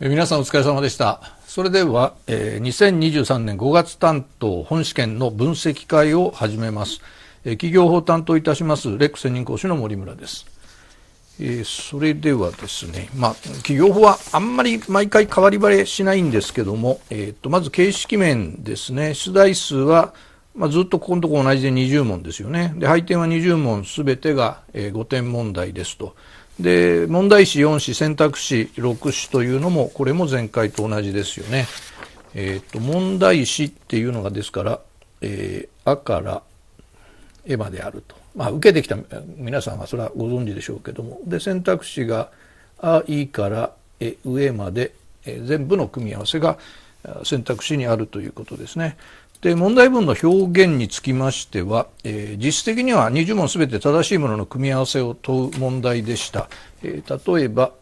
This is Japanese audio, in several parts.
皆さんお疲れ様でした。それでは、えー、2023年5月担当本試験の分析会を始めます。えー、企業法担当いたします、レック専任講師の森村です。えー、それではですね、まあ、企業法はあんまり毎回変わり晴れしないんですけども、えー、っと、まず形式面ですね、出題数は、まあ、ずっとここのところ同じで20問ですよね。で、配点は20問すべてが、えー、5点問題ですと。で、問題詞4詞、選択肢6詞というのも、これも前回と同じですよね。えっ、ー、と、問題詞っていうのがですから、えー、あから絵まであると。まあ、受けてきた皆さんはそれはご存知でしょうけども。で、選択肢が、あ、いからえ、上まで、え全部の組み合わせが選択肢にあるということですね。で問題文の表現につきましては、えー、実質的には20問すべて正しいものの組み合わせを問う問題でした、えー、例えば、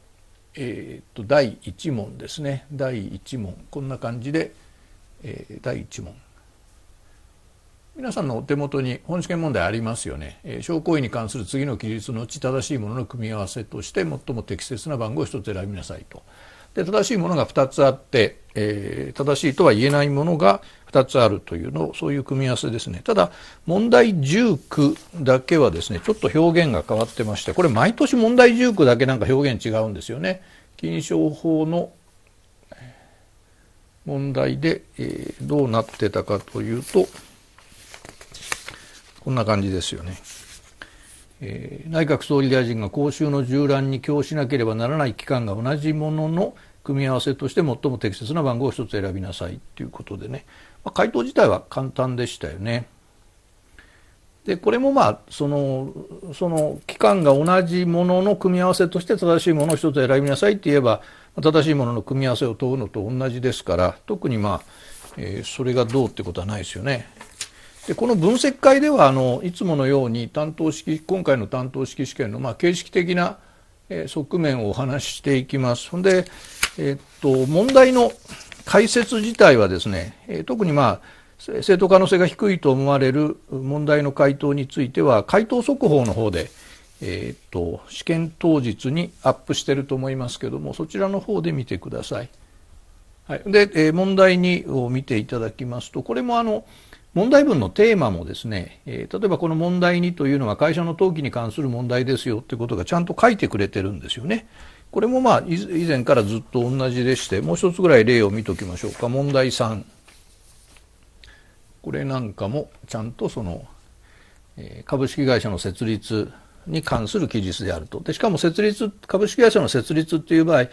えーと、第1問ですね第1問こんな感じで、えー、第1問皆さんのお手元に本試験問題ありますよね、えー、証行為に関する次の記述のうち正しいものの組み合わせとして最も適切な番号を1つ選びなさいとで正しいものが2つあって、えー、正しいとは言えないものが2つあるというのそういう組み合わせですねただ問題19だけはですねちょっと表現が変わってましてこれ毎年問題19だけなんか表現違うんですよね金賞法の問題で、えー、どうなってたかというとこんな感じですよね。えー、内閣総理大臣が公衆の従覧に供しなければならない期間が同じものの組み合わせとして最も適切な番号を一つ選びなさいということでねまあ、回答自体は簡単でしたよね。でこれもまあそのその期間が同じものの組み合わせとして正しいものを一つ選びなさいって言えば正しいものの組み合わせを問うのと同じですから特にまあ、えー、それがどうってことはないですよね。でこの分析会ではあのいつものように担当式今回の担当式試験のまあ形式的な、えー、側面をお話ししていきます。ほんで、えー、っと問題の解説自体はですね、特にまあ正当可能性が低いと思われる問題の回答については回答速報の方で、えーと、と試験当日にアップしてると思いますけどもそちらの方で見てください。はい、で、えー、問題2を見ていただきますとこれもあの問題文のテーマもですね、えー、例えばこの問題2というのは会社の登記に関する問題ですよってことがちゃんと書いてくれてるんですよね。これもまあ以前からずっと同じでしてもう一つぐらい例を見ておきましょうか問題3これなんかもちゃんとその、えー、株式会社の設立に関する記述であるとでしかも設立株式会社の設立っていう場合例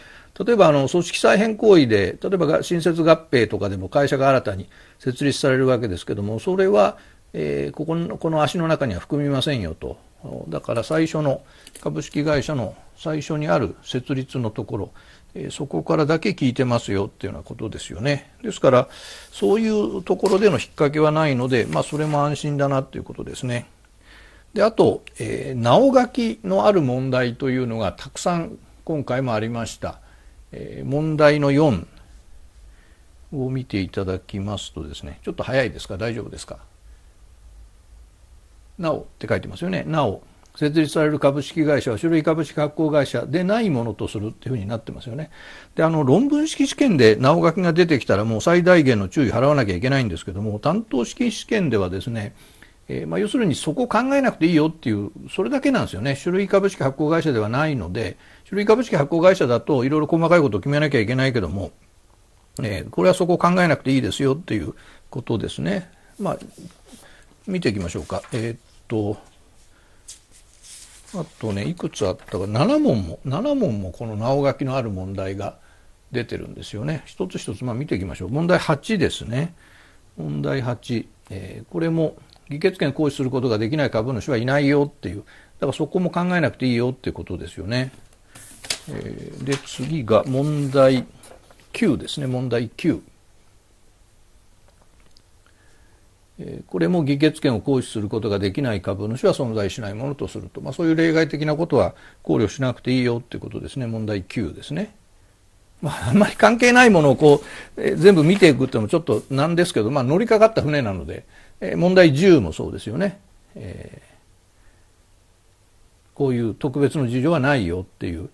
えばあの組織再編行為で例えば新設合併とかでも会社が新たに設立されるわけですけどもそれは、えー、ここのこの足の中には含みませんよとだから最初の株式会社の最初にある設立のところ、えー、そこからだけ聞いてますよっていうようなことですよね。ですから、そういうところでの引っ掛けはないので、まあ、それも安心だなということですね。で、あと、えー、直書きのある問題というのがたくさん今回もありました。えー、問題の4を見ていただきますとですね、ちょっと早いですか大丈夫ですかなおって書いてますよね。なお。設立される株式会社は種類株式発行会社でないものとするっていうふうになってますよね。で、あの、論文式試験で直書きが出てきたらもう最大限の注意払わなきゃいけないんですけども、担当式試験ではですね、えー、まあ、要するにそこ考えなくていいよっていう、それだけなんですよね。種類株式発行会社ではないので、種類株式発行会社だといろいろ細かいことを決めなきゃいけないけども、えー、これはそこ考えなくていいですよっていうことですね。まあ、見ていきましょうか。えー、っと、あとねいくつあったか7問も7問もこの直書きのある問題が出てるんですよね一つ一つまあ見ていきましょう問題8ですね問題8、えー、これも議決権行使することができない株主はいないよっていうだからそこも考えなくていいよっていうことですよね、えー、で次が問題9ですね問題9これも議決権を行使することができない株主は存在しないものとすると、まあ、そういう例外的なことは考慮しなくていいよということですね、問題9ですね。まあ、あんまり関係ないものをこう、えー、全部見ていくっていうのもちょっとなんですけど、まあ、乗りかかった船なので、えー、問題10もそうですよね、えー、こういう特別の事情はないよっていう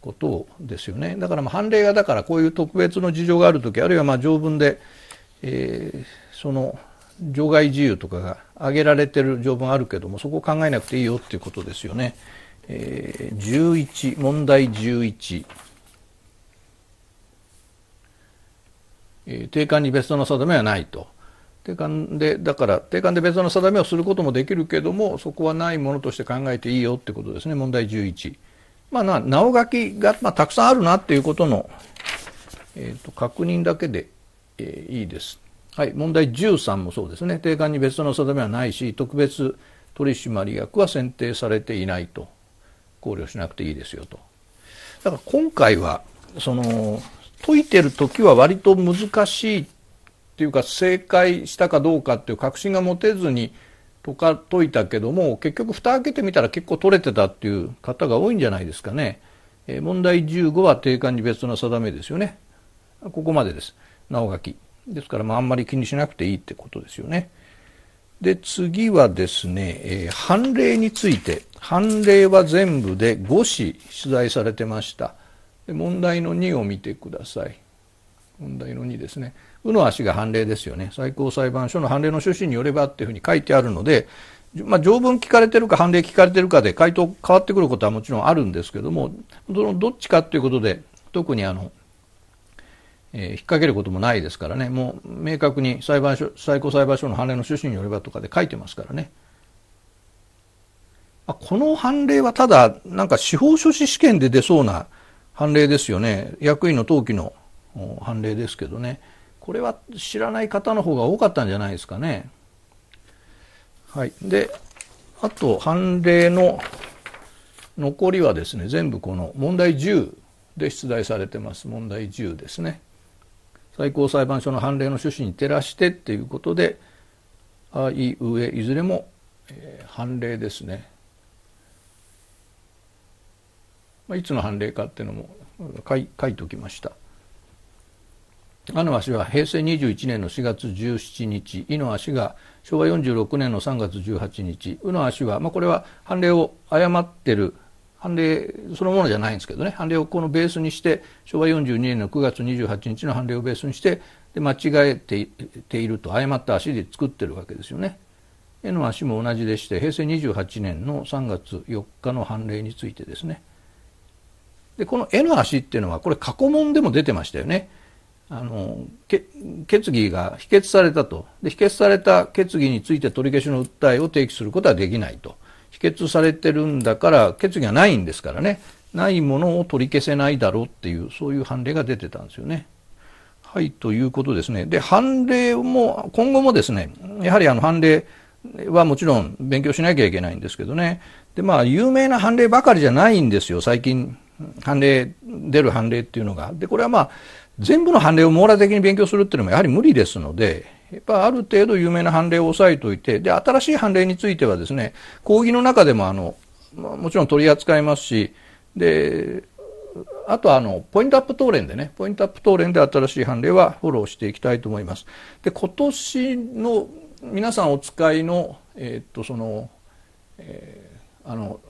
ことですよね。だからまあ判例がだからこういう特別の事情がある時あるいはまあ条文で、えー、その除外自由とかが挙げられてる条文あるけどもそこを考えなくていいよっていうことですよね。えー、11問題11。えー、定款に別途の定めはないと。定款でだから定款で別途の定めをすることもできるけどもそこはないものとして考えていいよってことですね問題11。まあな、なお書きが、まあ、たくさんあるなっていうことの、えーと、と確認だけで、えー、いいです。はい、問題13もそうですね定款に別の定めはないし特別取締役は選定されていないと考慮しなくていいですよとだから今回はその解いてる時は割と難しいっていうか正解したかどうかっていう確信が持てずに解か解いたけども結局蓋開けてみたら結構取れてたっていう方が多いんじゃないですかね、えー、問題15は定款に別の定めですよねここまでです直書きですから、まあ、あんまり気にしなくていいってことですよね。で、次はですね、えー、判例について。判例は全部で5紙取材されてました。で問題の2を見てください。問題の2ですね。うの足が判例ですよね。最高裁判所の判例の趣旨によればっていうふうに書いてあるので、まあ、条文聞かれてるか判例聞かれてるかで回答変わってくることはもちろんあるんですけども、どっちかっていうことで、特にあの、えー、引っ掛けることもないですからねもう明確に裁判所最高裁判所の判例の趣旨によればとかで書いてますからね。あこの判例はただなんか司法書士試験で出そうな判例ですよね役員の登記の判例ですけどねこれは知らない方の方が多かったんじゃないですかね。はい、であと判例の残りはですね全部この問題10で出題されてます問題10ですね。最高裁判所の判例の趣旨に照らしてっていうことであいうえいずれも、えー、判例ですね、まあ、いつの判例かっていうのも書い書いておきましたあの足は平成21年の4月17日、いの足が昭和46年の3月18日、うの足は、まあ、これは判例を誤ってる判例そのものじゃないんですけどね判例をこのベースにして昭和42年の9月28日の判例をベースにしてで間違えてていると誤った足で作ってるわけですよね。絵の足も同じでして平成28年の3月4日の判例についてですね。でこの絵の足っていうのはこれ過去問でも出てましたよね。あの決議が否決されたとで否決された決議について取り消しの訴えを提起することはできないと決されてるんだから決議がないんですからねないものを取り消せないだろうっていうそういう判例が出てたんですよね。はいということですね。で判例も今後もですねやはりあの判例はもちろん勉強しなきゃいけないんですけどねでまあ有名な判例ばかりじゃないんですよ最近判例出る判例っていうのが。でこれはまあ全部の判例を網羅的に勉強するっていうのもやはり無理ですのでやっぱある程度有名な判例を押さえておいて、で、新しい判例についてはですね、講義の中でもあの、まあ、もちろん取り扱いますし、で、あとあの、ポイントアップ討論でね、ポイントアップ討論で新しい判例はフォローしていきたいと思います。で、今年の皆さんお使いの、えー、っと、その、えー、あの、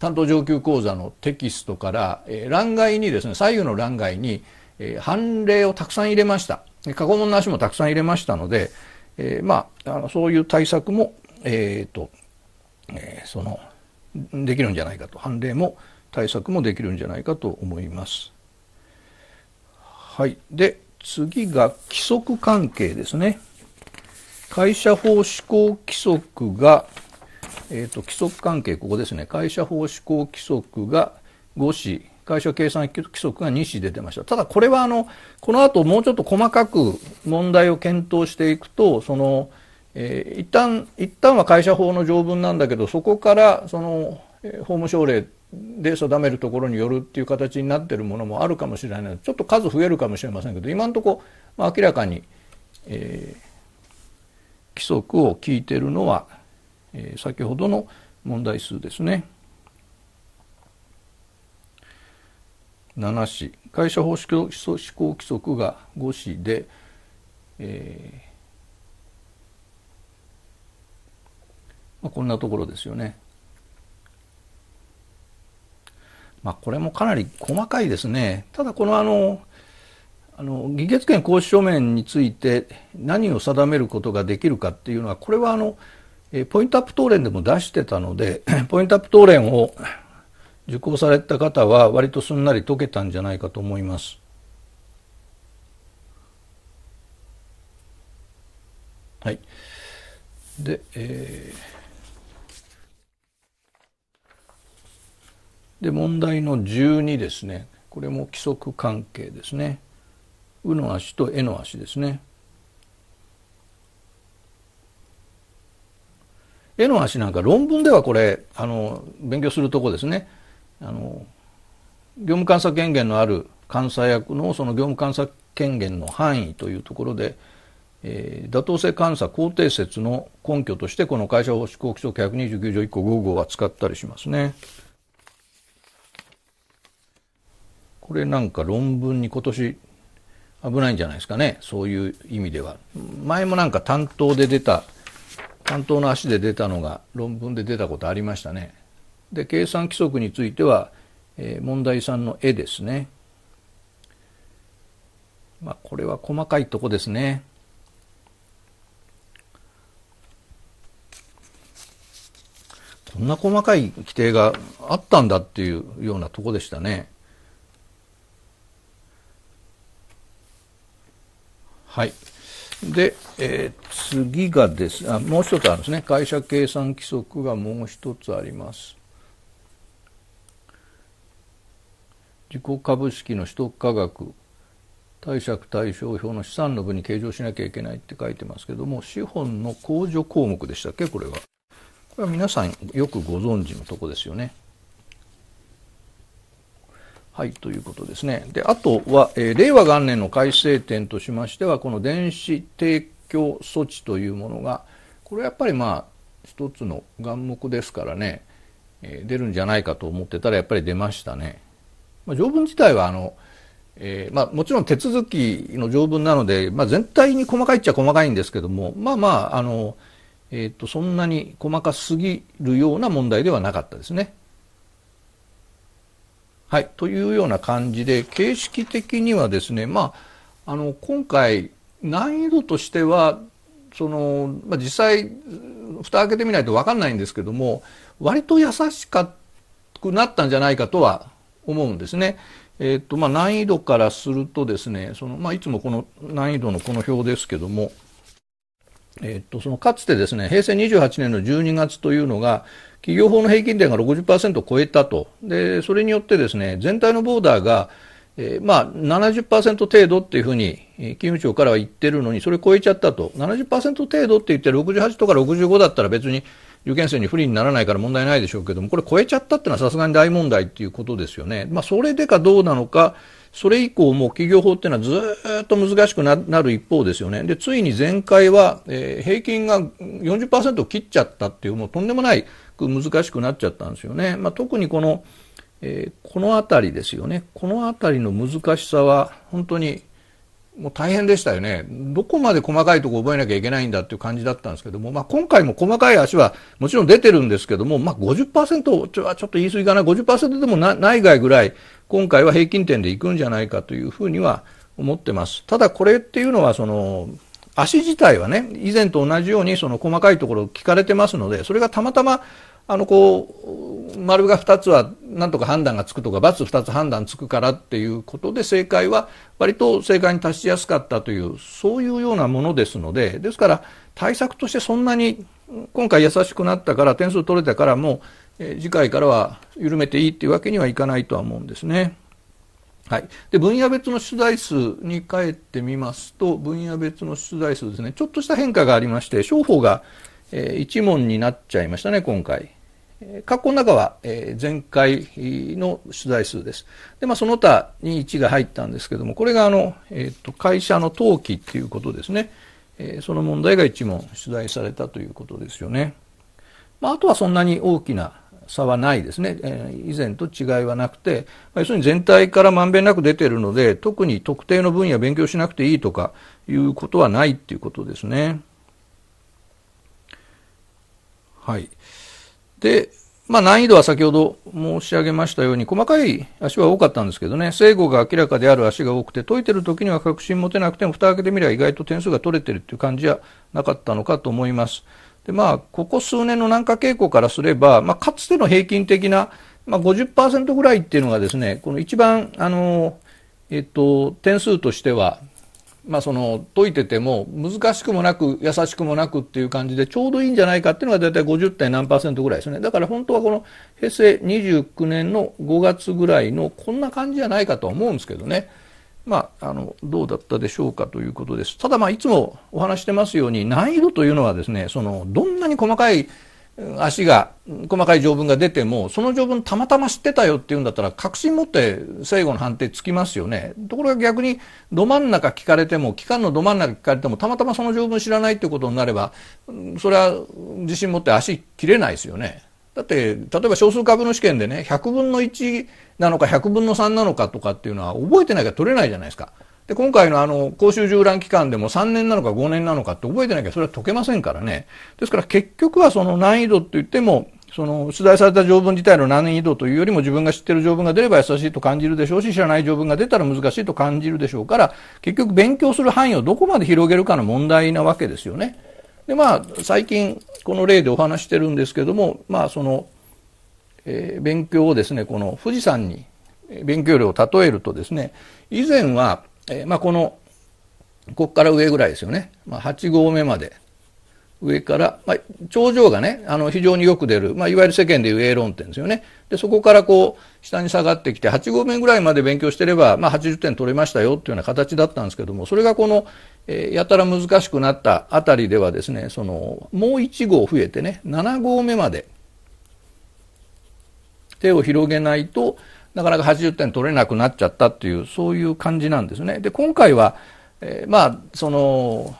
担当上級講座のテキストから、えー、欄外にですね、左右の欄外に、えー、判例をたくさん入れました。過去問の足もたくさん入れましたので、えー、まあ、あのそういう対策も、えーとえー、そのできるんじゃないかと判例も対策もできるんじゃないかと思います。はい、で次が規則関係ですね。会社法施行規則が、えーと、と規則関係ここですね会社法施行規則が5市会社計算規則が2紙出てました。ただこれはあの、この後もうちょっと細かく問題を検討していくと、その、えー、一旦、一旦は会社法の条文なんだけど、そこからその、えー、法務省令で定めるところによるっていう形になってるものもあるかもしれないので、ちょっと数増えるかもしれませんけど、今のところ、まあ、明らかに、えー、規則を聞いてるのは、えー、先ほどの問題数ですね。7市会社法施行規則が5市で、えー、まあ、こんなところですよね。まあ、これもかなり細かいですね。ただこのあの、あの議決権行使書面について何を定めることができるかっていうのはこれはあのポイントアップ答練でも出してたので ポイントアップ答練を受講された方は割とすんなり解けたんじゃないかと思います。はい。で、えー、で、問題の12ですね。これも規則関係ですね。うの足とえの足ですね。えの足なんか論文ではこれあの勉強するとこですねあの業務監査権限のある監査役のその業務監査権限の範囲というところで、えー、妥当性監査肯定説の根拠としてこの会社法施行規則129条1項5号は使ったりしますね。これなんか論文に今年危ないんじゃないですかねそういう意味では。前もなんか担当で出た担当の足で出たのが論文で出たことありましたね。で計算規則については、えー、問題3の絵ですね。まあ、これは細かいとこですね。こんな細かい規定があったんだっていうようなとこでしたね。はい。で、えー、次がですあ、もう一つあるんですね。会社計算規則がもう一つあります。自己株式の取得価額貸借対照表の資産の部に計上しなきゃいけないって書いてますけども資本の控除項目でしたっけこれはこれは皆さんよくご存知のとこですよねはいということですねであとは、えー、令和元年の改正点としましてはこの電子提供措置というものがこれはやっぱりまあ一つの眼目ですからね、えー、出るんじゃないかと思ってたらやっぱり出ましたねまあ、条文自体はあの、えーまあ、もちろん手続きの条文なので、まあ、全体に細かいっちゃ細かいんですけどもまあまああの、えーと、そんなに細かすぎるような問題ではなかったですね。はい、というような感じで形式的にはですね、まあ、あの今回難易度としてはその、まあ、実際蓋開けてみないと分かんないんですけども割と優しくなったんじゃないかとは思うんですね。えーとまあ、難易度からするとですねその、まあ、いつもこの難易度のこの表ですけども、えーと、そのかつてですね平成28年の12月というのが企業法の平均点が60%を超えたとでそれによってですね全体のボーダーが、えーまあ70、70%程度っていうふうに金融庁からは言ってるのにそれを超えちゃったと70%程度って言って68とか65だったら別に有権者に不利にならないから問題ないでしょうけども、これ超えちゃったってのはさすがに大問題っていうことですよね。まあ、それでかどうなのか、それ以降も企業法っていうのはずっと難しくなる一方ですよね。で、ついに前回は、えー、平均が40%を切っちゃったっていう、もうとんでもない難しくなっちゃったんですよね。まあ、特にこの、えー、この辺りですよね。この辺りの難しさは本当にもう大変でしたよね。どこまで細かいとこ覚えなきゃいけないんだっていう感じだったんですけども、まあ今回も細かい足はもちろん出てるんですけども、まあ50%、ちょちょっと言い過ぎかな、50%でもない外ぐらい、今回は平均点でいくんじゃないかというふうには思ってます。ただこれっていうのは、その、足自体はね、以前と同じようにその細かいところ聞かれてますので、それがたまたまあのこう丸が2つはなんとか判断がつくとか ×2 つ判断つくからっていうことで正解は割と正解に達しやすかったというそういうようなものですのでですから対策としてそんなに今回優しくなったから点数取れたからもう、えー、次回からは緩めていいっていうわけにはいかないとは思うんですね。はい、で分野別の出題数に帰ってみますと分野別の出題数ですねちょっとした変化がありまして商法がえー、一問になっちゃいましたね、今回。括弧の中は、えー、前回の取材数です。で、まあ、その他に1が入ったんですけども、これがあの、えっ、ー、と、会社の登記っていうことですね。えー、その問題が1問取材されたということですよね。まあ、あとはそんなに大きな差はないですね。えー、以前と違いはなくて、まあ、要するに全体からまんべんなく出てるので、特に特定の分野勉強しなくていいとかいうことはないっていうことですね。はい。で、まあ難易度は先ほど申し上げましたように、細かい足は多かったんですけどね、正誤が明らかである足が多くて、解いてる時には確信持てなくても、蓋開けてみれば意外と点数が取れてるっていう感じはなかったのかと思います。で、まあ、ここ数年の難化傾向からすれば、まあ、かつての平均的な、まあ50、50%ぐらいっていうのがですね、この一番、あの、えっと、点数としては、まあ、その解いてても難しくもなく優しくもなくっていう感じでちょうどいいんじゃないかっていうのが大体50点何パーセントぐらいですねだから本当はこの平成29年の5月ぐらいのこんな感じじゃないかとは思うんですけどね、まあ、あのどうだったでしょうかということですただまあいつもお話してますように難易度というのはですねそのどんなに細かい足が細かい条文が出てもその条文たまたま知ってたよっていうんだったら確信持って最後の判定つきますよねところが逆にど真ん中聞かれても期間のど真ん中聞かれてもたまたまその条文知らないってことになればそれは自信持って足切れないですよね。だって例えば少数株の試験でね100分の1なのか100分の3なのかとかっていうのは覚えてないから取れないじゃないですか。で、今回のあの、公衆縦覧期間でも3年なのか5年なのかって覚えてなきゃそれは解けませんからね。ですから結局はその難易度って言っても、その、取材された条文自体の難易度というよりも自分が知ってる条文が出れば優しいと感じるでしょうし、知らない条文が出たら難しいと感じるでしょうから、結局勉強する範囲をどこまで広げるかの問題なわけですよね。で、まあ、最近、この例でお話してるんですけども、まあ、その、えー、勉強をですね、この富士山に勉強量を例えるとですね、以前は、えー、まあ、このここから上ぐらいですよね、まあ、8合目まで上から、まあ、頂上がねあの非常によく出る、まあ、いわゆる世間でいう A 論点ですよねでそこからこう下に下がってきて8合目ぐらいまで勉強してれば、まあ、80点取れましたよっていうような形だったんですけどもそれがこの、えー、やたら難しくなったあたりではですねそのもう1合増えてね7合目まで手を広げないと、なかなか80点取れなくなっちゃったっていうそういう感じなんですね。で今回は、えー、まあその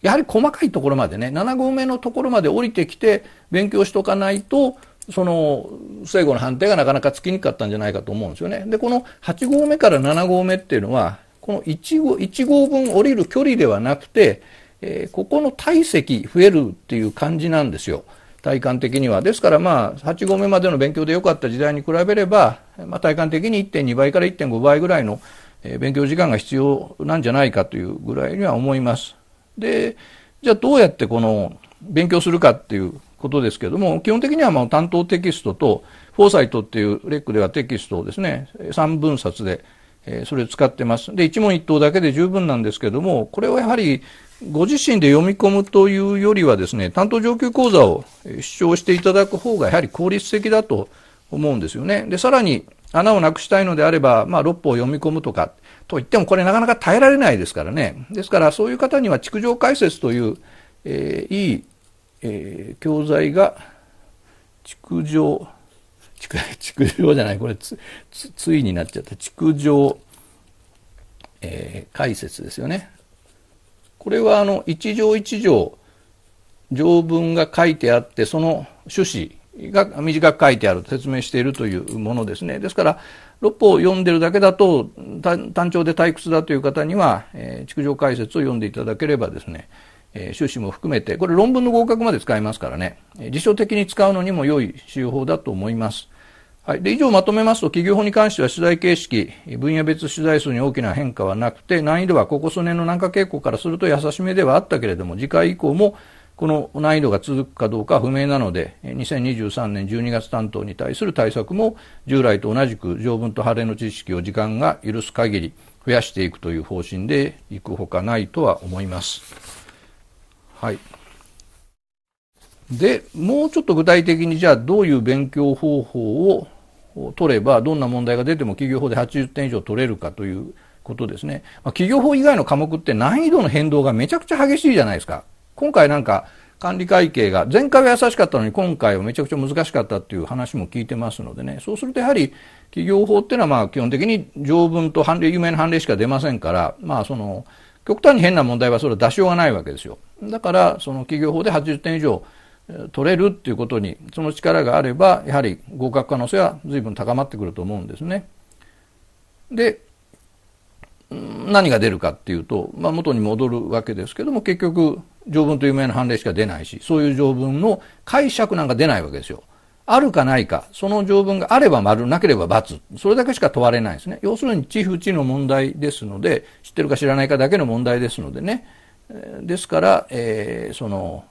やはり細かいところまでね7合目のところまで降りてきて勉強しとかないとその正誤の判定がなかなかつきにくかったんじゃないかと思うんですよね。でこの8合目から7合目っていうのはこの 1, 合1分降りる距離ではなくて、えー、ここの体積増えるっていう感じなんですよ。体感的には。ですからまあ、8合目までの勉強で良かった時代に比べれば、まあ、体感的に1.2倍から1.5倍ぐらいの勉強時間が必要なんじゃないかというぐらいには思います。で、じゃあどうやってこの勉強するかっていうことですけども、基本的にはまあ担当テキストと、フォーサイトっていうレックではテキストをですね、3分冊で、それを使ってます。で、一問一答だけで十分なんですけども、これをやはりご自身で読み込むというよりはですね、担当上級講座を主張していただく方がやはり効率的だと思うんですよね。で、さらに穴をなくしたいのであれば、まあ、6歩を読み込むとか、と言ってもこれなかなか耐えられないですからね。ですからそういう方には築城解説という、えー、いい、えー、教材が、築城、築、築城じゃない、これつ、つ、ついになっちゃった。築城、えー、解説ですよね。これはあの一条一条条文が書いてあってその趣旨が短く書いてあると説明しているというものですねですから六法を読んでるだけだと単調で退屈だという方には、えー、築城解説を読んでいただければですね、えー、趣旨も含めてこれ論文の合格まで使いますからね辞書的に使うのにも良い手法だと思います。はい、で以上まとめますと企業法に関しては取材形式分野別取材数に大きな変化はなくて難易度はここ数年の南下傾向からすると優しめではあったけれども次回以降もこの難易度が続くかどうかは不明なので2023年12月担当に対する対策も従来と同じく条文と晴れの知識を時間が許す限り増やしていくという方針でいくほかないとは思います。はい、でもうちょっと具体的にじゃあどういう勉強方法をを取ればどんな問題が出ても企業法で80点以上取れるかということですね。まあ、企業法以外の科目って難易度の変動がめちゃくちゃ激しいじゃないですか。今回なんか管理会計が、前回は優しかったのに今回はめちゃくちゃ難しかったっていう話も聞いてますのでね、そうするとやはり企業法っていうのはまあ基本的に条文と判例、有名な判例しか出ませんから、まあその、極端に変な問題はそれは出しようがないわけですよ。だから、その企業法で80点以上取れるっていうことにその力があればやはり合格可能性は随分高まってくると思うんですね。で何が出るかっていうと、まあ、元に戻るわけですけども結局条文という名の判例しか出ないしそういう条文の解釈なんか出ないわけですよ。あるかないかその条文があれば丸なければ×それだけしか問われないですね要するに地不地の問題ですので知ってるか知らないかだけの問題ですのでねですから、えー、その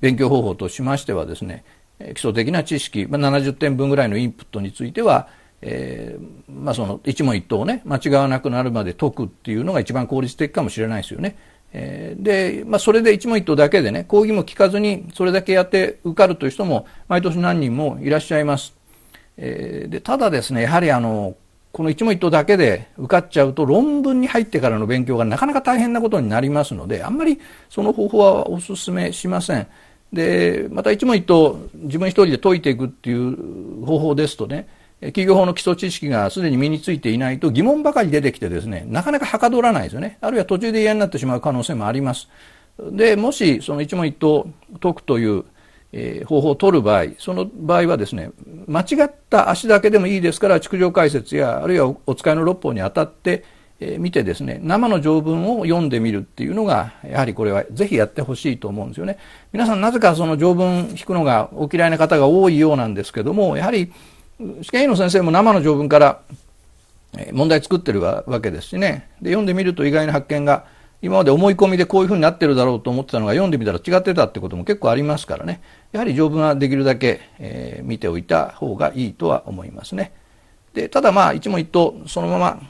勉強方法としましてはですね基礎的な知識、まあ、70点分ぐらいのインプットについては、えーまあ、その一問一答ね間違わなくなるまで解くっていうのが一番効率的かもしれないですよね。えー、で、まあ、それで一問一答だけでね講義も聞かずにそれだけやって受かるという人も毎年何人もいらっしゃいます。えー、でただですねやはりあのこの一問一答だけで受かっちゃうと論文に入ってからの勉強がなかなか大変なことになりますのであんまりその方法はお勧めしません。でまた一問一答自分一人で解いていくっていう方法ですとね企業法の基礎知識がすでに身についていないと疑問ばかり出てきてですねなかなかはかどらないですよねあるいは途中で嫌になってしまう可能性もあります。でもしその一問一答解くというえ方法を取る場合、その場合はですね、間違った足だけでもいいですから、築城解説や、あるいはお使いの六法に当たって、えー、見てですね、生の条文を読んでみるっていうのが、やはりこれはぜひやってほしいと思うんですよね。皆さんなぜかその条文引くのがお嫌いな方が多いようなんですけども、やはり、試験員の先生も生の条文から問題作ってるわけですしね、で読んでみると意外な発見が、今まで思い込みでこういうふうになってるだろうと思ってたのが読んでみたら違ってたってことも結構ありますからねやはり条文はできるだけ、えー、見ておいた方がいいとは思いますね。でただまあ一問一答そのまま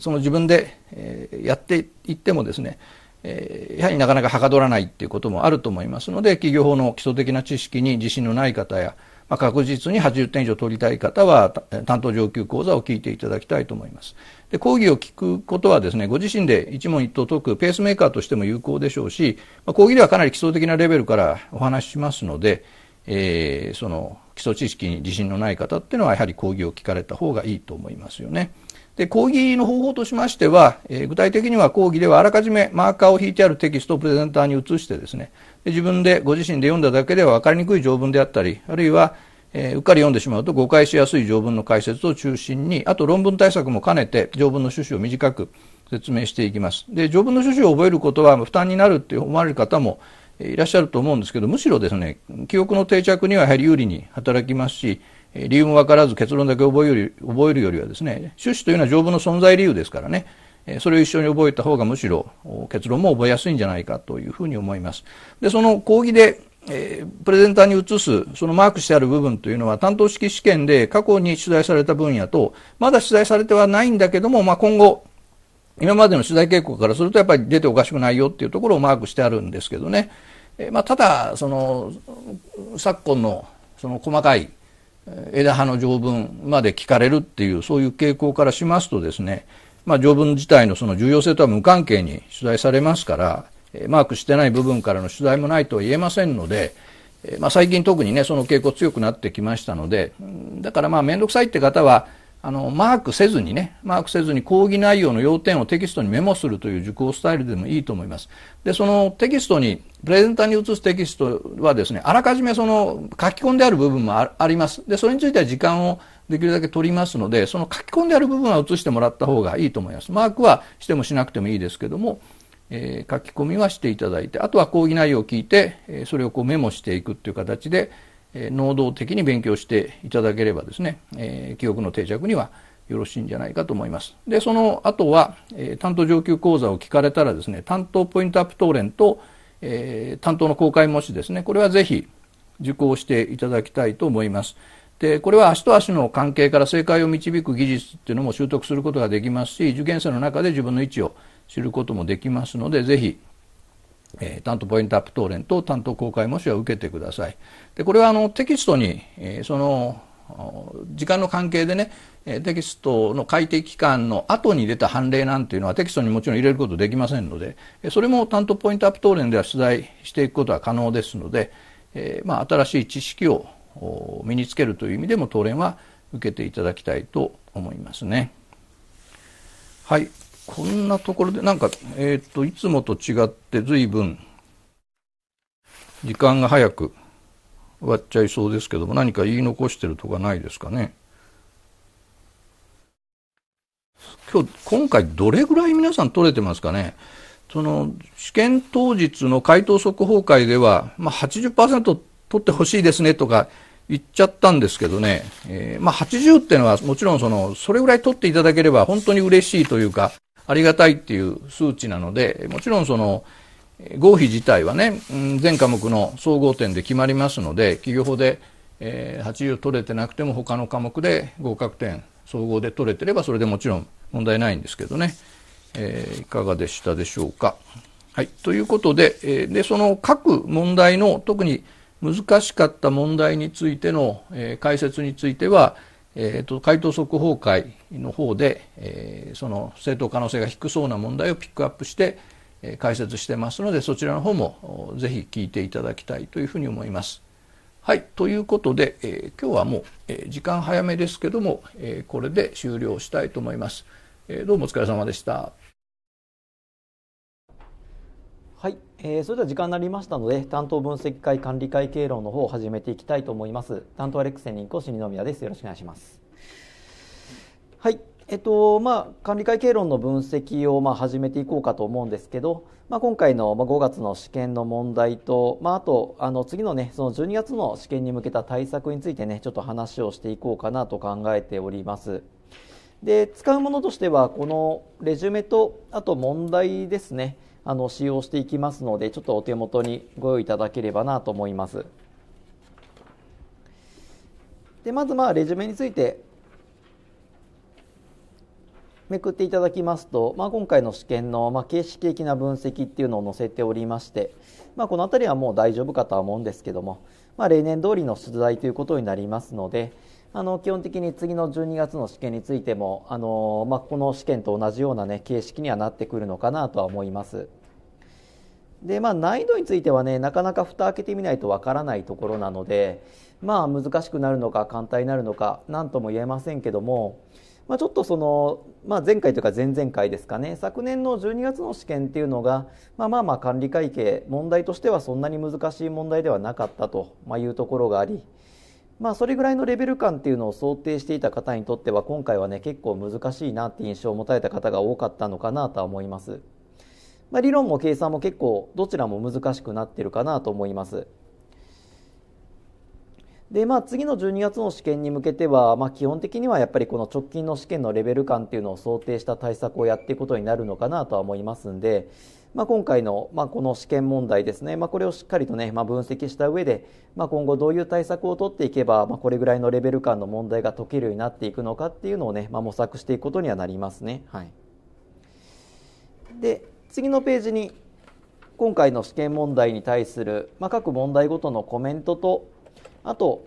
その自分で、えー、やっていってもですね、えー、やはりなかなかはかどらないっていうこともあると思いますので企業法の基礎的な知識に自信のない方や、まあ、確実に80点以上取りたい方は担当上級講座を聞いていただきたいと思います。で講義を聞くことはですねご自身で一問一答解くペースメーカーとしても有効でしょうし、まあ、講義ではかなり基礎的なレベルからお話ししますので、えー、その基礎知識に自信のない方っていうのはやはり講義を聞かれた方がいいと思いますよね。で講義の方法としましては、えー、具体的には講義ではあらかじめマーカーを引いてあるテキストをプレゼンターに移してですねで自分でご自身で読んだだけでは分かりにくい条文であったりあるいはえー、うっかり読んでしまうと誤解しやすい条文の解説を中心に、あと論文対策も兼ねて条文の趣旨を短く説明していきます。で、条文の趣旨を覚えることは負担になるって思われる方もいらっしゃると思うんですけど、むしろですね、記憶の定着にはやはり有利に働きますし、理由も分からず結論だけ覚えるより覚えるよりはですね、趣旨というのは条文の存在理由ですからね、それを一緒に覚えた方がむしろ結論も覚えやすいんじゃないかというふうに思います。で、その講義でえプレゼンターに移す、そのマークしてある部分というのは担当式試験で過去に取材された分野と、まだ取材されてはないんだけども、まあ、今後、今までの取材傾向からするとやっぱり出ておかしくないよっていうところをマークしてあるんですけどね。えまあ、ただ、その、昨今のその細かい枝葉の条文まで聞かれるっていう、そういう傾向からしますとですね、まあ、条文自体のその重要性とは無関係に取材されますから、マークしてない部分からの取材もないとは言えませんので、まあ、最近特にねその傾向強くなってきましたのでだからまあ面倒くさいって方はあのマークせずにねマークせずに講義内容の要点をテキストにメモするという受講スタイルでもいいと思いますでそのテキストにプレゼンターに移すテキストはですねあらかじめその書き込んである部分もありますでそれについては時間をできるだけ取りますのでその書き込んである部分は移してもらった方がいいと思いますマークはしてもしなくてもいいですけどもえー、書き込みはしていただいてあとは講義内容を聞いて、えー、それをこうメモしていくっていう形で、えー、能動的に勉強していただければですね、えー、記憶の定着にはよろしいんじゃないかと思います。で、その後は、えー、担当上級講座を聞かれたらですね、担当ポイントアップ答連と、えー、担当の公開模試ですね、これはぜひ受講していただきたいと思います。で、これは足と足の関係から正解を導く技術っていうのも習得することができますし、受験生の中で自分の位置を知ることもできますのでぜひえー、担当ポイントアップ等連と担当公開模試は受けてください。で、これはあのテキストに、えー、その、時間の関係でね、えテキストの改定期間の後に出た判例なんていうのはテキストにもちろん入れることできませんので、それも担当ポイントアップ等連では出題していくことは可能ですので、えー、まあ、新しい知識を身につけるという意味でも答連は受けていただきたいと思いますね。はい。こんなところで、なんか、えっ、ー、と、いつもと違って随分、時間が早く終わっちゃいそうですけども、何か言い残してるとかないですかね。今日、今回どれぐらい皆さん取れてますかね。その、試験当日の回答速報会では、まあ80%取ってほしいですねとか言っちゃったんですけどね、えー、まあ80っていうのはもちろんその、それぐらい取っていただければ本当に嬉しいというか、ありがたいっていう数値なので、もちろんその、合否自体はね、全科目の総合点で決まりますので、企業法で、え80取れてなくても他の科目で合格点、総合で取れてればそれでもちろん問題ないんですけどね、えー、いかがでしたでしょうか。はい、ということで、えで、その各問題の特に難しかった問題についての、え解説については、えーと、回答速報会の方で、えー、その正当可能性が低そうな問題をピックアップして、えー、解説してますのでそちらの方もぜひ聞いていただきたいというふうに思います。はいということで、えー、今日はもう、え時間早めですけども、えこれで終了したいと思います。えどうもお疲れ様でした。えー、それでは時間になりましたので担当分析会管理会経論の方を始めていきたいと思います担当アレックセ専講師二宮ですよろしくお願いしますはいえっとまあ、管理会経論の分析を、まあ、始めていこうかと思うんですけど、まあ、今回の、まあ、5月の試験の問題と、まあ、あとあの次の,、ね、その12月の試験に向けた対策について、ね、ちょっと話をしていこうかなと考えております。で使うものとしてはこのレジュメとあと問題ですねあの使用していきますのでちょっとお手元にご用意いただければなと思いますでまずまあレジュメについてめくっていただきますと、まあ、今回の試験の、まあ、形式的な分析っていうのを載せておりまして、まあ、この辺りはもう大丈夫かとは思うんですけども、まあ、例年通りの出題ということになりますのであの基本的に次の12月の試験についてもあの、まあ、この試験と同じような、ね、形式にはなってくるのかなとは思います。でまあ、難易度についてはねなかなか蓋開けてみないとわからないところなので、まあ、難しくなるのか簡単になるのか何とも言えませんけども、まあ、ちょっとその、まあ、前回というか前々回ですかね昨年の12月の試験っていうのが、まあ、まあまあ管理会計問題としてはそんなに難しい問題ではなかったというところがあり、まあ、それぐらいのレベル感っていうのを想定していた方にとっては今回はね結構難しいなって印象を持たれた方が多かったのかなとは思います。まあ、理論も計算も結構どちらも難しくなってるかなと思います。でまあ、次の12月の試験に向けては、まあ、基本的にはやっぱりこの直近の試験のレベル感っていうのを想定した対策をやっていくことになるのかなとは思いますんで、まあ、今回の、まあ、この試験問題ですね、まあ、これをしっかりとね、まあ、分析した上で、まあ、今後どういう対策を取っていけば、まあ、これぐらいのレベル感の問題が解けるようになっていくのかっていうのをね、まあ、模索していくことにはなりますね。はい、で次のページに今回の試験問題に対する、まあ、各問題ごとのコメントとあと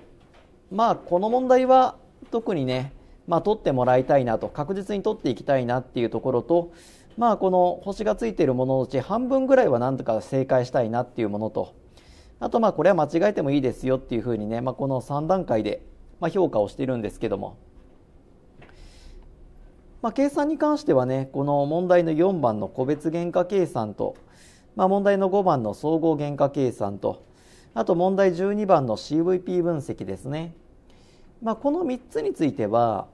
まあこの問題は特にね、まあ、取ってもらいたいなと確実に取っていきたいなっていうところとまあこの星がついているもののうち半分ぐらいは何とか正解したいなっていうものとあとまあこれは間違えてもいいですよっていうふうにね、まあ、この3段階で評価をしているんですけどもまあ、計算に関してはねこの問題の4番の個別原価計算と、まあ、問題の5番の総合原価計算とあと問題12番の CVP 分析ですね、まあ、この3つについては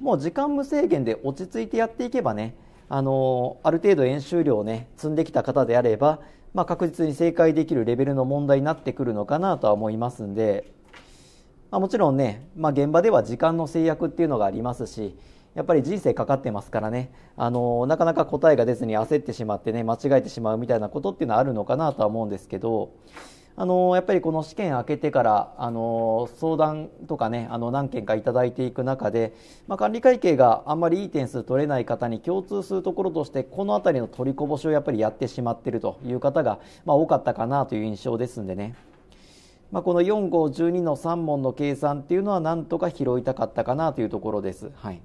もう時間無制限で落ち着いてやっていけばねあのある程度演習量をね積んできた方であれば、まあ、確実に正解できるレベルの問題になってくるのかなとは思いますんで、まあ、もちろんね、まあ、現場では時間の制約っていうのがありますしやっぱり人生かかってますからねあのなかなか答えが出ずに焦ってしまってね間違えてしまうみたいなことっていうのはあるのかなとは思うんですけどあのやっぱりこの試験明けてからあの相談とかねあの何件かいただいていく中で、まあ、管理会計があんまりいい点数取れない方に共通するところとしてこの辺りの取りこぼしをやっぱりやってしまっているという方が、まあ、多かったかなという印象ですんでね。まあ、この4、5、12の3問の計算っていうのはなんとか拾いたかったかなというところです。はい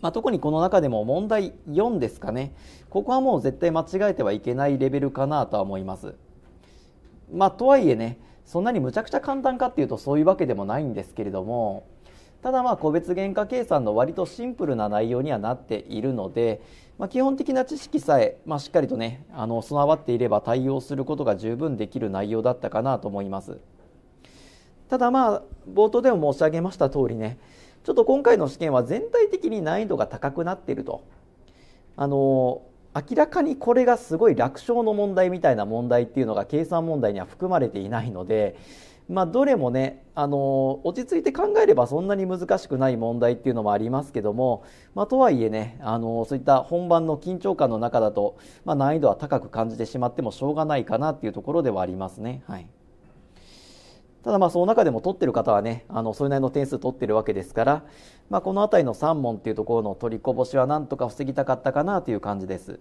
まあ、特にこの中でも問題4ですかねここはもう絶対間違えてはいけないレベルかなとは思います。まあ、とはいえねそんなにむちゃくちゃ簡単かっていうとそういうわけでもないんですけれどもただまあ個別原価計算の割とシンプルな内容にはなっているので、まあ、基本的な知識さえ、まあ、しっかりとねあの備わっていれば対応することが十分できる内容だったかなと思いますただまあ冒頭でも申し上げました通りねちょっと今回の試験は全体的に難易度が高くなっていると。あの明らかにこれがすごい楽勝の問題みたいな問題っていうのが計算問題には含まれていないので、まあ、どれもねあの落ち着いて考えればそんなに難しくない問題っていうのもありますけども、まあ、とはいえねあのそういった本番の緊張感の中だと、まあ、難易度は高く感じてしまってもしょうがないかなっていうところではありますね。はいただまあその中でも取ってる方はねあのそれなりの点数取ってるわけですから、まあ、この辺りの3問っていうところの取りこぼしはなんとか防ぎたかったかなという感じです。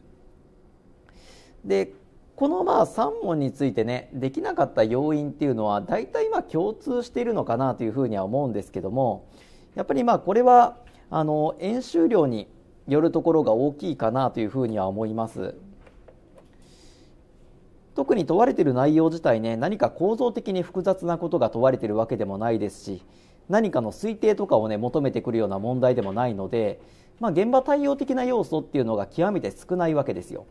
でこのまあ3問についてねできなかった要因っていうのは大体まあ共通しているのかなというふうには思うんですけどもやっぱりまあこれはあの演習量によるところが大きいかなというふうには思います。特に問われている内容自体ね何か構造的に複雑なことが問われているわけでもないですし何かの推定とかをね求めてくるような問題でもないので、まあ、現場対応的な要素っていうのが極めて少ないわけですよ、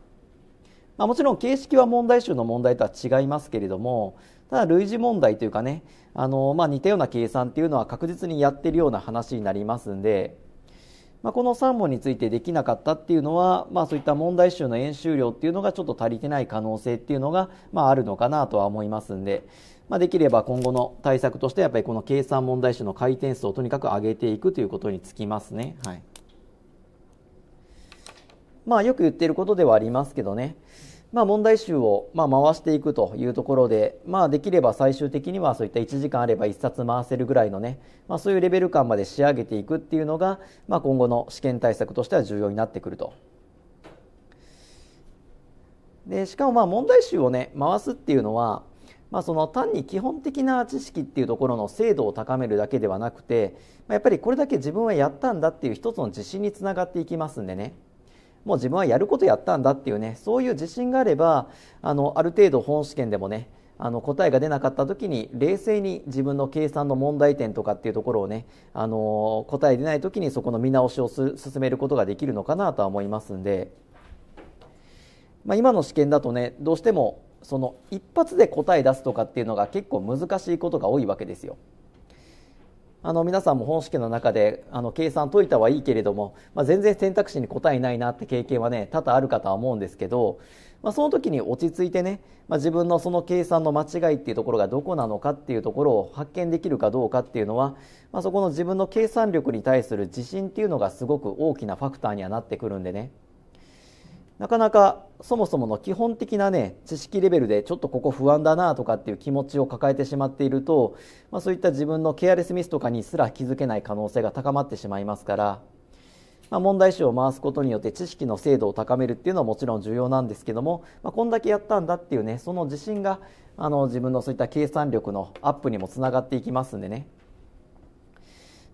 まあ、もちろん形式は問題集の問題とは違いますけれどもただ類似問題というかねあの、まあ、似たような計算っていうのは確実にやってるような話になりますんでまあ、この3本についてできなかったっていうのは、まあ、そういった問題集の演習量っていうのがちょっと足りてない可能性っていうのが、まあ、あるのかなとは思いますんで、まあ、できれば今後の対策としてやっぱりこの計算問題集の回転数をとにかく上げていくということにつきますね。はいまあ、よく言っていることではありますけどね、まあ、問題集をま回していくというところで、まあ、できれば最終的にはそういった1時間あれば1冊回せるぐらいのね、まあ、そういうレベル感まで仕上げていくっていうのが、まあ、今後の試験対策としては重要になってくると。でしかもまあ問題集をね回すっていうのは、まあ、その単に基本的な知識っていうところの精度を高めるだけではなくて、まあ、やっぱりこれだけ自分はやったんだっていう一つの自信につながっていきますんでね。もう自分はやることやったんだっていうねそういう自信があればあのある程度本試験でもねあの答えが出なかった時に冷静に自分の計算の問題点とかっていうところをね、あの答え出ない時にそこの見直しを進めることができるのかなとは思いますんで、まあ、今の試験だとねどうしてもその一発で答え出すとかっていうのが結構難しいことが多いわけですよ。あの皆さんも本試験の中であの計算解いたはいいけれども、まあ、全然選択肢に答えないなって経験はね多々あるかとは思うんですけど、まあ、その時に落ち着いてね、まあ、自分のその計算の間違いっていうところがどこなのかっていうところを発見できるかどうかっていうのは、まそこの自分の計算力に対する自信っていうのがすごく大きなファクターにはなってくるんでね。なかなかそもそもの基本的なね知識レベルでちょっとここ不安だなとかっていう気持ちを抱えてしまっていると、まあ、そういった自分のケアレスミスとかにすら気づけない可能性が高まってしまいますから、まあ、問題集を回すことによって知識の精度を高めるっていうのはもちろん重要なんですけども、まあ、こんだけやったんだっていうねその自信があの自分のそういった計算力のアップにもつながっていきますんでね。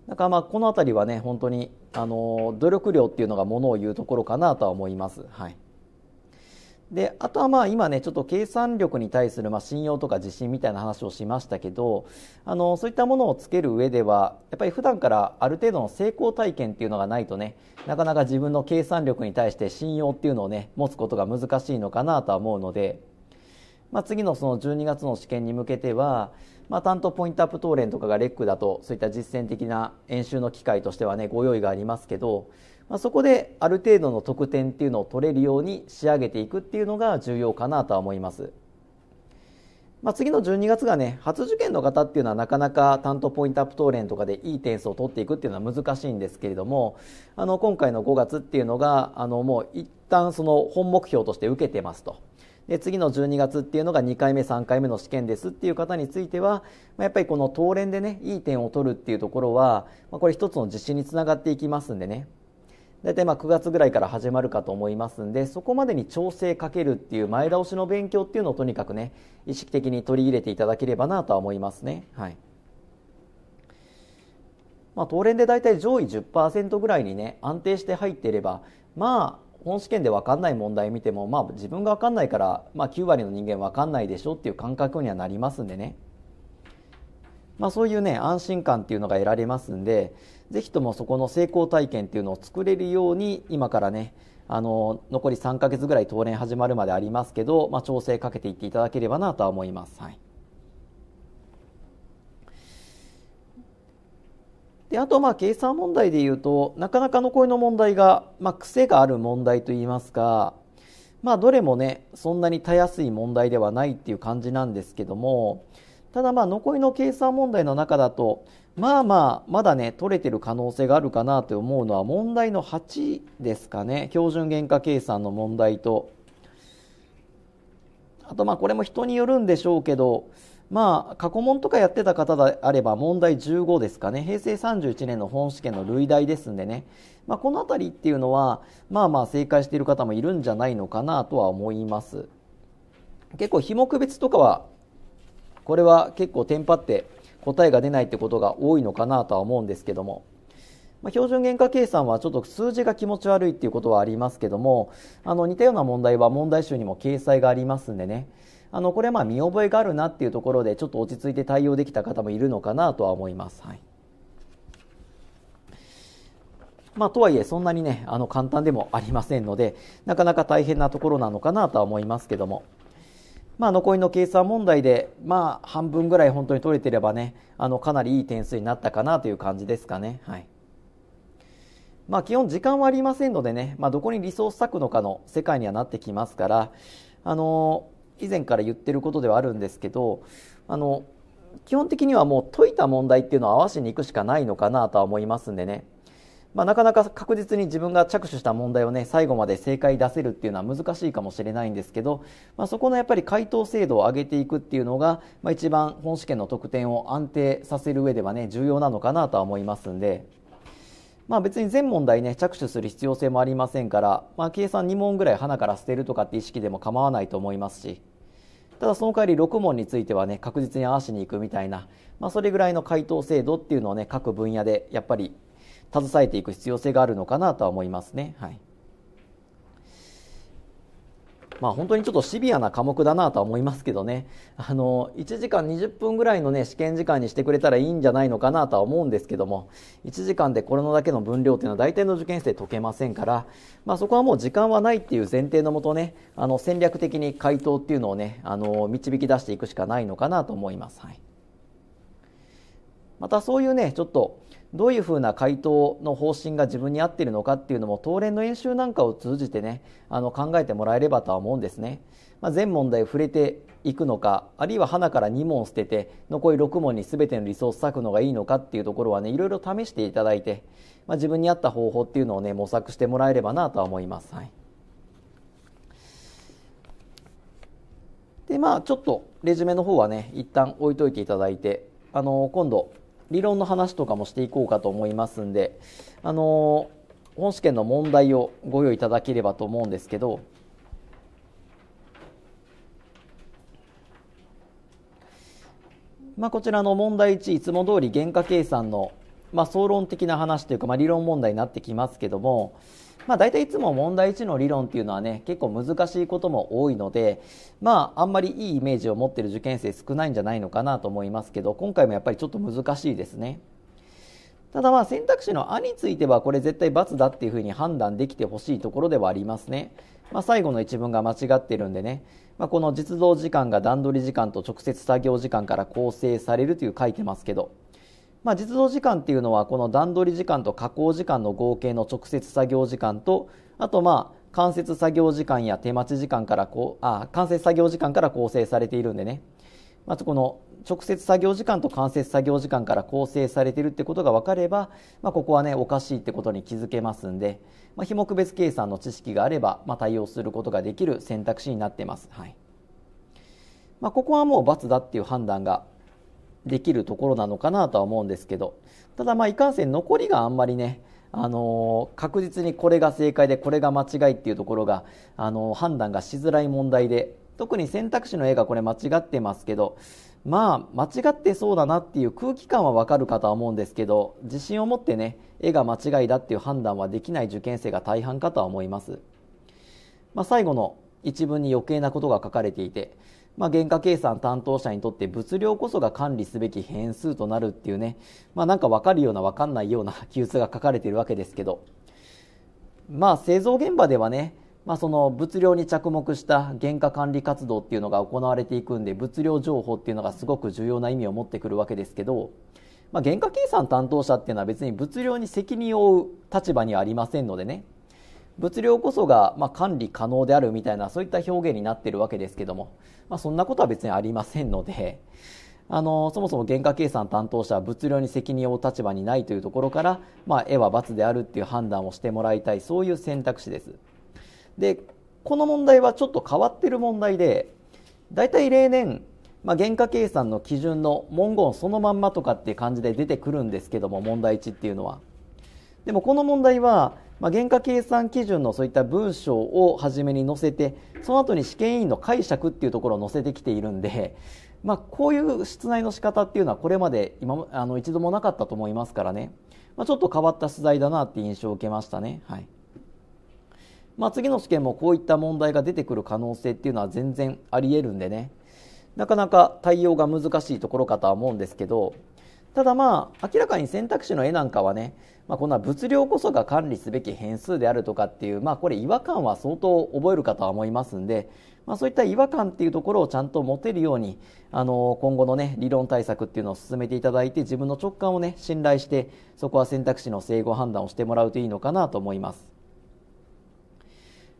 だからまあこの辺りはね本当にあの努力量っていうのがものを言うところかなとは思います。はい、であとはまあ今ねちょっと計算力に対するまあ信用とか自信みたいな話をしましたけどあのそういったものをつける上ではやっぱり普段からある程度の成功体験っていうのがないとねなかなか自分の計算力に対して信用っていうのをね持つことが難しいのかなとは思うので。まあ、次のその12月の試験に向けては、まあ、担当ポイントアップ答練とかがレックだとそういった実践的な演習の機会としてはねご用意がありますけど、まあ、そこである程度の得点っていうのを取れるように仕上げていくっていうのが重要かなとは思います。まあ、次の12月がね初受験の方っていうのはなかなか担当ポイントアップ答練とかでいい点数を取っていくっていうのは難しいんですけれどもあの今回の5月っていうのがあのもう一旦その本目標として受けてますと。で次の12月っていうのが2回目3回目の試験ですっていう方については、まあ、やっぱりこの当連でねいい点を取るっていうところは、まあ、これ一つの実施につながっていきますんでね大体まあ9月ぐらいから始まるかと思いますんでそこまでに調整かけるっていう前倒しの勉強っていうのをとにかくね意識的に取り入れていただければなとは思いますね。はいまあ、当連で大体上位10%ぐらいにね安定して入っていればまあ本試験で分かんない問題見ても、まあ、自分が分かんないから、まあ、9割の人間分かんないでしょっていう感覚にはなりますんでね、まあ、そういうね安心感っていうのが得られますんでぜひともそこの成功体験っていうのを作れるように今からねあの残り3か月ぐらい当連始まるまでありますけど、まあ、調整かけていっていただければなとは思います。はいであとまあ計算問題でいうとなかなか残りの問題が、まあ、癖がある問題といいますか、まあ、どれもねそんなにたやすい問題ではないっていう感じなんですけどもただまあ残りの計算問題の中だとまあまあまだね取れてる可能性があるかなと思うのは問題の8ですかね標準原価計算の問題とあとまあこれも人によるんでしょうけどまあ、過去問とかやってた方であれば問題15ですかね平成31年の本試験の類題ですんでね、まあ、この辺りっていうのはまあまあ正解している方もいるんじゃないのかなとは思います結構非目別とかはこれは結構テンパって答えが出ないってことが多いのかなとは思うんですけども、まあ、標準原価計算はちょっと数字が気持ち悪いっていうことはありますけどもあの似たような問題は問題集にも掲載がありますんでねあのこれはまあ見覚えがあるなっていうところでちょっと落ち着いて対応できた方もいるのかなとは思います。はいまあ、とはいえそんなにねあの簡単でもありませんのでなかなか大変なところなのかなとは思いますけども。まあ、残りの計算問題で、まあ、半分ぐらい本当に取れてればねあのかなりいい点数になったかなという感じですかね。はいまあ、基本時間はありませんのでね、まあ、どこにリソース割くのかの世界にはなってきますから、あの以前から言ってることではあるんですけどあの基本的にはもう解いた問題っていうのを合わしにいくしかないのかなとは思いますんでね、まあ、なかなか確実に自分が着手した問題をね最後まで正解出せるっていうのは難しいかもしれないんですけど、まあ、そこのやっぱり回答精度を上げていくっていうのが、まあ、一番本試験の得点を安定させる上ではね重要なのかなとは思いますんで。まあ、別に全問題ね着手する必要性もありませんから、まあ、計算2問ぐらい花から捨てるとかって意識でも構わないと思いますしただその代わり6問についてはね確実に合わしにいくみたいな、まあ、それぐらいの回答制度っていうのをね各分野でやっぱり携えていく必要性があるのかなとは思いますね。はいまあ本当にちょっとシビアな科目だなとは思いますけどね。あの、1時間20分ぐらいのね、試験時間にしてくれたらいいんじゃないのかなとは思うんですけども、1時間でこれのだけの分量っていうのは大体の受験生解けませんから、まあそこはもう時間はないっていう前提のもとね、あの戦略的に回答っていうのをね、あの、導き出していくしかないのかなと思います。はい。またそういうね、ちょっと、どういうふうな回答の方針が自分に合っているのかっていうのも当連の演習なんかを通じてねあの考えてもらえればとは思うんですね。まあ、全問題を触れていくのかあるいは花から2問捨てて残り6問に全てのリソース割くのがいいのかっていうところはねいろいろ試していただいて、まあ、自分に合った方法っていうのをね模索してもらえればなとは思います。はい、でまあちょっとレジュメの方はね一旦置いといていただいてあの今度理論の話とかもしていこうかと思いますんで、あのー、本試験の問題をご用意いただければと思うんですけど、まあ、こちらの問題1、いつも通り原価計算の、まあ、総論的な話というか、まあ、理論問題になってきますけども、まあ、大体いつも問題1の理論っていうのはね結構難しいことも多いので、まあ、あんまりいいイメージを持っている受験生少ないんじゃないのかなと思いますけど今回もやっぱりちょっと難しいですね。ただまあ選択肢の「あ」についてはこれ絶対×だっていうふうに判断できてほしいところではありますね、まあ、最後の一文が間違ってるんでね、まあ、この実動時間が段取り時間と直接作業時間から構成されるという書いてますけどまあ、実働時間っていうのはこの段取り時間と加工時間の合計の直接作業時間とあとまあ間接作業時間や手待ち時間からこうあ間接作業時間から構成されているんでねまずこの直接作業時間と間接作業時間から構成されているってことが分かれば、まあ、ここはねおかしいってことに気づけますんで、まあ、非目別計算の知識があれば、まあ、対応することができる選択肢になってます、はいまあ、ここはもう×だっていう判断ができるところなのかなとは思うんですけどただまあいかんせん残りがあんまりねあの確実にこれが正解でこれが間違いっていうところがあの判断がしづらい問題で特に選択肢の絵がこれ間違ってますけどまあ間違ってそうだなっていう空気感はわかるかとは思うんですけど自信を持ってね絵が間違いだっていう判断はできない受験生が大半かとは思います、まあ、最後の一文に余計なことが書かれていてまあ、原価計算担当者にとって物量こそが管理すべき変数となるっていうね、まあ、なんか分かるような分かんないような記述が書かれているわけですけど、まあ、製造現場ではね、まあ、その物量に着目した原価管理活動っていうのが行われていくんで物量情報っていうのがすごく重要な意味を持ってくるわけですけど、まあ、原価計算担当者っていうのは別に物量に責任を負う立場にはありませんのでね物量こそがま管理可能であるみたいなそういった表現になっているわけですけども、まあ、そんなことは別にありませんのであのそもそも原価計算担当者は物量に責任を負う立場にないというところから、まあ、絵は罰であるっていう判断をしてもらいたいそういう選択肢ですでこの問題はちょっと変わってる問題で大体例年、まあ、原価計算の基準の文言そのまんまとかっていう感じで出てくるんですけども問題1っていうのはでもこの問題はまあ、原価計算基準のそういった文章を初めに載せてその後に試験委員の解釈っていうところを載せてきているんで、まあ、こういう室内の仕方っていうのはこれまで今あの一度もなかったと思いますからね、まあ、ちょっと変わった出題だなっていう印象を受けましたね。はいまあ、次の試験もこういった問題が出てくる可能性っていうのは全然ありえるんでねなかなか対応が難しいところかとは思うんですけどただまあ明らかに選択肢の絵なんかはねまあ、こんな物量こそが管理すべき変数であるとかっていう、まあ、これ違和感は相当覚えるかとは思いますんで、まあ、そういった違和感っていうところをちゃんと持てるようにあの今後の、ね、理論対策っていうのを進めていただいて自分の直感を、ね、信頼してそこは選択肢の整合判断をしてもらうといいのかなと思います。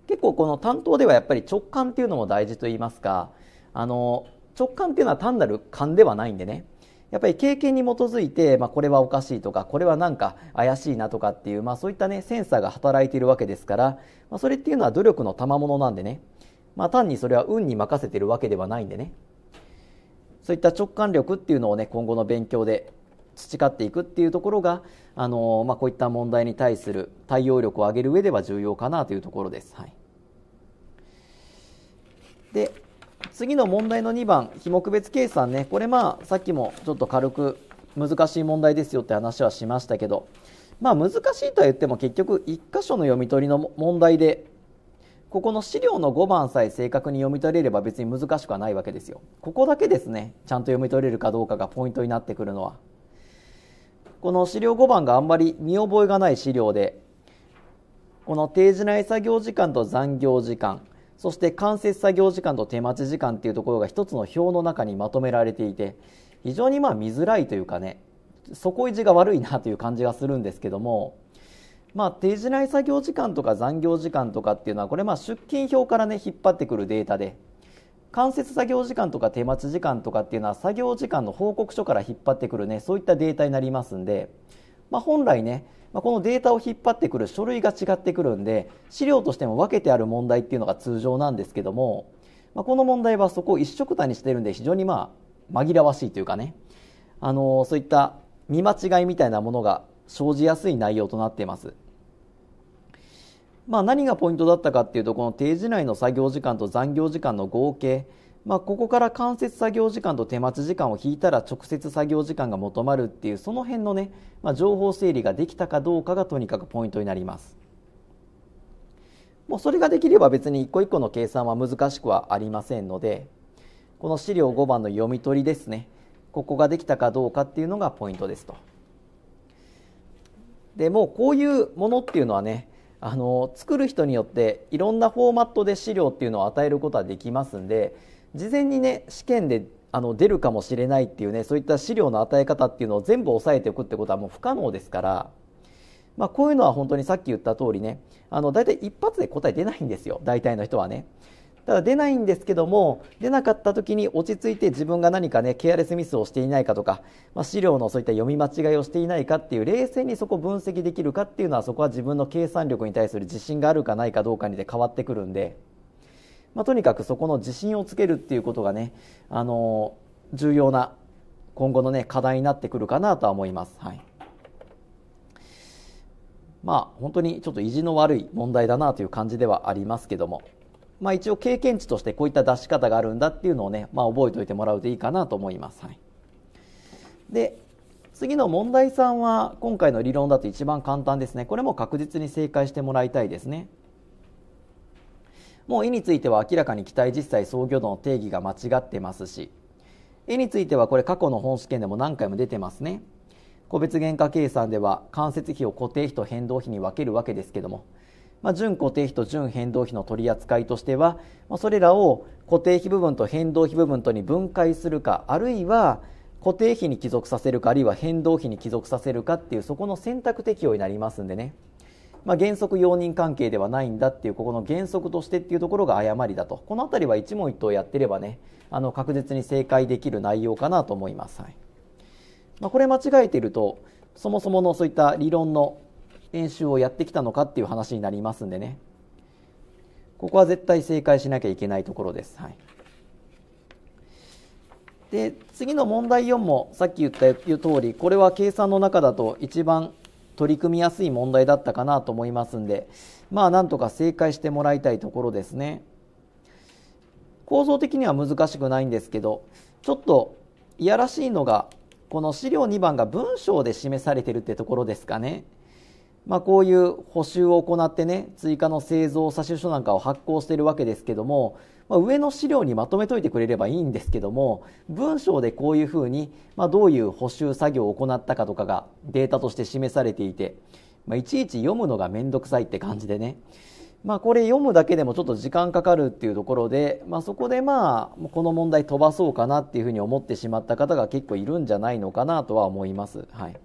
結構この担当ではやっぱり直感っていうのも大事と言いますかあの直感っていうのは単なる勘ではないんでねやっぱり経験に基づいて、まあ、これはおかしいとかこれはなんか怪しいなとかっていう、まあ、そういったねセンサーが働いているわけですから、まあ、それっていうのは努力の賜物なんでね、まあ、単にそれは運に任せてるわけではないんでねそういった直感力っていうのをね今後の勉強で培っていくっていうところが、あのまあ、こういった問題に対する対応力を上げる上では重要かなというところです。はい、で次の問題の2番非目別計算ねこれまあさっきもちょっと軽く難しい問題ですよって話はしましたけどまあ難しいとは言っても結局1箇所の読み取りの問題でここの資料の5番さえ正確に読み取れれば別に難しくはないわけですよここだけですねちゃんと読み取れるかどうかがポイントになってくるのはこの資料5番があんまり見覚えがない資料でこの定時内作業時間と残業時間そして間接作業時間と手待ち時間っていうところが一つの表の中にまとめられていて非常にまあ見づらいというかね底意地が悪いなという感じがするんですけどもまあ、定時内作業時間とか残業時間とかっていうのはこれまあ出勤表からね引っ張ってくるデータで間接作業時間とか手待ち時間とかっていうのは作業時間の報告書から引っ張ってくるねそういったデータになりますんでまあ、本来ね、まあ、このデータを引っ張ってくる書類が違ってくるんで資料としても分けてある問題っていうのが通常なんですけども、まあ、この問題はそこを一緒くたにしてるんで非常にまあ紛らわしいというかね、あのそういった見間違いみたいなものが生じやすい内容となっています。まあ、何がポイントだったかっていうとこの定時内の作業時間と残業時間の合計まあ、ここから間接作業時間と手待ち時間を引いたら直接作業時間が求まるっていうその辺のね、まあ、情報整理ができたかどうかがとにかくポイントになりますもうそれができれば別に一個一個の計算は難しくはありませんのでこの資料5番の読み取りですねここができたかどうかっていうのがポイントですとでもうこういうものっていうのはねあの作る人によっていろんなフォーマットで資料っていうのを与えることはできますんで事前にね試験であの出るかもしれないっていうねそういった資料の与え方っていうのを全部押さえておくってことはもう不可能ですから、まあ、こういうのは本当にさっき言った通りねあの大体一発で答え出ないんですよ大体の人はね。ただ出ないんですけども出なかった時に落ち着いて自分が何かねケアレスミスをしていないかとか、まあ、資料のそういった読み間違いをしていないかっていう冷静にそこ分析できるかっていうのはそこは自分の計算力に対する自信があるかないかどうかにで変わってくるんで。まあ、とにかくそこの自信をつけるっていうことがね、あの重要な今後の、ね、課題になってくるかなとは思います。はいまあ、本当にちょっと意地の悪い問題だなという感じではありますけども、まあ、一応経験値としてこういった出し方があるんだっていうのをね、まあ、覚えておいてもらうといいかなと思います。はい、で次の問題3は今回の理論だと一番簡単ですねこれも確実に正解してもらいたいですね。もう絵については明らかに期待実際創業度の定義が間違ってますし絵についてはこれ過去の本試験でも何回も出てますね個別原価計算では間接費を固定費と変動費に分けるわけですけども、まあ、準固定費と準変動費の取り扱いとしては、まあ、それらを固定費部分と変動費部分とに分解するかあるいは固定費に帰属させるかあるいは変動費に帰属させるかっていうそこの選択適用になりますんでね。まあ、原則容認関係ではないんだっていうここの原則としてっていうところが誤りだとこの辺りは一問一答やってればねあの確実に正解できる内容かなと思います、はいまあ、これ間違えているとそもそものそういった理論の演習をやってきたのかっていう話になりますんでねここは絶対正解しなきゃいけないところです、はい、で次の問題4もさっき言った言う通りこれは計算の中だと一番取り組みやすい問題だったかなと思いますんでまあなんとか正解してもらいたいところですね構造的には難しくないんですけどちょっといやらしいのがこの資料2番が文章で示されてるってところですかねまあ、こういう補修を行ってね追加の製造差し書なんかを発行してるわけですけどもまあ、上の資料にまとめといてくれればいいんですけども文章でこういうふうに、まあ、どういう補修作業を行ったかとかがデータとして示されていて、まあ、いちいち読むのが面倒くさいって感じでね、まあ、これ読むだけでもちょっと時間かかるっていうところで、まあ、そこでまあこの問題飛ばそうかなっていうふうに思ってしまった方が結構いるんじゃないのかなとは思います。はい、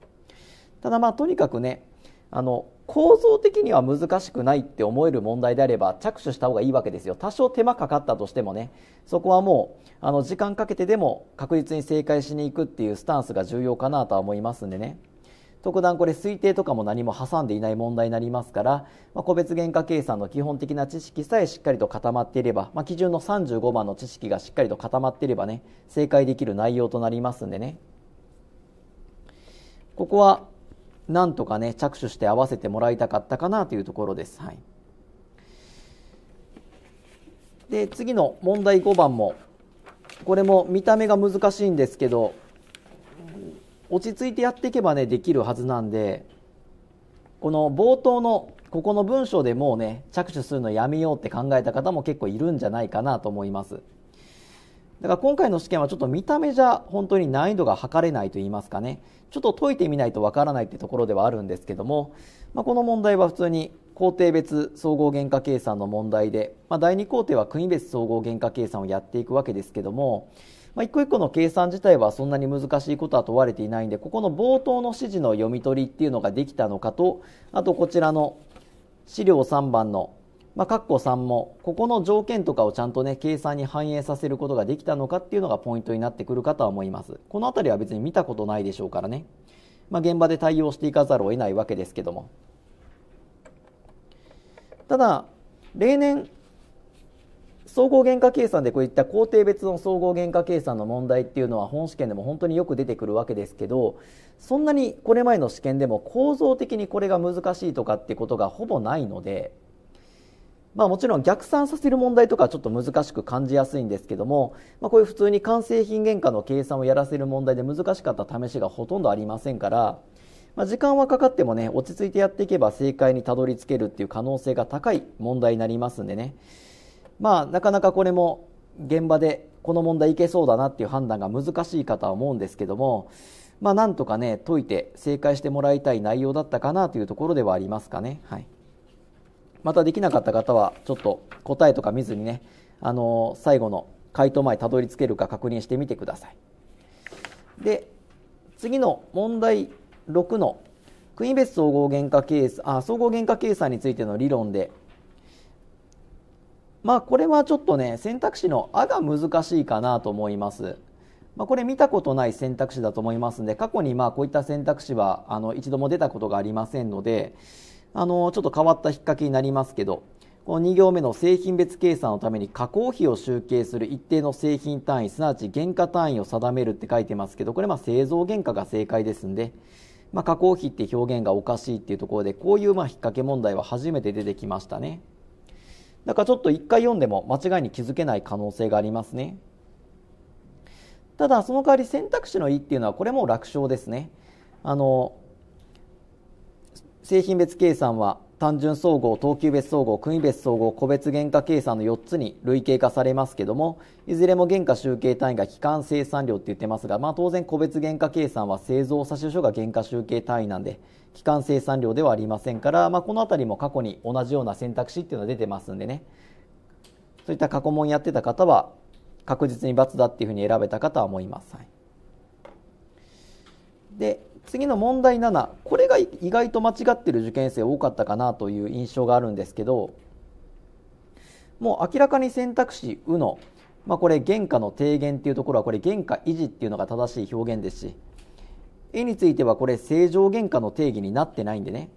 ただまあとにかくねあの構造的には難しくないって思える問題であれば着手した方がいいわけですよ多少手間かかったとしてもねそこはもうあの時間かけてでも確実に正解しに行くっていうスタンスが重要かなとは思いますんでね特段これ推定とかも何も挟んでいない問題になりますから、まあ、個別原価計算の基本的な知識さえしっかりと固まっていれば、まあ、基準の35番の知識がしっかりと固まっていればね正解できる内容となりますんでねここはなんとかね着手して合わせてもらいたかったかなというところです。はい、で次の問題5番もこれも見た目が難しいんですけど落ち着いてやっていけばねできるはずなんでこの冒頭のここの文章でもうね着手するのやめようって考えた方も結構いるんじゃないかなと思います。だから今回の試験はちょっと見た目じゃ本当に難易度が測れないと言いますかねちょっと解いてみないとわからないってところではあるんですけども、まあ、この問題は普通に工程別総合原価計算の問題で、まあ、第2工程は国別総合原価計算をやっていくわけですけども、まあ、一個一個の計算自体はそんなに難しいことは問われていないんでここの冒頭の指示の読み取りっていうのができたのかとあとこちらの資料3番のまあ、括弧3もここの条件とかをちゃんとね計算に反映させることができたのかっていうのがポイントになってくるかとは思いますこの辺りは別に見たことないでしょうからね、まあ、現場で対応していかざるを得ないわけですけどもただ例年総合原価計算でこういった工程別の総合原価計算の問題っていうのは本試験でも本当によく出てくるわけですけどそんなにこれ前の試験でも構造的にこれが難しいとかってことがほぼないのでまあ、もちろん逆算させる問題とかはちょっと難しく感じやすいんですけども、まあ、こういう普通に完成品原価の計算をやらせる問題で難しかった試しがほとんどありませんから、まあ、時間はかかってもね落ち着いてやっていけば正解にたどり着けるっていう可能性が高い問題になりますんでね、まあ、なかなかこれも現場でこの問題いけそうだなっていう判断が難しいかとは思うんですけども、まあ、なんとかね解いて正解してもらいたい内容だったかなというところではありますかね。はいまたできなかった方はちょっと答えとか見ずにねあの最後の回答前たどり着けるか確認してみてくださいで次の問題6の国別総合原価計算あ総合原価計算についての理論でまあこれはちょっとね選択肢の「あ」が難しいかなと思います、まあ、これ見たことない選択肢だと思いますので過去にまあこういった選択肢はあの一度も出たことがありませんのであの、ちょっと変わった引っ掛けになりますけど、この2行目の製品別計算のために加工費を集計する一定の製品単位、すなわち原価単位を定めるって書いてますけど、これま製造原価が正解ですんで、まあ、加工費って表現がおかしいっていうところで、こういうまあ引っ掛け問題は初めて出てきましたね。だからちょっと1回読んでも間違いに気づけない可能性がありますね。ただ、その代わり選択肢の「い」っていうのはこれも楽勝ですね。あの製品別計算は単純総合、等級別総合、組別総合、個別原価計算の4つに類型化されますけども、いずれも原価集計単位が基幹生産量って言ってますが、まあ、当然個別原価計算は製造差出所が原価集計単位なんで、基幹生産量ではありませんから、まあ、この辺りも過去に同じような選択肢っていうのは出てますんでね、そういった過去問やってた方は、確実に×だっていうふうに選べた方は思います。はい、で次の問題7これが意外と間違ってる受験生多かったかなという印象があるんですけどもう明らかに選択肢「うの」まあ、これ原価の低減っていうところはこれ原価維持っていうのが正しい表現ですし絵についてはこれ正常原価の定義になってないんでね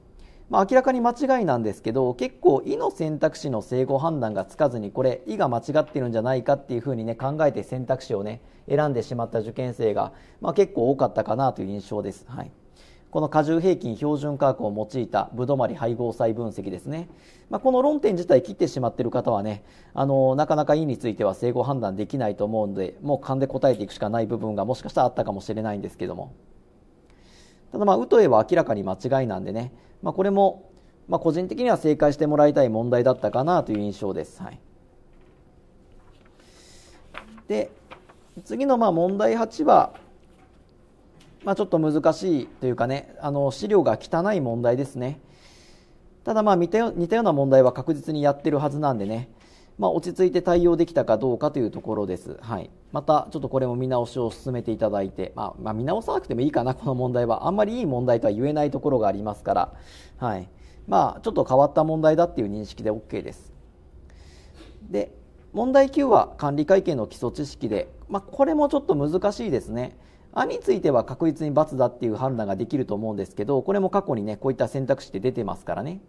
まあ、明らかに間違いなんですけど結構「い」の選択肢の整合判断がつかずにこれ「い」が間違ってるんじゃないかっていう風にね考えて選択肢をね選んでしまった受験生が、まあ、結構多かったかなという印象です。はいこの荷重平均標準価格を用いたぶどまり配合再分析ですね、まあ、この論点自体切ってしまっている方はねあのなかなか E については整合判断できないと思うのでもう勘で答えていくしかない部分がもしかしたらあったかもしれないんですけども。ただまあ、ウトエは明らかに間違いなんでね、まあ、これも、まあ、個人的には正解してもらいたい問題だったかなという印象です。はい、で、次のまあ問題8は、まあ、ちょっと難しいというかね、あの資料が汚い問題ですね。ただまあ似たような問題は確実にやってるはずなんでね、まあ、落ち着いて対応できたかどうかというところです、はい、またちょっとこれも見直しを進めていただいて、まあ、まあ、見直さなくてもいいかな、この問題はあんまりいい問題とは言えないところがありますから、はいまあ、ちょっと変わった問題だっていう認識で OK です。で問題9は管理会計の基礎知識で、まあ、これもちょっと難しいですね。案については確実に×だっていう判断ができると思うんですけどこれも過去にねこういった選択肢って出てますからね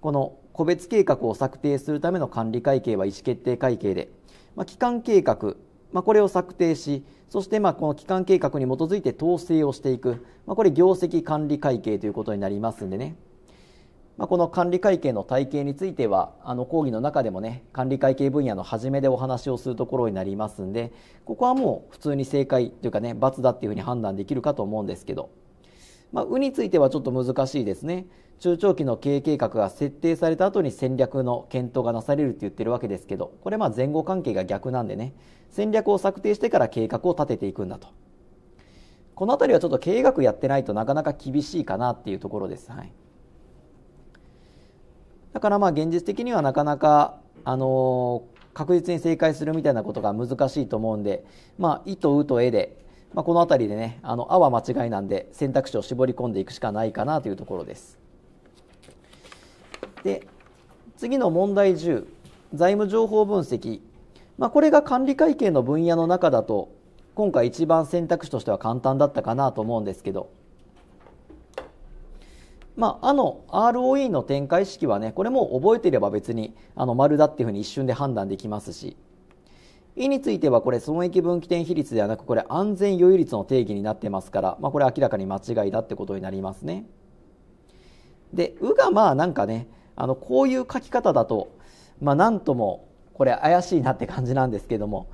この個別計画を策定するための管理会計は意思決定会計で、まあ、期間計画、まあ、これを策定し、そしてまあこの期間計画に基づいて統制をしていく、まあ、これ業績管理会計ということになりますんでね。まあ、この管理会計の体系についてはあの講義の中でもね管理会計分野の初めでお話をするところになりますんでここはもう普通に正解というかね×だっていうふうに判断できるかと思うんですけどまあ、ウについてはちょっと難しいですね。中長期の経営計画が設定された後に戦略の検討がなされるって言ってるわけですけど、これまあ前後関係が逆なんでね、戦略を策定してから計画を立てていくんだと。この辺りはちょっと経営学やってないとなかなか厳しいかなっていうところです。はい、だからまあ現実的にはなかなか、あのー、確実に正解するみたいなことが難しいと思うんで、まあ、意とうと絵でまあ、この辺りでねあの「あ」は間違いなんで選択肢を絞り込んでいくしかないかなというところです。で次の問題10財務情報分析、まあ、これが管理会計の分野の中だと今回一番選択肢としては簡単だったかなと思うんですけど、まあ、あの ROE の展開式はねこれも覚えていれば別にあの丸だっていうふうに一瞬で判断できますし。E についてはこれ損益分岐点比率ではなくこれ安全余裕率の定義になってますから、まあ、これ明らかに間違いだってことになりますね。で「う」がまあなんかねあのこういう書き方だと、まあ、なんともこれ怪しいなって感じなんですけども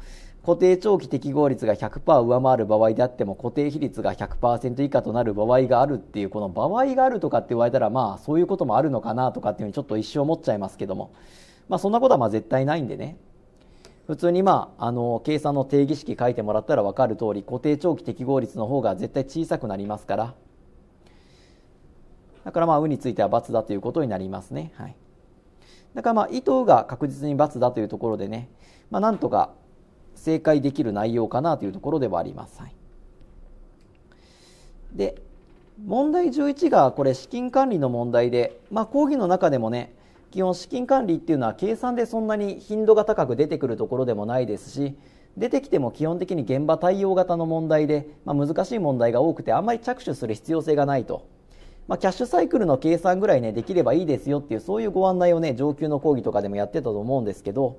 固定長期適合率が100%上回る場合であっても固定比率が100%以下となる場合があるっていうこの場合があるとかって言われたらまあそういうこともあるのかなとかっていうふうにちょっと一生思っちゃいますけども、まあ、そんなことはまあ絶対ないんでね普通にまああの計算の定義式書いてもらったら分かる通り固定長期適合率の方が絶対小さくなりますからだからまあうについては×だということになりますね、はい、だからまあ糸が確実に×だというところでね、まあ、なんとか正解できる内容かなというところではあります、はい、で問題11がこれ資金管理の問題で、まあ、講義の中でもね基本資金管理っていうのは計算でそんなに頻度が高く出てくるところでもないですし出てきても基本的に現場対応型の問題で、まあ、難しい問題が多くてあんまり着手する必要性がないと、まあ、キャッシュサイクルの計算ぐらいねできればいいですよっていうそういうご案内をね上級の講義とかでもやってたと思うんですけど、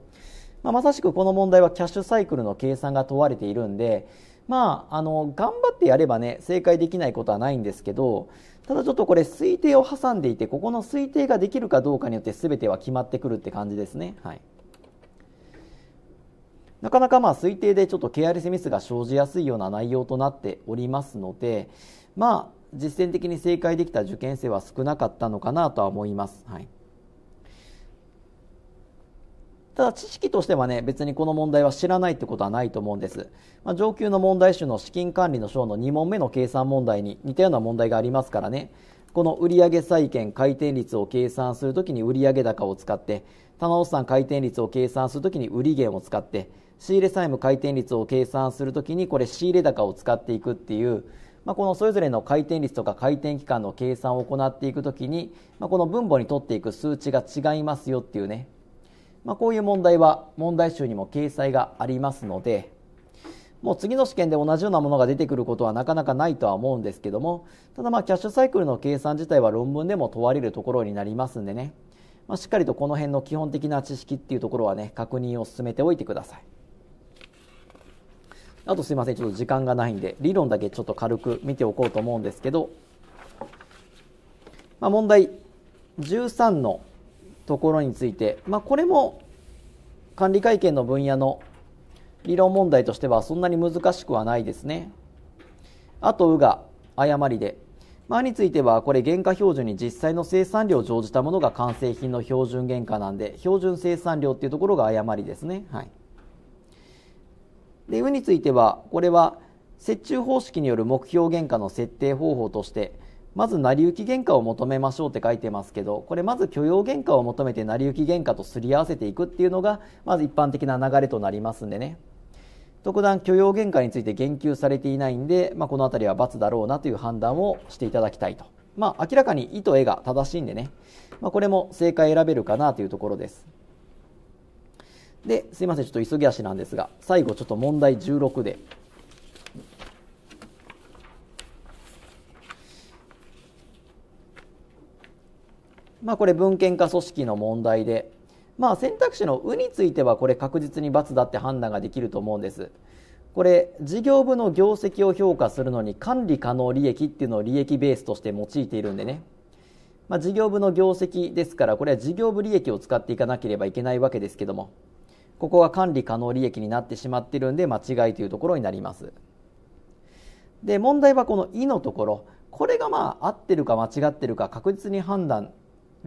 まあ、まさしくこの問題はキャッシュサイクルの計算が問われているんでまあ、あの頑張ってやればね正解できないことはないんですけどただちょっとこれ推定を挟んでいてここの推定ができるかどうかによって全ては決まってくるって感じですね、はい、なかなかまあ推定でちょっとケアレスミスが生じやすいような内容となっておりますのでまあ実践的に正解できた受験生は少なかったのかなとは思います、はいただ知識としてはね、別にこの問題は知らないってことはないと思うんです。まあ、上級の問題集の資金管理の章の2問目の計算問題に似たような問題がありますからね、この売上債権回転率を計算するときに売上高を使って、棚卸さん回転率を計算するときに売り減を使って、仕入れ債務回転率を計算するときにこれ仕入れ高を使っていくっていう、まあ、このそれぞれの回転率とか回転期間の計算を行っていくときに、まあ、この分母にとっていく数値が違いますよっていうね、まあ、こういう問題は問題集にも掲載がありますのでもう次の試験で同じようなものが出てくることはなかなかないとは思うんですけどもただまあキャッシュサイクルの計算自体は論文でも問われるところになりますんでね、まあ、しっかりとこの辺の基本的な知識っていうところはね確認を進めておいてくださいあとすいませんちょっと時間がないんで理論だけちょっと軽く見ておこうと思うんですけど、まあ、問題13のところについて、まあ、これも管理会計の分野の理論問題としてはそんなに難しくはないですね。あと「う」が誤りで「まあ」についてはこれ原価標準に実際の生産量を乗じたものが完成品の標準原価なんで標準生産量っていうところが誤りですね。はい、で「う」についてはこれは折衷方式による目標原価の設定方法としてまず成り行き原価を求めましょうって書いてますけどこれまず許容原価を求めて成り行き原価とすり合わせていくっていうのがまず一般的な流れとなりますんでね特段許容原価について言及されていないんで、まあ、この辺りは罰だろうなという判断をしていただきたいと、まあ、明らかに「意と「絵が正しいんでね、まあ、これも正解選べるかなというところですですいませんちょっと急ぎ足なんですが最後ちょっと問題16でまあ、これ文献化組織の問題で、まあ、選択肢の「う」についてはこれ確実に×だって判断ができると思うんです。これ事業部の業績を評価するのに管理可能利益っていうのを利益ベースとして用いているんでね、まあ、事業部の業績ですからこれは事業部利益を使っていかなければいけないわけですけどもここは管理可能利益になってしまってるんで間違いというところになりますで問題はこの「い」のところこれがまあ合ってるか間違ってるか確実に判断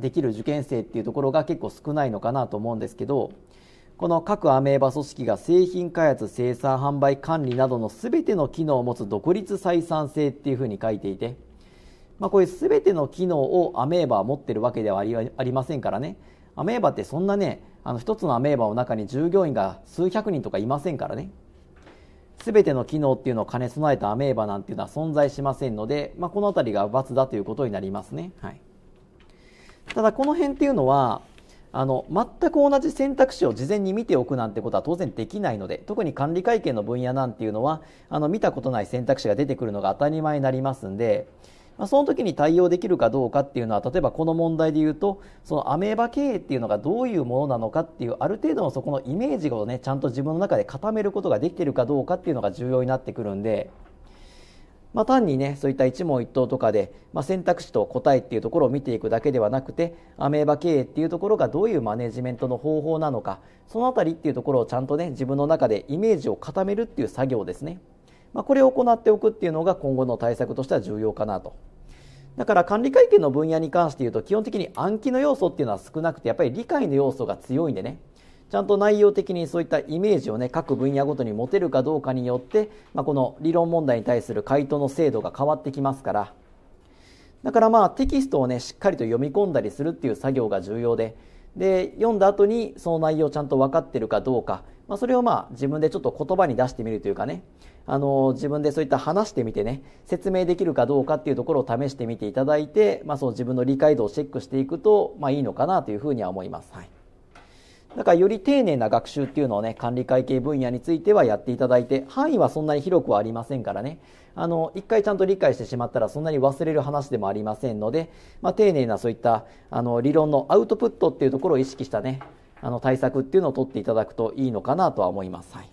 できる受験生っていうところが結構少ないのかなと思うんですけどこの各アメーバ組織が製品開発生産販売管理などの全ての機能を持つ独立採算性っていうふうに書いていて、まあ、こういう全ての機能をアメーバは持ってるわけではありませんからねアメーバってそんなねあの1つのアメーバの中に従業員が数百人とかいませんからね全ての機能っていうのを兼ね備えたアメーバなんていうのは存在しませんので、まあ、この辺りが罰だということになりますね。はいただこの辺っていうのはあの全く同じ選択肢を事前に見ておくなんてことは当然できないので特に管理会計の分野なんていうのはあの見たことない選択肢が出てくるのが当たり前になりますんで、まあ、その時に対応できるかどうかっていうのは例えばこの問題で言うとそのアメーバ経営っていうのがどういうものなのかっていうある程度のそこのイメージをねちゃんと自分の中で固めることができてるかどうかっていうのが重要になってくるんで。まあ、単にねそういった一問一答とかで、まあ、選択肢と答えっていうところを見ていくだけではなくてアメーバ経営っていうところがどういうマネジメントの方法なのかその辺りっていうところをちゃんとね自分の中でイメージを固めるっていう作業ですね、まあ、これを行っておくっていうのが今後の対策としては重要かなと。だから管理会計の分野に関して言うと基本的に暗記の要素っていうのは少なくてやっぱり理解の要素が強いんでねちゃんと内容的にそういったイメージをね各分野ごとに持てるかどうかによって、まあ、この理論問題に対する回答の精度が変わってきますからだからまあテキストをねしっかりと読み込んだりするっていう作業が重要でで読んだ後にその内容をちゃんと分かってるかどうか、まあ、それをまあ自分でちょっと言葉に出してみるというかねあの自分でそういった話してみてね説明できるかどうかっていうところを試してみていただいて、まあ、その自分の理解度をチェックしていくと、まあ、いいのかなというふうには思います。はいだからより丁寧な学習っていうのをね、管理会計分野についてはやっていただいて、範囲はそんなに広くはありませんからね、あの、一回ちゃんと理解してしまったらそんなに忘れる話でもありませんので、まあ、丁寧なそういった、あの、理論のアウトプットっていうところを意識したね、あの、対策っていうのを取っていただくといいのかなとは思います。はい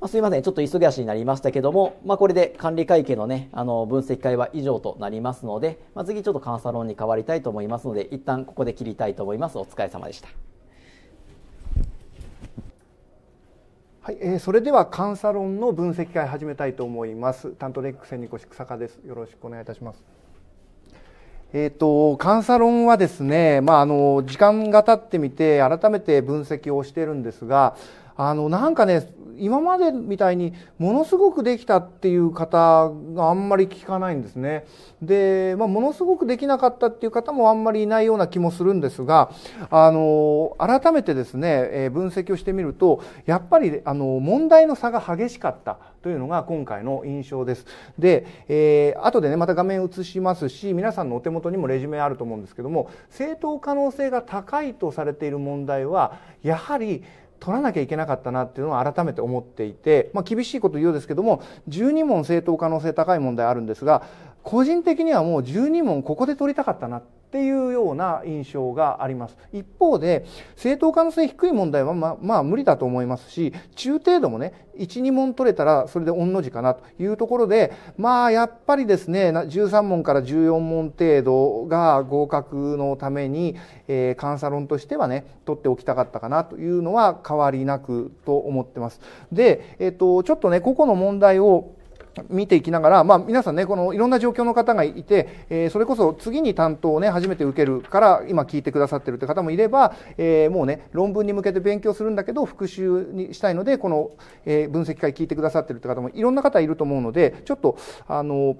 まあ、すいません、ちょっと急ぎ足になりましたけども、まあ、これで管理会計のね、あの、分析会は以上となりますので、まあ、次ちょっと監査論に変わりたいと思いますので、一旦ここで切りたいと思います。お疲れ様でした。はい、えー、それでは監査論の分析会始めたいと思います。担当レック千二越草加です。よろしくお願いいたします。えーと、監査論はですね、まあ、あの時間が経ってみて改めて分析をしているんですがあの、なんかね、今までみたいにものすごくできたっていう方があんまり聞かないんですね。で、まあ、ものすごくできなかったっていう方もあんまりいないような気もするんですが、あの、改めてですね、えー、分析をしてみると、やっぱり、あの、問題の差が激しかったというのが今回の印象です。で、えー、後でね、また画面映しますし、皆さんのお手元にもレジュメあると思うんですけども、正当可能性が高いとされている問題は、やはり、取らなきゃいけなかったなっていうのは改めて思っていて、まあ、厳しいこと言うですけども、12問正当可能性高い問題あるんですが、個人的にはもう12問ここで取りたかったなっていうような印象があります。一方で、正当可能性低い問題はまあ、まあ、無理だと思いますし、中程度もね、1、2問取れたらそれで御の字かなというところで、まあやっぱりですね、13問から14問程度が合格のために、えー、監査論としてはね、取っておきたかったかなというのは変わりなくと思ってます。で、えっ、と、ちょっとね、個々の問題を見ていきながら、まあ、皆さんね、このいろんな状況の方がいて、えー、それこそ次に担当をね、初めて受けるから、今聞いてくださってるって方もいれば、えー、もうね、論文に向けて勉強するんだけど、復習にしたいので、この、えー、分析会聞いてくださってるって方もいろんな方いると思うので、ちょっと、あの、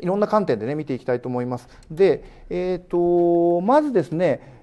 いろんな観点でね、見ていきたいと思います。で、えっ、と、まずですね、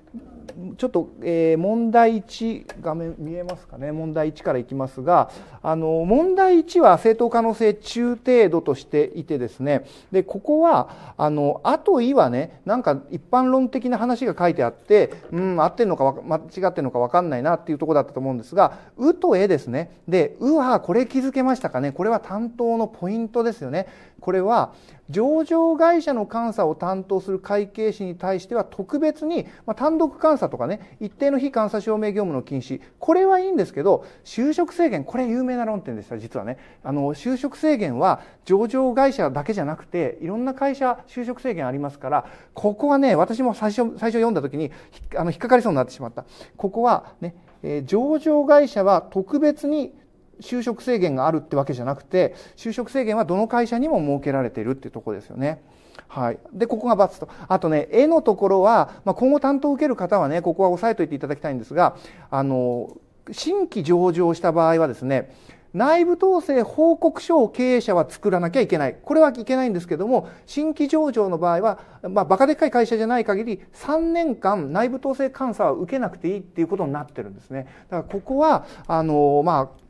ちょっと、えー、問題1画面見えますかね問題1からいきますがあの問題1は正当可能性中程度としていてですねでここはあのあといはねなんか一般論的な話が書いてあってうん合ってるのか間違ってるのか分かんないなっていうとこだったと思うんですが「う」と「え」ですねで「う」はこれ気づけましたかねこれは担当のポイントですよねこれは上場会社の監査を担当する会計士に対しては特別に、まあ、単独監査とかね一定の非監査証明業務の禁止これはいいんですけど就職制限これ有名な論点でした実はねあの就職制限は上場会社だけじゃなくていろんな会社就職制限ありますからここはね私も最初最初読んだ時にあの引っかかりそうになってしまったここはね、えー、上場会社は特別に就職制限があるってわけじゃなくて、就職制限はどの会社にも設けられているってとこですよね。はい。で、ここが×と。あとね、絵のところは、まあ、今後担当を受ける方はね、ここは押さえといていただきたいんですが、あの、新規上場した場合はですね、内部統制報告書を経営者は作らなきゃいけない。これはいけないんですけども、新規上場の場合は、まあ、バカでっかい会社じゃない限り、3年間内部統制監査は受けなくていいっていうことになってるんですね。だからここは、あの、まあ、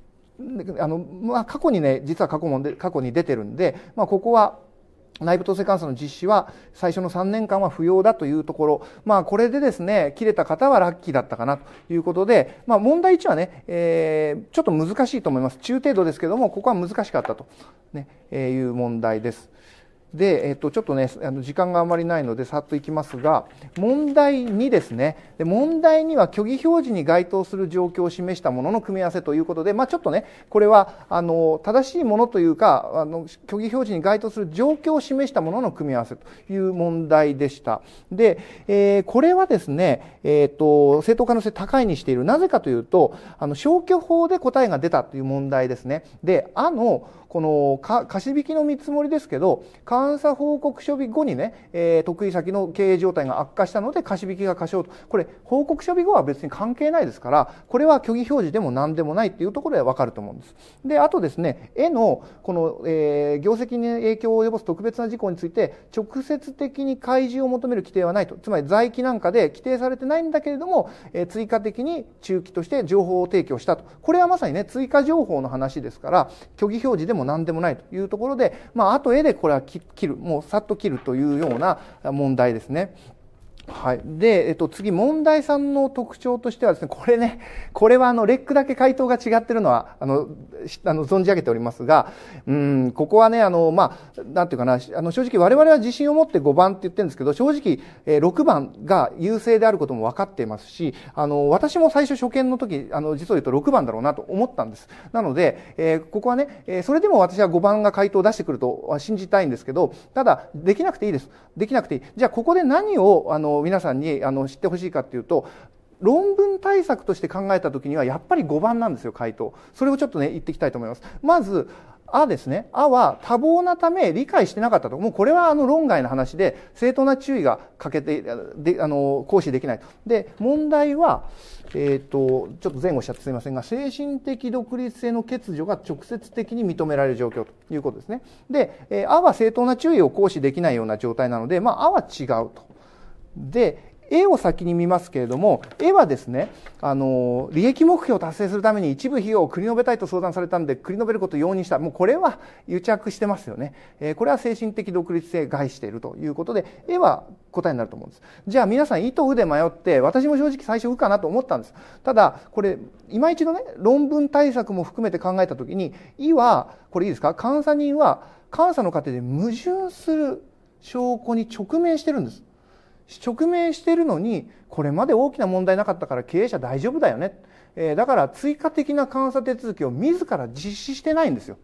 あのまあ、過去にね実は過去も過去に出てるんで、まあ、ここは内部統制監査の実施は最初の3年間は不要だというところ、まあ、これでですね切れた方はラッキーだったかなということで、まあ、問題1はね、えー、ちょっと難しいと思います中程度ですけどもここは難しかったと、ねえいう問題です。で、えっと、ちょっとね、あの時間があまりないので、さっといきますが、問題2ですね。で問題2は、虚偽表示に該当する状況を示したものの組み合わせということで、まあ、ちょっとね、これは、あの、正しいものというか、あの、虚偽表示に該当する状況を示したものの組み合わせという問題でした。で、えー、これはですね、えっ、と、正当可能性高いにしている。なぜかというと、あの、消去法で答えが出たという問題ですね。で、あの、この貸引の見積もりですけど監査報告書日後にね、えー、得意先の経営状態が悪化したので貸引が過小とこれ報告書日後は別に関係ないですからこれは虚偽表示でも何でもないっていうところで分かると思うんです。であとですね絵のこの、えー、業績に影響を及ぼす特別な事項について直接的に開示を求める規定はないとつまり在期なんかで規定されてないんだけれども、えー、追加的に中期として情報を提供したとこれはまさにね追加情報の話ですから虚偽表示でもも何でもないというところで、まあ、あと絵でこれは切る、もうさっと切るというような問題ですね。はい。で、えっと、次、問題さんの特徴としてはですね、これね、これはあの、レックだけ回答が違ってるのは、あの、あの存じ上げておりますが、うん、ここはね、あの、まあ、なんていうかな、あの、正直我々は自信を持って5番って言ってるんですけど、正直、えー、6番が優勢であることも分かっていますし、あの、私も最初初見の時、あの、実を言うと6番だろうなと思ったんです。なので、えー、ここはね、えー、それでも私は5番が回答を出してくるとは信じたいんですけど、ただ、できなくていいです。できなくていい。じゃあ、ここで何を、あの、皆さんにあの知ってほしいかっていうと論文対策として考えた時にはやっぱり5番なんですよ回答それをちょっとね言っていきたいと思いますまずあですね。あは多忙なため理解してなかったと。もうこれはあの論外の話で、正当な注意がかけて、で、あの、行使できないと。で、問題は、えっ、ー、と、ちょっと前後しちゃってすみませんが、精神的独立性の欠如が直接的に認められる状況ということですね。で、えー、あは正当な注意を行使できないような状態なので、まあ、あは違うと。で絵を先に見ますけれども絵はですねあの利益目標を達成するために一部費用を繰り延べたいと相談されたんで繰り延べることを容認したもうこれは癒着してますよね、えー、これは精神的独立性害しているということで絵は答えになると思うんですじゃあ皆さん「意と「う」で迷って私も正直最初「う」かなと思ったんですただこれ今一度ね論文対策も含めて考えた時に「意はこれいいですか監査人は監査の過程で矛盾する証拠に直面してるんです直面してるのにこれまで大きな問題なかったから経営者大丈夫だよね、えー、だから追加的な監査手続きを自ら実施してないんですよ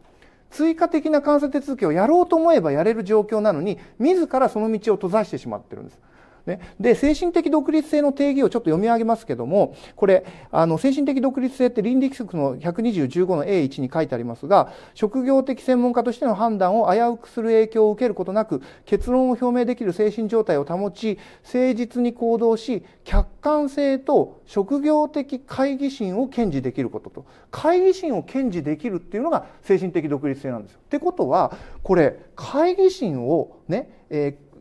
追加的な監査手続きをやろうと思えばやれる状況なのに自らその道を閉ざしてしまってるんですね、で、精神的独立性の定義をちょっと読み上げますけども、これ、あの、精神的独立性って倫理規則の12015の A1 に書いてありますが、職業的専門家としての判断を危うくする影響を受けることなく、結論を表明できる精神状態を保ち、誠実に行動し、客観性と職業的懐疑心を堅持できることと。懐疑心を堅持できるっていうのが精神的独立性なんですよ。ってことは、これ、懐疑心をね、えー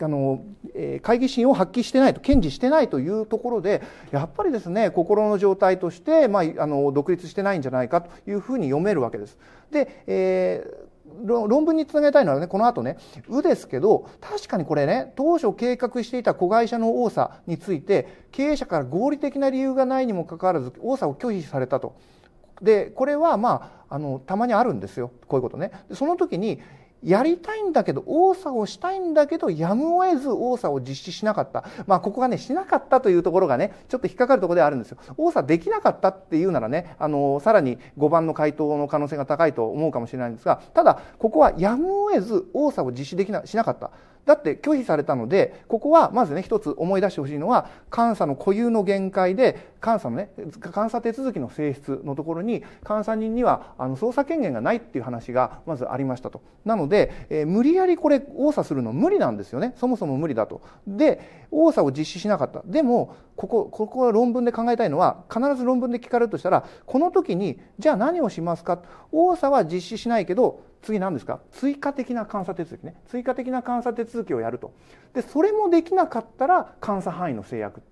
あの、えー、会議心を発揮してないと堅持してないというところでやっぱりですね心の状態として、まあ、あの独立してないんじゃないかというふうに読めるわけです。で、えー論文につなげたいのはね、この後ね、うですけど、確かにこれね、当初計画していた子会社の多さについて、経営者から合理的な理由がないにもかかわらず、多さを拒否されたと。で、これはまあ、あの、たまにあるんですよ。こういうことね。でその時に、やりたいんだけど、多さをしたいんだけど、やむを得ず多さを実施しなかった。まあ、ここがね、しなかったというところがね、ちょっと引っかかるところではあるんですよ。多さできなかったっていうならね、あの、さらに5番の回答の可能性が高いと思うかもしれないんですが、ただ、ここはやむを得ず多さを実施できな、しなかった。だって拒否されたので、ここはまずね、一つ思い出してほしいのは、監査の固有の限界で、監査のね、監査手続きの性質のところに、監査人にはあの捜査権限がないっていう話がまずありましたと。なので、えー、無理やりこれ、応査するの無理なんですよね。そもそも無理だと。で、応査を実施しなかった。でも、ここ、ここは論文で考えたいのは、必ず論文で聞かれるとしたら、この時に、じゃあ何をしますか応査は実施しないけど、次何ですか追加的な監査手続きね追加的な監査手続きをやるとでそれもできなかったら監査範囲の制約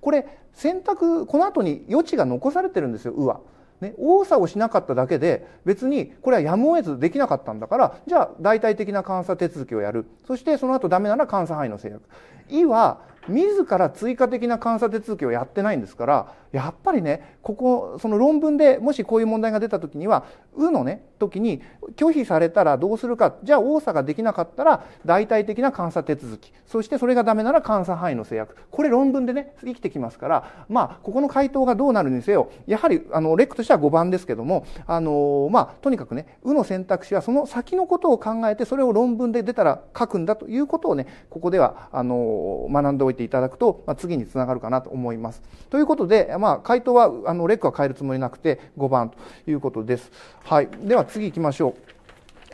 これ選択この後に余地が残されてるんですよ「う」は。ね、多さをしなかっただけで別にこれはやむを得ずできなかったんだからじゃあ代替的な監査手続きをやるそしてその後ダメなら監査範囲の制約「い」は自ら追加的な監査手続きをやってないんですからやっぱりねここその論文でもしこういう問題が出た時には「う」のね時に拒否されたらどうするかじゃあ多さができなかったら代替的な監査手続きそしてそれがダメなら監査範囲の制約これ論文でね生きてきますからまあここの回答がどうなるにせよやはりあのレックとしては5番ですけどもあのまあとにかくね「う」の選択肢はその先のことを考えてそれを論文で出たら書くんだということをねここではあの学んでおいていただくと、まあ、次につながるかなと思います。ということでまあ、回答は、あの、レックは変えるつもりなくて、5番ということです。はい。では、次行きましょう。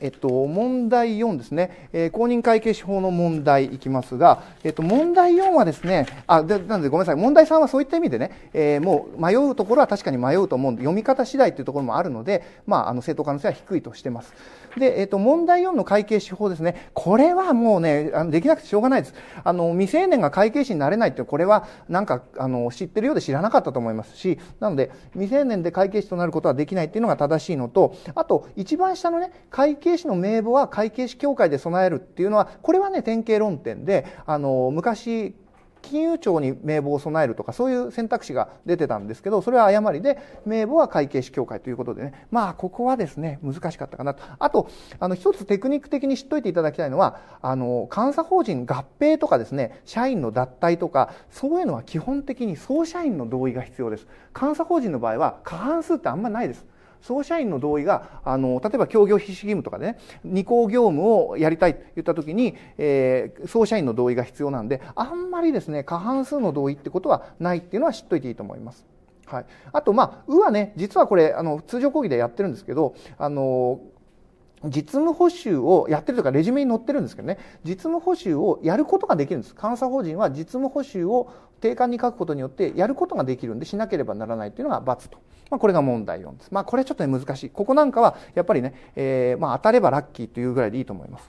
えっと、問題4ですね、えー、公認会計士法の問題いきますが、えっと、問題4はですね、あでなのでごめんなさい、問題3はそういった意味でね、えー、もう迷うところは確かに迷うと思うんで、読み方次第というところもあるので、まあ、あの正当可能性は低いとしてます。で、えっ、と、問題4の会計手法ですね。これはもうね、あのできなくてしょうがないです。あの、未成年が会計士になれないって、これは、なんか、あの、知ってるようで知らなかったと思いますし、なので、未成年で会計士となることはできないっていうのが正しいのと、あと、一番下のね、会計士の名簿は会計士協会で備えるっていうのは、これはね、典型論点で、あの、昔、金融庁に名簿を備えるとかそういう選択肢が出てたんですけどそれは誤りで名簿は会計士協会ということでねまあここはですね難しかったかなとあとあの一つテクニック的に知っといていただきたいのはあの監査法人合併とかですね社員の脱退とかそういうのは基本的に総社員の同意が必要です監査法人の場合は過半数ってあんまないです総社員の同意があの例えば協業必至義務とかでね二項業務をやりたいと言った時に、えー、総社員の同意が必要なんであんまりですね過半数の同意ってことはないっていうのは知っといていいと思います。はい、あと、まあ、うはね、実はこれ、あの、通常講義でやってるんですけど、あの、実務補修をやってるとか、レジュメに載ってるんですけどね、実務補修をやることができるんです。監査法人は実務補修を定款に書くことによってやることができるんでしなければならないというのが×と。まあ、これが問題4です。まあ、これちょっと、ね、難しい。ここなんかは、やっぱりね、えー、まあ、当たればラッキーというぐらいでいいと思います。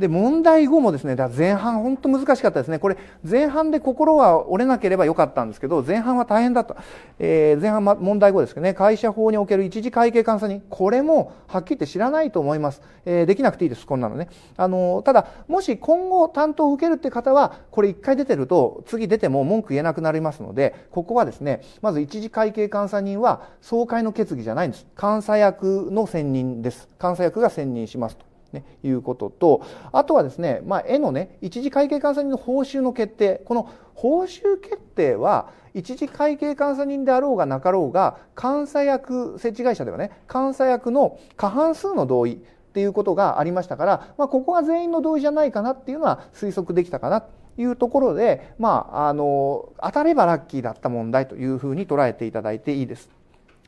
で、問題5もですね、だ前半本当難しかったですね。これ、前半で心は折れなければよかったんですけど、前半は大変だった。えー、前半、ま、問題5ですけどね、会社法における一時会計監査人、これもはっきり言って知らないと思います。えー、できなくていいです、こんなのね。あのー、ただ、もし今後担当を受けるって方は、これ一回出てると、次出ても、も文句言えなくなりますので、ここはですね、まず一時会計監査人は総会の決議じゃないんです。監査役の選任です。監査役が選任しますと。ね、いうことと、あとはですね、まあ、絵のね、一時会計監査人の報酬の決定、この報酬決定は、一時会計監査人であろうがなかろうが、監査役、設置会社ではね、監査役の過半数の同意っていうことがありましたから、まあ、ここは全員の同意じゃないかなっていうのは推測できたかな。いうところで、まあ、あの当たればラッキーだった問題というふうに捉えていただいていいです。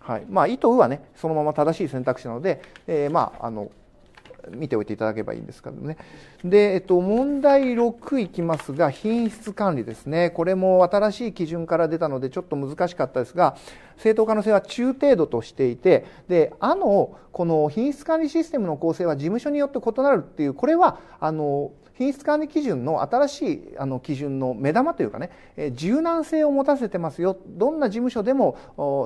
はいまあ、意図はねそのまま正しい選択肢なので、えー、まあ、あの見ておいていただけばいいんですけどね。で、えっと、問題6いきますが、品質管理ですね。これも新しい基準から出たので、ちょっと難しかったですが、正当可能性は中程度としていて、で、あの、この品質管理システムの構成は事務所によって異なるっていう、これは、あの、品質管理基準の新しいあの基準の目玉というかね、え柔軟性を持たせてますよどんな事務所でも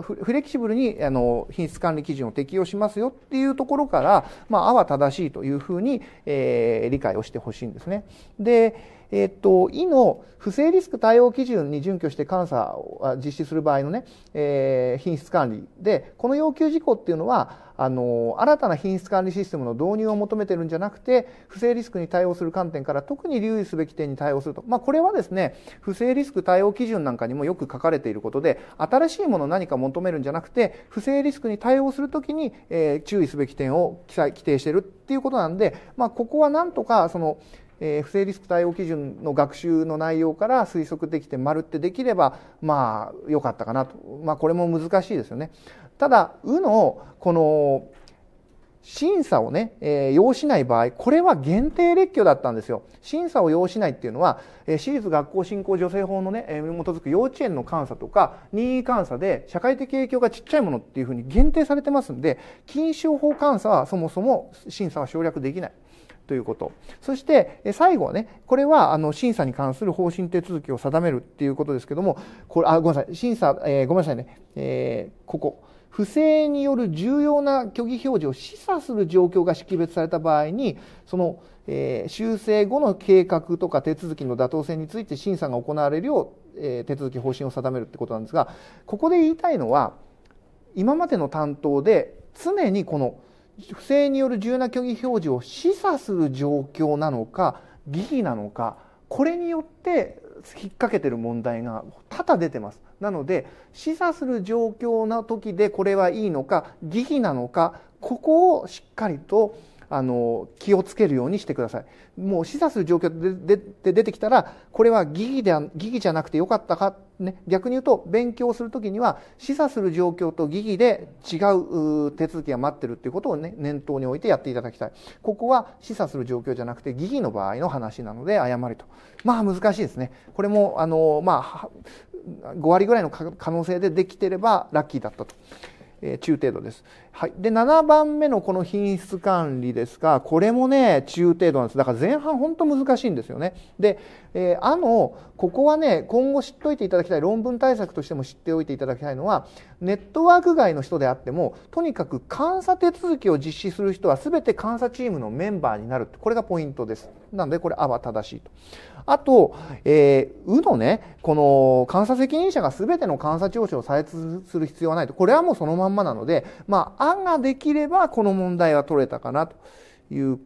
フレキシブルにあの品質管理基準を適用しますよっていうところから、まあ、あは正しいというふうに、えー、理解をしてほしいんですね。でえっ、と、医の不正リスク対応基準に準拠して監査を実施する場合のね、えー、品質管理で、この要求事項っていうのは、あの、新たな品質管理システムの導入を求めてるんじゃなくて、不正リスクに対応する観点から特に留意すべき点に対応すると。まあ、これはですね、不正リスク対応基準なんかにもよく書かれていることで、新しいものを何か求めるんじゃなくて、不正リスクに対応するときに、えー、注意すべき点を記載、規定しているっていうことなんで、まあ、ここはなんとか、その、えー、不正リスク対応基準の学習の内容から推測できて丸ってできればまあ良かったかなと、まあ、これも難しいですよね。ただ「う」のこの審査をね、えー、要しない場合、これは限定列挙だったんですよ。審査を要しないっていうのは、えー、私立学校振興助成法のね、えー、基づく幼稚園の監査とか、任意監査で社会的影響がちっちゃいものっていうふうに限定されてますんで、禁止法監査はそもそも審査は省略できない。ということ。そして、最後はね、これはあの審査に関する方針手続きを定めるっていうことですけども、これ、あ、ごめんなさい、審査、えー、ごめんなさいね、えー、ここ。不正による重要な虚偽表示を示唆する状況が識別された場合に、その、えー、修正後の計画とか手続きの妥当性について審査が行われるよう、えー、手続き方針を定めるってことなんですが、ここで言いたいのは、今までの担当で常にこの不正による重要な虚偽表示を示唆する状況なのか疑義なのかこれによって引っ掛けてる問題が多々出てます。なので示唆する状況な時でこれはいいのか疑義なのかここをしっかりとあの気をつけるようにしてくださいもう示唆する状況でで出てきたらこれは疑義で疑義じゃなくてよかったか、ね、逆に言うと勉強する時には示唆する状況と疑義で違う手続きが待ってるっていうことを、ね、念頭に置いてやっていただきたいここは示唆する状況じゃなくて疑義の場合の話なので誤りとまあ難しいですねこれもあのまあ5割ぐらいの可能性でできてればラッキーだったと。中程度です、はい、で7番目のこの品質管理ですがこれもね中程度なんですだから前半本当難しいんですよねで、えー、あのここはね今後知っておいていただきたい論文対策としても知っておいていただきたいのはネットワーク外の人であってもとにかく監査手続きを実施する人は全て監査チームのメンバーになるこれがポイントですなのでこれ「あ」は正しいと。あと、えー、うのね、この監査責任者が全ての監査聴取を採掘する必要はないと。これはもうそのまんまなので、まあ、案ができればこの問題は取れたかなという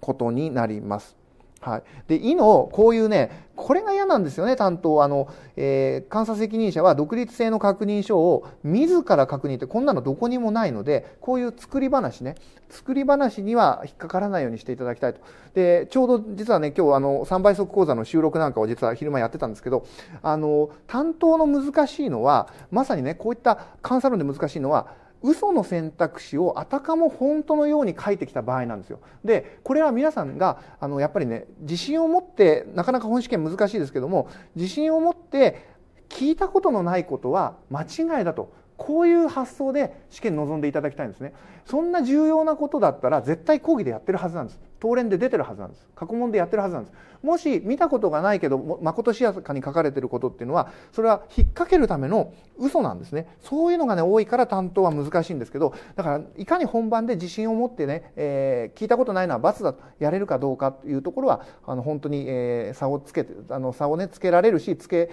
ことになります。はい、で、いのこういうね、これが嫌なんですよね、担当。あの、えー、監査責任者は独立性の確認書を自ら確認って、こんなのどこにもないので、こういう作り話ね、作り話には引っかからないようにしていただきたいと。で、ちょうど実はね、今日あの、3倍速講座の収録なんかを実は昼間やってたんですけど、あの、担当の難しいのは、まさにね、こういった監査論で難しいのは、嘘の選択肢をあたかも本当のように書いてきた場合なんですよ。でこれは皆さんがあのやっぱりね自信を持ってなかなか本試験難しいですけども自信を持って聞いたことのないことは間違いだとこういう発想で試験に臨んでいただきたいんですねそんな重要なことだったら絶対講義でやってるはずなんです東連で出てるはずなんです過去問でやってるはずなんですもし見たことがないけどまことしやかに書かれてることっていうのはそれは引っ掛けるための嘘なんですねそういうのがね多いから担当は難しいんですけどだからいかに本番で自信を持ってね、えー、聞いたことないのは罰だとやれるかどうかというところはあの本当に、えー、差をつけてあの差をねつけられるしつけ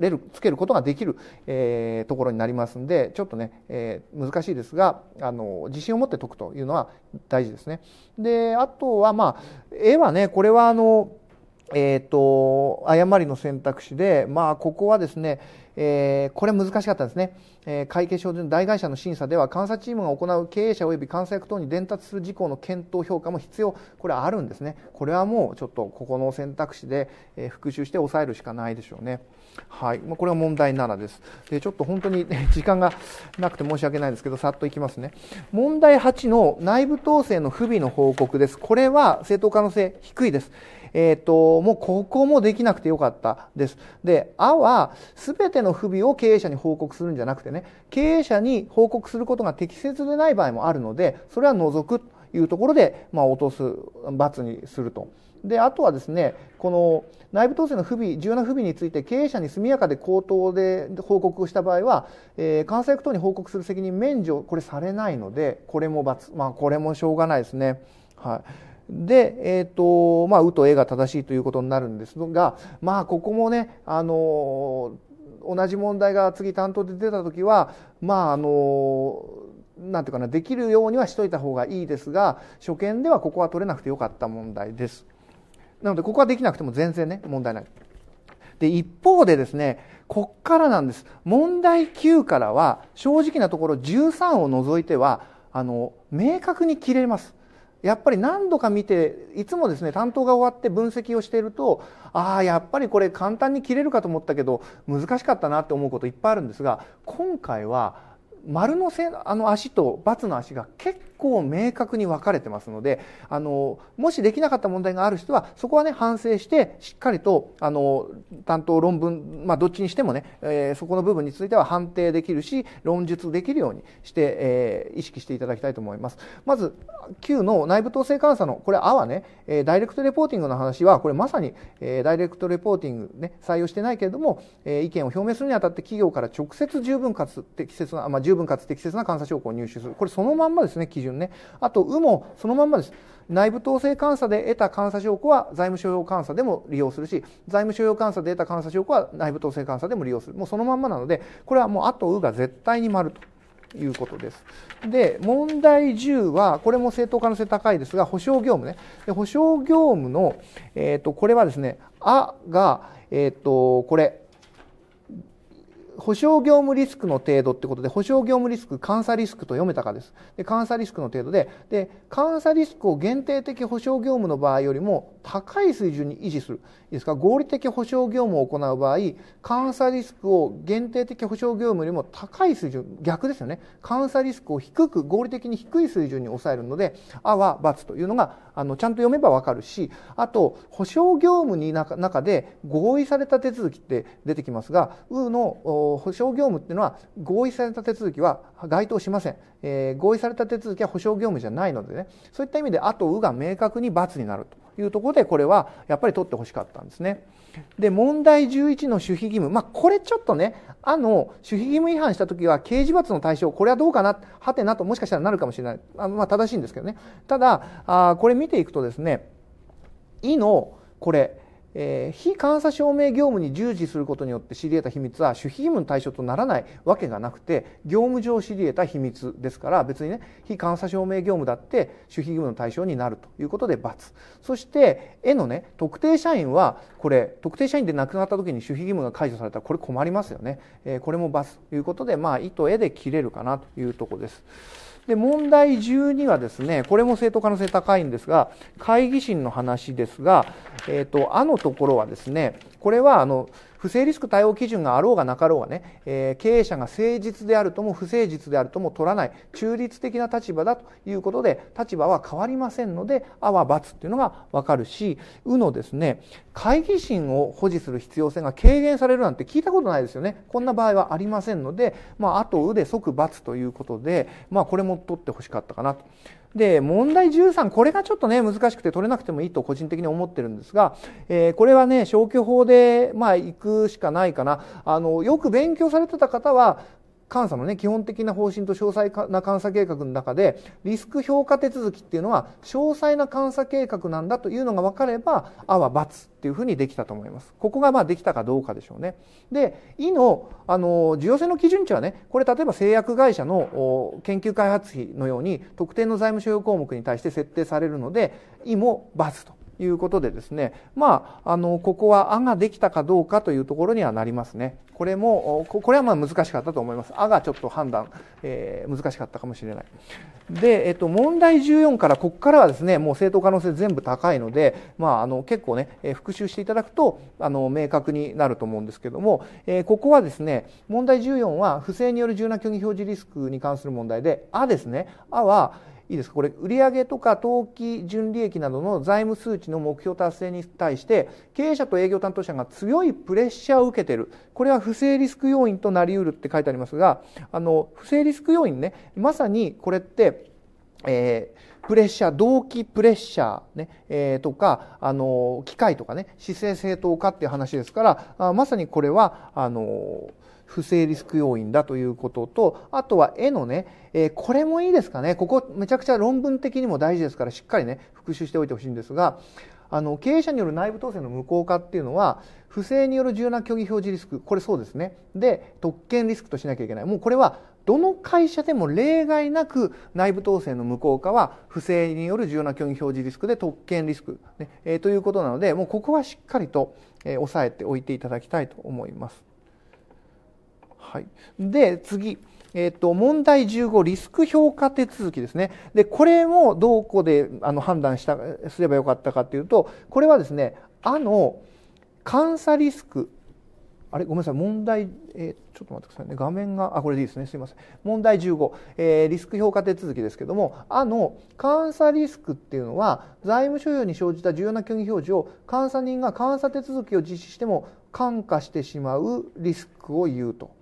れる、つけることができる、えー、ところになりますんで、ちょっとね、えー、難しいですが、あの、自信を持って解くというのは大事ですね。で、あとは、まあ、絵はね、これはあの、えっ、ー、と、誤りの選択肢で、まあ、ここはですね、えー、これ難しかったですね、えー、会計証人大会社の審査では監査チームが行う経営者及び監査役等に伝達する事項の検討評価も必要これはあるんですねこれはもうちょっとここの選択肢で、えー、復習して抑えるしかないでしょうねはい、まあ、これは問題7ですでちょっと本当に、時間がなくて申し訳ないですけどさっといきますね問題8の内部統制の不備の報告ですこれは正当可能性低いです、えっ、ー、と、もうここもできなくてよかったです。で、あは、すべての不備を経営者に報告するんじゃなくてね、経営者に報告することが適切でない場合もあるので、それは除くというところで、まあ、落とす、罰にすると。で、あとはですね、この内部統制の不備、重要な不備について経営者に速やかで口頭で報告した場合は、えー、監査役等に報告する責任免除、これされないので、これも罰、まあ、これもしょうがないですね。はい。で、えーとまあ、うとえが正しいということになるんですが、まあ、ここもね、あの同じ問題が次担当で出た時は、まあ、あのなんていうかなできるようにはしといた方がいいですが初見ではここは取れなくてよかった問題ですなのでここはできなくても全然ね問題ないで一方でですねこっからなんです問題9からは正直なところ13を除いてはあの明確に切れますやっぱり何度か見ていつもですね担当が終わって分析をしているとああやっぱりこれ簡単に切れるかと思ったけど難しかったなって思うこといっぱいあるんですが今回は丸のせあの足と×の足が結構明確に分かれてますのであのもしできなかった問題がある人はそこはね反省してしっかりとあの担当論文、まあ、どっちにしてもね、えー、そこの部分については判定できるし論述できるようにして、えー、意識していただきたいと思います。まず9の内部統制監査のこれ「あ」はね、えダイレクトレポーティングの話はこれまさに、えダイレクトレポーティング、ね、採用してないけれども、え意見を表明するにあたって企業から直接十分かつ適切な、まあ、十分かつ適切な監査証拠を入手するこれそのまんまですね基準準ね。あと、うもそのまんまです。内部統制監査で得た監査証拠は財務所要監査でも利用するし、財務所要監査で得た監査証拠は内部統制監査でも利用する。もうそのまんまなので、これはもうあとうが絶対に丸と。いうことです。で、問題10は、これも正当可能性高いですが、保証業務ね。で保証業務の、えっ、ー、と、これはですね、あが、えっ、ー、と、これ、保証業務リスクの程度ってことで、保証業務リスク、監査リスクと読めたかです。で、監査リスクの程度で、で、監査リスクを限定的保証業務の場合よりも高い水準に維持する。いいですか合理的保証業務を行う場合、監査リスクを限定的保証業務よりも高い水準、逆ですよね。監査リスクを低く、合理的に低い水準に抑えるので、あは×というのが、あの、ちゃんと読めばわかるし、あと、保証業務に中で合意された手続きって出てきますが、うの、保証業務っていうのは合意された手続きは該当しません、えー、合意された手続きは補償業務じゃないのでねそういった意味で「あ」と「う」が明確に×になるというところでこれはやっぱり取ってほしかったんですね。で問題11の守秘義務、まあ、これちょっとね「あ」の守秘義務違反した時は刑事罰の対象これはどうかなはてなともしかしたらなるかもしれないあ、まあ、正しいんですけどねただあこれ見ていくとですね「い」のこれえー、非監査証明業務に従事することによって知り得た秘密は守秘義務の対象とならないわけがなくて業務上知り得た秘密ですから別にね非監査証明業務だって守秘義務の対象になるということで×そして絵のね特定社員はこれ特定社員で亡くなった時に守秘義務が解除されたらこれ困りますよね、えー、これも×ということでまあ意図絵で切れるかなというとこです。で、問題12はですね、これも正当可能性高いんですが、会議審の話ですが、えっ、ー、と、あのところはですね、これは、あの、不正リスク対応基準があろうがなかろうがね、えー、経営者が誠実であるとも不誠実であるとも取らない中立的な立場だということで立場は変わりませんのであわばつっていうのが分かるし「う」のですね会議心を保持する必要性が軽減されるなんて聞いたことないですよねこんな場合はありませんので、まあ、あと「う」で即罰ということで、まあ、これも取ってほしかったかなと。で、問題13、これがちょっとね、難しくて取れなくてもいいと個人的に思ってるんですが、えー、これはね、消去法で、まあ、行くしかないかな。あの、よく勉強されてた方は、監査のね、基本的な方針と詳細な監査計画の中で、リスク評価手続きっていうのは、詳細な監査計画なんだというのが分かれば、あは×っていうふうにできたと思います。ここがまあできたかどうかでしょうね。で、いの、あの、需要性の基準値はね、これ例えば製薬会社の研究開発費のように、特定の財務所有項目に対して設定されるので、いも×と。いうことでですね、まあ、あの、ここは「あ」ができたかどうかというところにはなりますね。これも、これはまあ難しかったと思います。あがちょっと判断、えー、難しかったかもしれない。で、えっと、問題14から、ここからはですね、もう正当可能性全部高いので、まあ、あの、結構ね、えー、復習していただくと、あの、明確になると思うんですけども、えー、ここはですね、問題14は、不正による柔軟虚偽表示リスクに関する問題で、あですね、あは、いいですかこれ売上とか当期純利益などの財務数値の目標達成に対して経営者と営業担当者が強いプレッシャーを受けているこれは不正リスク要因となりうるって書いてありますがあの不正リスク要因ねまさにこれって、えープレッシャー、動機プレッシャーね、えー、とか、あの機械とかね、姿勢正当化っていう話ですから、あまさにこれはあの不正リスク要因だということと、あとは絵のね、えー、これもいいですかね。ここめちゃくちゃ論文的にも大事ですから、しっかりね、復習しておいてほしいんですが、あの、経営者による内部統制の無効化っていうのは、不正による重要な虚偽表示リスク、これそうですね。で、特権リスクとしなきゃいけない。もうこれは、どの会社でも例外なく内部統制の無効化は不正による重要な虚偽表示リスクで特権リスクね、えー、ということなのでもうここはしっかりと、えー、押さえておいていただきたいと思います。はい、で次、えーと、問題15リスク評価手続きですねでこれもどこであの判断したすればよかったかというとこれはですねあの監査リスクあれごめんなさい問題、えー、ちょっと待ってくださいね画面があこれでいいですねすいません問題15、えー、リスク評価手続きですけどもあの監査リスクっていうのは財務所有に生じた重要な権偽表示を監査人が監査手続きを実施しても感化してしまうリスクを言うと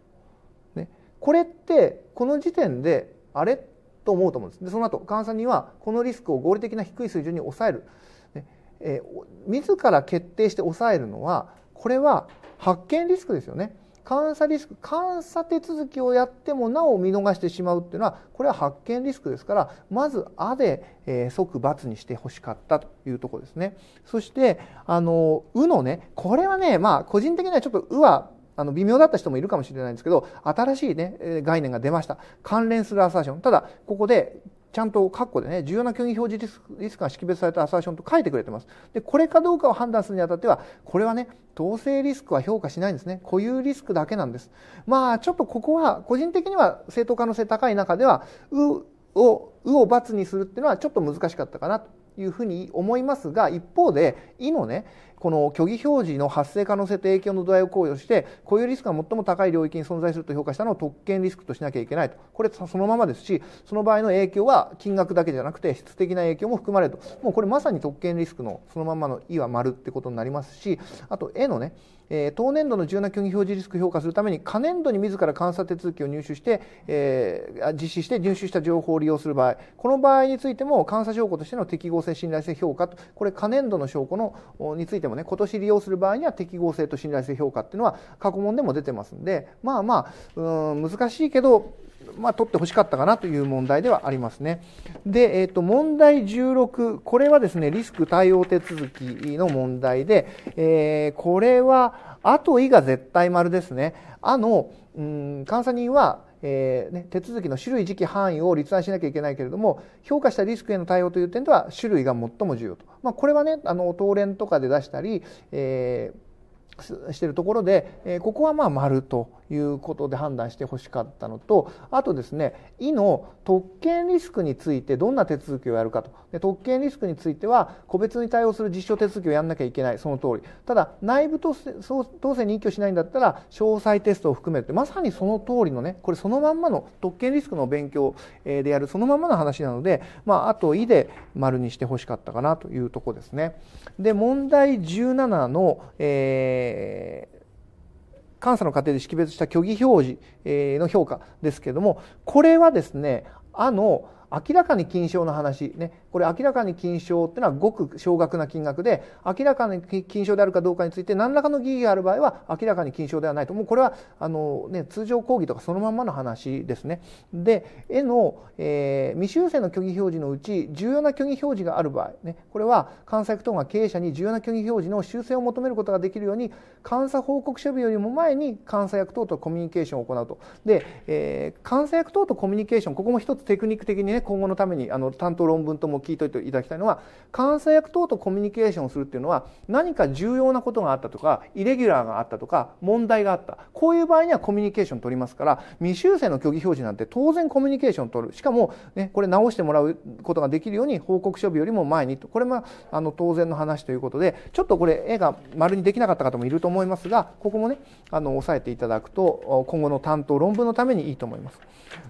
これってこの時点であれと思うと思うんですでその後監査人はこのリスクを合理的な低い水準に抑える、ねえ自ら決定して抑えるのはこれは発見リスクですよね監査リスク監査手続きをやってもなお見逃してしまうっていうのはこれは発見リスクですからまず「あ」で、え即罰にしてほしかったというところですねそしてあの「う」のねこれはねまあ個人的にはちょっと「う」はあの微妙だった人もいるかもしれないんですけど、新しいね、概念が出ました。関連するアサーション。ただ、ここで、ちゃんと括弧でね、重要な虚偽表示リスクが識別されたアサーションと書いてくれてます。で、これかどうかを判断するにあたっては、これはね、統制リスクは評価しないんですね。固有リスクだけなんです。まあ、ちょっとここは、個人的には正当可能性高い中では、うを、うを罰にするっていうのはちょっと難しかったかなというふうに思いますが、一方で、いのね、この虚偽表示の発生可能性と影響の度合いを考慮してこういうリスクが最も高い領域に存在すると評価したのを特権リスクとしなきゃいけないとこれそのままですしその場合の影響は金額だけじゃなくて質的な影響も含まれるともうこれまさに特権リスクのそのままの「意は丸ってことになりますしあと「え」のねえー、当年度の重要な虚偽表示リスク評価するために可年度に自ら監査手続きを入手して、えー、実施して入手した情報を利用する場合この場合についても監査証拠としての適合性信頼性評価とこれ可年度の証拠のについててもね、今年利用する場合には適合性と信頼性評価っていうのは過去問でも出てますんで、まあまあ、うん難しいけど、まあ、取ってほしかったかなという問題ではありますね。で、えっ、ー、と、問題16、これはですね、リスク対応手続きの問題で、えー、これは、あといが絶対丸ですね。あの、うん、監査人はえーね、手続きの種類、時期、範囲を立案しなきゃいけないけれども、評価したリスクへの対応という点では、種類が最も重要と。まあ、これはね、あの、東連とかで出したり、えーしてるところで、えー、ここはまあ丸ということで判断してほしかったのとあとですね「い」の特権リスクについてどんな手続きをやるかとで特権リスクについては個別に対応する実証手続きをやらなきゃいけないその通りただ内部統制に依拠しないんだったら詳細テストを含めてまさにその通りのねこれそのまんまの特権リスクの勉強でやるそのまんまの話なので、まあ、あと「い」で丸にしてほしかったかなというところですね。で問題17の、えー監査の過程で識別した虚偽表示の評価ですけれども、これはですね、あの、明らかに禁止の話、ね、これ明らかに金賞っていうのはごく少額な金額で、明らかに金賞であるかどうかについて何らかの疑義がある場合は明らかに金賞ではないと。もうこれは、あのね、通常講義とかそのままの話ですね。で、絵の、えー、未修正の虚偽表示のうち重要な虚偽表示がある場合、ね、これは監査役等が経営者に重要な虚偽表示の修正を求めることができるように、監査報告書日よりも前に監査役等とコミュニケーションを行うと。で、えー、監査役等とコミュニケーション、ここも一つテクニック的にね、今後のために、あの、担当論文とも聞いておいていただきたいのは監査役等とコミュニケーションをするっていうのは何か重要なことがあったとかイレギュラーがあったとか問題があったこういう場合にはコミュニケーション取りますから未修正の虚偽表示なんて当然コミュニケーション取るしかも、ね、これ直してもらうことができるように報告書日よりも前にとこれもあの当然の話ということでちょっとこれ絵が丸にできなかった方もいると思いますがここもねあの押さえていただくと今後の担当論文のためにいいと思います。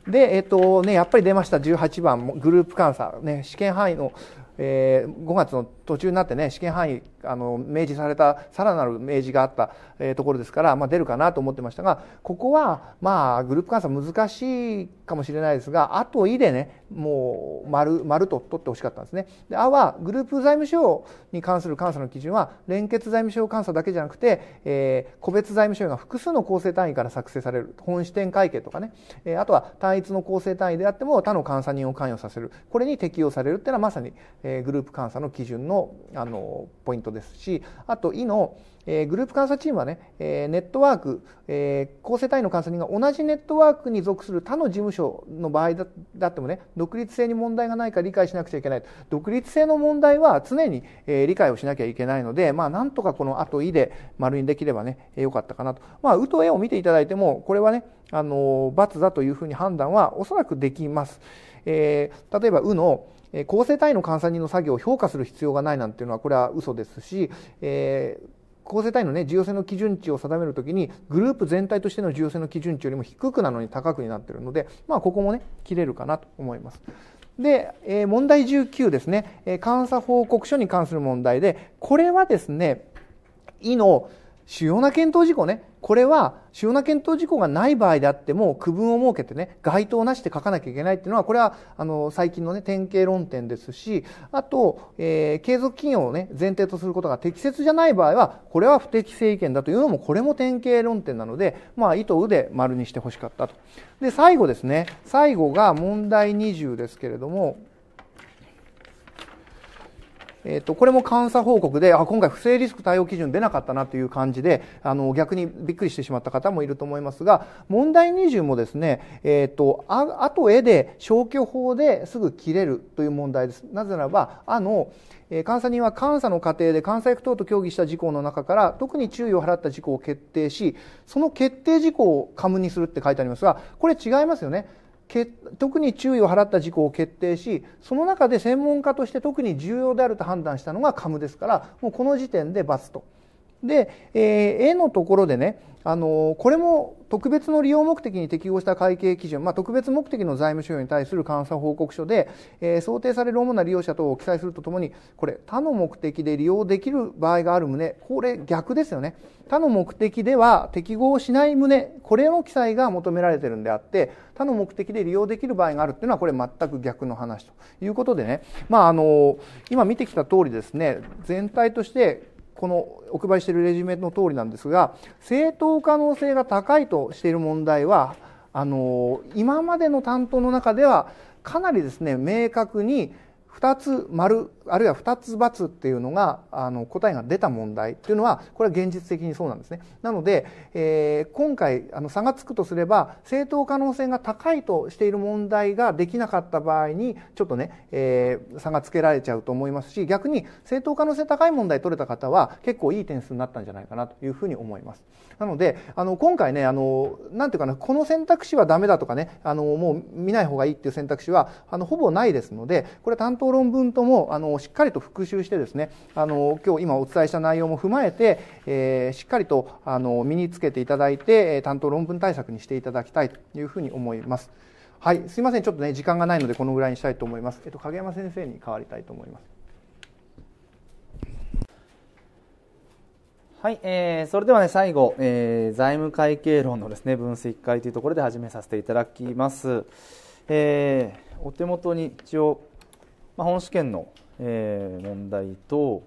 で、えっとね、やっぱり出ました18番グループ監査、ね、試験範囲範囲の、えー、5月の途中になってね試験範囲あの明示されたさらなる明示があった、えー、ところですから、まあ、出るかなと思ってましたがここは、まあ、グループ監査難しいかもしれないですが後いでねもう丸丸と取ってほしかったんですね。であはグループ財務省に関する監査の基準は連結財務省監査だけじゃなくて、えー、個別財務省が複数の構成単位から作成される本支店会計とかね、えー、あとは単一の構成単位であっても他の監査人を関与させるこれに適用されるっていうのはまさに、えー、グループ監査の基準のあのポイントですしあと「い」の、えー、グループ監査チームはね、えー、ネットワーク、えー、構成単位の監査人が同じネットワークに属する他の事務所の場合だだってもね独立性に問題がないか理解しなくちゃいけない独立性の問題は常に、えー、理解をしなきゃいけないので、まあ、なんとかこの「あ」と「い」で丸にできればね、えー、よかったかなと。まあ、うとえを見ていただいてもこれはねあの×だというふうに判断はおそらくできます。えー、例えば「う」の「え構成単位の監査人の作業を評価する必要がないなんていうのはこれは嘘ですし、えー構成単位のね、重要性の基準値を定めるときに、グループ全体としての重要性の基準値よりも低くなのに高くになってるので、まあ、ここもね、切れるかなと思います。で、えー、問題19ですね、えー、監査報告書に関する問題で、これはですね、いの主要な検討事項ね、これは主要な検討事項がない場合であっても区分を設けてね該当なしで書かなきゃいけないっていうのはこれはあの最近のね典型論点ですしあと、えー、継続企業をね前提とすることが適切じゃない場合はこれは不適正意見だというのもこれも典型論点なのでまあ意図うで丸にしてほしかったと。で最後ですね最後が問題20ですけれどもえっ、と、これも監査報告で、あ、今回不正リスク対応基準出なかったなという感じで、あの、逆にびっくりしてしまった方もいると思いますが、問題20もですね、えっ、ー、と、あ、あと絵で消去法ですぐ切れるという問題です。なぜならば、あの、え監査人は監査の過程で監査役等と協議した事項の中から特に注意を払った事項を決定しその決定事項をカムにするって書いてありますがこれ違いますよね特に注意を払った事項を決定しその中で専門家として特に重要であると判断したのがカムですからもうこの時点で罰と。で、えー、A のところでね、あのこれも特別の利用目的に適合した会計基準、まあ、特別目的の財務収与に対する監査報告書で、えー、想定される主な利用者等を記載するとともに、これ、他の目的で利用できる場合がある旨、これ逆ですよね。他の目的では適合しない旨、これの記載が求められてるんであって、他の目的で利用できる場合があるっていうのは、これ全く逆の話ということでね、まあ、あの今見てきた通りですね、全体としてこのお配りしているレジュメの通りなんですが正当可能性が高いとしている問題はあの今までの担当の中ではかなりですね明確に2つ丸あるいは2つ×っていうのがあの答えが出た問題っていうのはこれは現実的にそうなんですねなので、えー、今回あの差がつくとすれば正当可能性が高いとしている問題ができなかった場合にちょっとね、えー、差がつけられちゃうと思いますし逆に正当可能性高い問題取れた方は結構いい点数になったんじゃないかなというふうに思いますなのであの今回ねあのなんていうかなこの選択肢はダメだとかねあのもう見ない方がいいっていう選択肢はあのほぼないですのでこれ担当討論文ともあのしっかりと復習してですねあの今日今お伝えした内容も踏まえて、えー、しっかりとあの身につけていただいて担当論文対策にしていただきたいというふうに思います。はい、すいませんちょっとね時間がないのでこのぐらいにしたいと思います。えっと影山先生に代わりたいと思います。はい、えー、それではね最後、えー、財務会計論のですね分析会というところで始めさせていただきます。えー、お手元に一応まあ、本試験の、えー、問題と、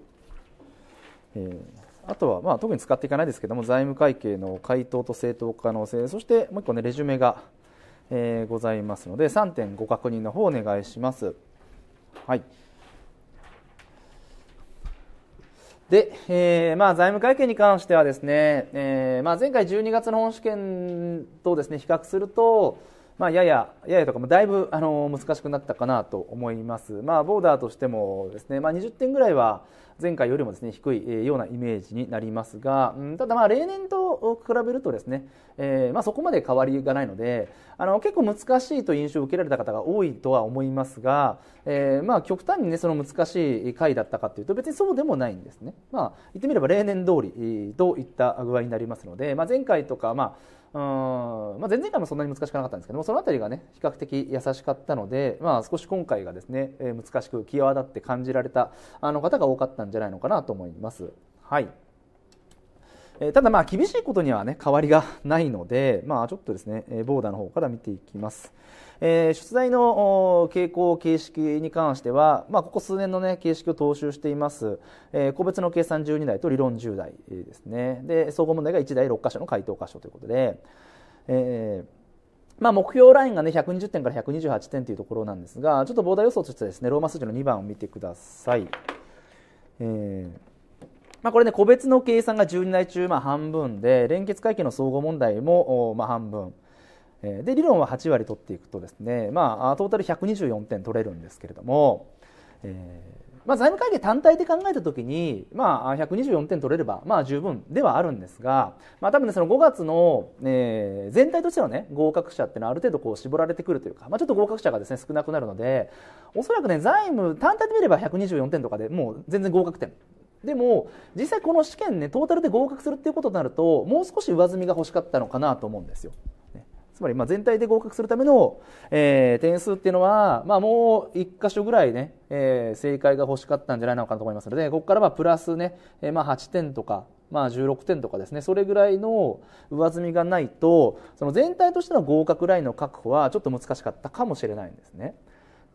えー、あとは、まあ、特に使っていかないですけども財務会計の回答と正当可能性そしてもう1個、ね、レジュメが、えー、ございますので3点ご確認の方お願いします。はいで、えーまあ、財務会計に関してはですね、えーまあ、前回12月の本試験とですね比較すると、まあ、やや、ややとかもだいぶあの難しくなったかなと思います。まあ、ボーダーとしてもですね、まあ、20点ぐらいは前回よりもですね、低いようなイメージになりますが、うん、ただ例年と比べるとですね、えー、まあ、そこまで変わりがないので、あの結構難しいという印象を受けられた方が多いとは思いますが、えー、まあ、極端にね、その難しい回だったかというと別にそうでもないんですね。まあ、言ってみれば例年通りといった具合になりますので、まあ、前回とか、まあ、うん、まあ、前々回もそんなに難しくなかったんですけどもその辺りがね比較的優しかったので、まあ、少し今回がですね、え難しく際立って感じられたあの方が多かったんじゃないのかなと思います。はいえただ、まあ、厳しいことには、ね、変わりがないので、まあ、ちょっとですね、えボーダーの方から見ていきます。えー、出題の傾向、形式に関しては、まあ、ここ数年の、ね、形式を踏襲しています、えー、個別の計算12台と理論10台ですねで総合問題が1台6箇所の回答箇所ということで、えーまあ、目標ラインが、ね、120点から128点というところなんですがちょっと膨大予想としてですねローマ数字の2番を見てください。えーまあ、これね個別の計算が12台中まあ半分で連結会計の総合問題もまあ半分。で理論は8割取っていくとですね、まあ、トータル124点取れるんですけれども、えー、まあ、財務会計単体で考えた時に、まあ、124点取れれば、まあ、十分ではあるんですが、まあ、多分、ね、その5月の、えー、全体としての、ね、合格者っていうのはある程度こう絞られてくるというか、まあ、ちょっと合格者がです、ね、少なくなるのでおそらく、ね、財務単体で見れば124点とかでもう全然合格点でも実際この試験ねトータルで合格するっていうことになるともう少し上積みが欲しかったのかなと思うんですよ。つまりま全体で合格するための、えー、点数っていうのは、まあ、もう1箇所ぐらいね、えー、正解が欲しかったんじゃないのかなと思いますので、ここからはプラスね、えー、ま8点とか、まあ、16点とかですね、それぐらいの上積みがないと、その全体としての合格ラインの確保はちょっと難しかったかもしれないんですね。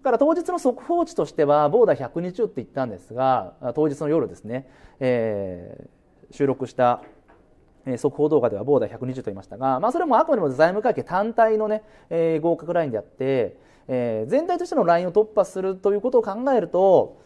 から当日の速報値としては、ボーダー120って言ったんですが、当日の夜ですね、えー、収録したえ速報動画ではボーダー120と言いましたが、まあ、それもあくまでも財務会計単体のね、えー、合格ラインであって、えー、全体としてのラインを突破するということを考えると、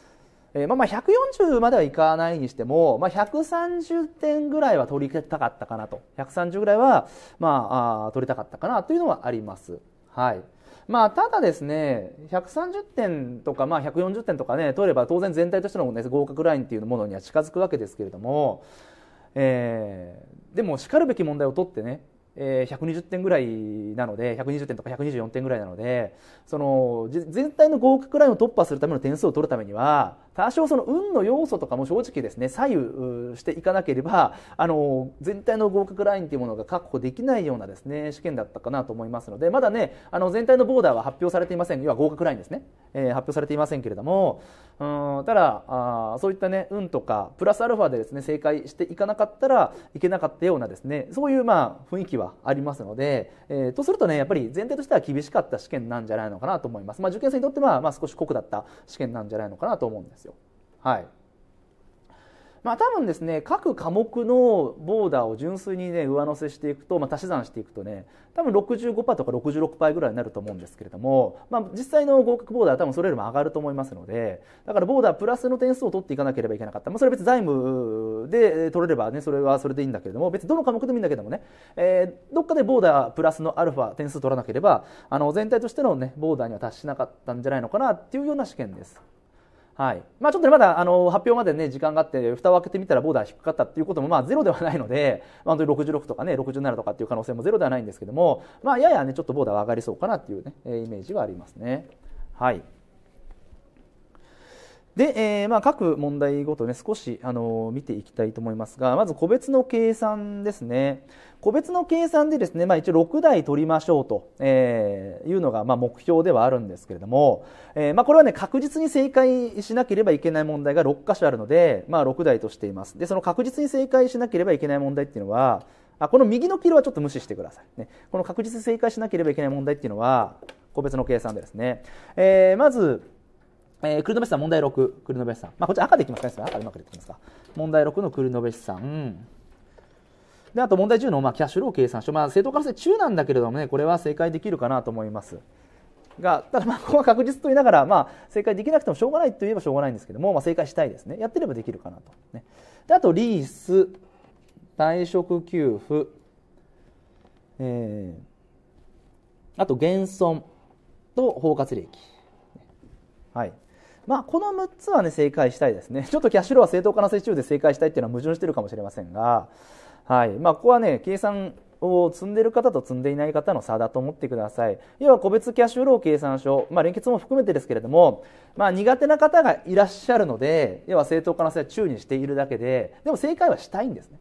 えー、まあまあ140まではいかないにしても、まあ、130点ぐらいは取りたかったかなと130ぐらいは、まあ、あ取りたかったかなというのはあります。はいまあ、ただですね、130点とか、まあ、140点とかね、取れば当然全体としての、ね、合格ラインっていうものには近づくわけですけれども、えでもしかるべき問題を取ってねえー、120点ぐらいなので120点とか124点ぐらいなのでその全体の合格ラインを突破するための点数を取るためには多少その運の要素とかも正直ですね、左右していかなければ、あの、全体の合格ラインっていうものが確保できないようなですね、試験だったかなと思いますので、まだね、あの、全体のボーダーは発表されていません。要は合格ラインですね。えー、発表されていませんけれども、うん、ただあ、そういったね、運とか、プラスアルファでですね、正解していかなかったらいけなかったようなですね、そういうまあ、雰囲気はありますので、えー、とするとね、やっぱり全体としては厳しかった試験なんじゃないのかなと思います。まあ、受験生にとっては、まあ、少し酷だった試験なんじゃないのかなと思うんですはいまあ、多分ですね各科目のボーダーを純粋にね上乗せしていくと、まあ、足し算していくとね多分65%とか66%ぐらいになると思うんですけれども、まあ、実際の合格ボーダーは多分それよりも上がると思いますのでだからボーダープラスの点数を取っていかなければいけなかった、まあ、それは別に財務で取れればねそれはそれでいいんだけれども別にどの科目でもいいんだけどもね、えー、どっかでボーダープラスのアルファ点数取らなければあの全体としての、ね、ボーダーには達しなかったんじゃないのかなっていうような試験です。はい。まあちょっとね、まだ、あの、発表までね、時間があって、蓋を開けてみたらボーダー低かったっていうことも、まあゼロではないので、まあ本当に66とかね、67とかっていう可能性もゼロではないんですけども、まあややね、ちょっとボーダーが上がりそうかなっていうね、イメージはありますね。はい。で、えー、まあ、各問題ごとね、少し、あのー、見ていきたいと思いますが、まず個別の計算ですね。個別の計算でですね、まあ、一応6台取りましょうと、えー、いうのが、まあ、目標ではあるんですけれども、えー、まあ、これはね、確実に正解しなければいけない問題が6箇所あるので、まあ、6台としています。で、その確実に正解しなければいけない問題っていうのは、あこの右の黄色はちょっと無視してください、ね。この確実に正解しなければいけない問題っていうのは、個別の計算でですね。えー、まず、えー、クルノベシさん問題6、クルノベシさん。まあ、こっち赤でいきますかね、赤うまくできますか。問題6のクルノベシさん。で、あと問題10の、まあ、キャッシュロー計算書。まあ、正当化らし中なんだけれどもね、これは正解できるかなと思います。が、ただまあ、ここは確実と言いながら、まあ、正解できなくてもしょうがないと言えばしょうがないんですけども、まあ、正解したいですね。やってればできるかなと。ね、で、あと、リース、退職給付、えー、あと、減損と包括利益。はい。まあ、この6つはね、正解したいですね。ちょっとキャッシュローは正当化の接中で正解したいっていうのは矛盾してるかもしれませんが、はい。まあ、ここはね、計算を積んでいる方と積んでいない方の差だと思ってください。要は個別キャッシュロー計算書、まあ、連結も含めてですけれども、まあ、苦手な方がいらっしゃるので、要は正当化の性は注意にしているだけで、でも正解はしたいんですね。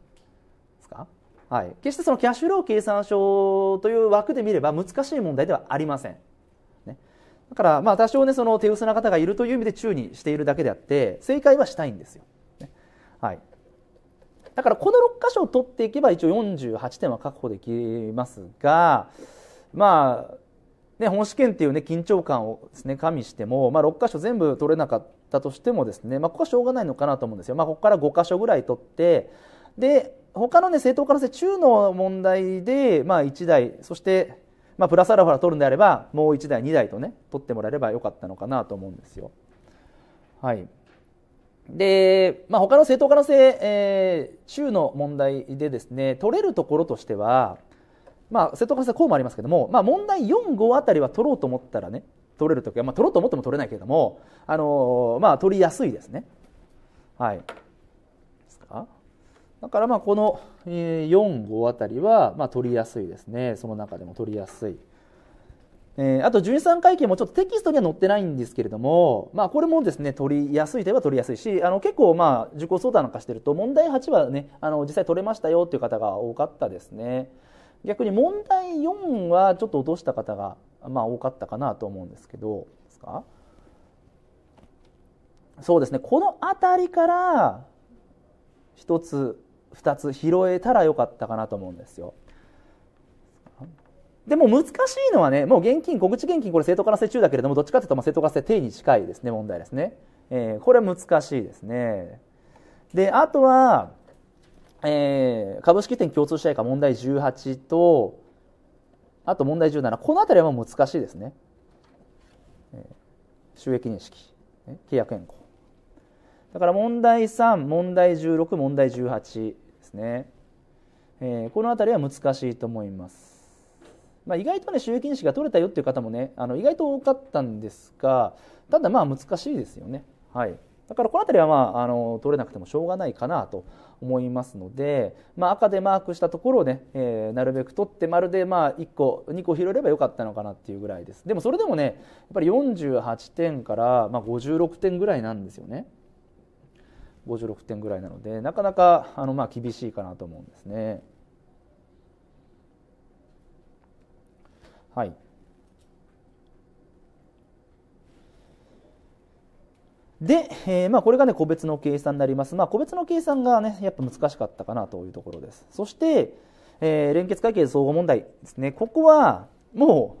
ですかはい。決してそのキャッシュロー計算書という枠で見れば難しい問題ではありません。だからまあ多少ねその手薄な方がいるという意味で注意しているだけであって正解はしたいんですよ、ね、はいだからこの6箇所を取っていけば一応48点は確保できますがまあね、本試験っていうね緊張感をですね加味しても、まあ、6箇所全部取れなかったとしてもですね、まあ、ここはしょうがないのかなと思うんですよ、まあ、ここから5箇所ぐらい取ってで他のね政党からして中の問題で、まあ、1台そしてまあ、プラスアルファ取るんであればもう1台2台とね取ってもらえればよかったのかなと思うんですよ。はいで、まあ、他の正当化の性、えー、中の問題でですね取れるところとしては、まあ、正当化の性はこうもありますけども、まあ、問題4 5あたりは取ろうと思ったらね取れるとは、まあ、取ろうと思っても取れないけれども、あのー、まあ、取りやすいですね。はい、だからまあこの4 5あたりはまあ取りやすいですねその中でも取りやすい。えー、あと13会計もちょっとテキストには載ってないんですけれども、まあ、これもですね取りやすいといえば取りやすいしあの結構まあ受講相談なんかしてると問題8はねあの実際取れましたよっていう方が多かったですね逆に問題4はちょっと落とした方がまあ多かったかなと思うんですけどですかそうですねこの辺りから一つ2つ拾えたらよかったかなと思うんですよでも難しいのはねもう現金小口現金これ正当化の性中だけれどもどっちかというと正当化性定に近いですね問題ですね、えー、これは難しいですねであとは、えー、株式店共通支配か問題18とあと問題17この辺りは難しいですね収益認識契約変更だから問題3、問題16、問題18ですね。えー、この辺りは難しいと思います。まあ、意外とね、集金識が取れたよっていう方もね、あの意外と多かったんですが、ただまあ難しいですよね。はい。だからこの辺りはまあ、あの、取れなくてもしょうがないかなと思いますので、まあ、赤でマークしたところをね、えー、なるべく取ってまるでまあ1個2個拾えればよかったのかなっていうぐらいですでもそれでもねやっぱり48点からまあ56点ぐらいなんですよね56点ぐらいなのでなかなかあのまあ厳しいかなと思うんですね。はい、で、えーまあ、これが、ね、個別の計算になります、まあ、個別の計算が、ね、やっぱ難しかったかなというところです。そして、えー、連結会計総合問題ですね、ここはも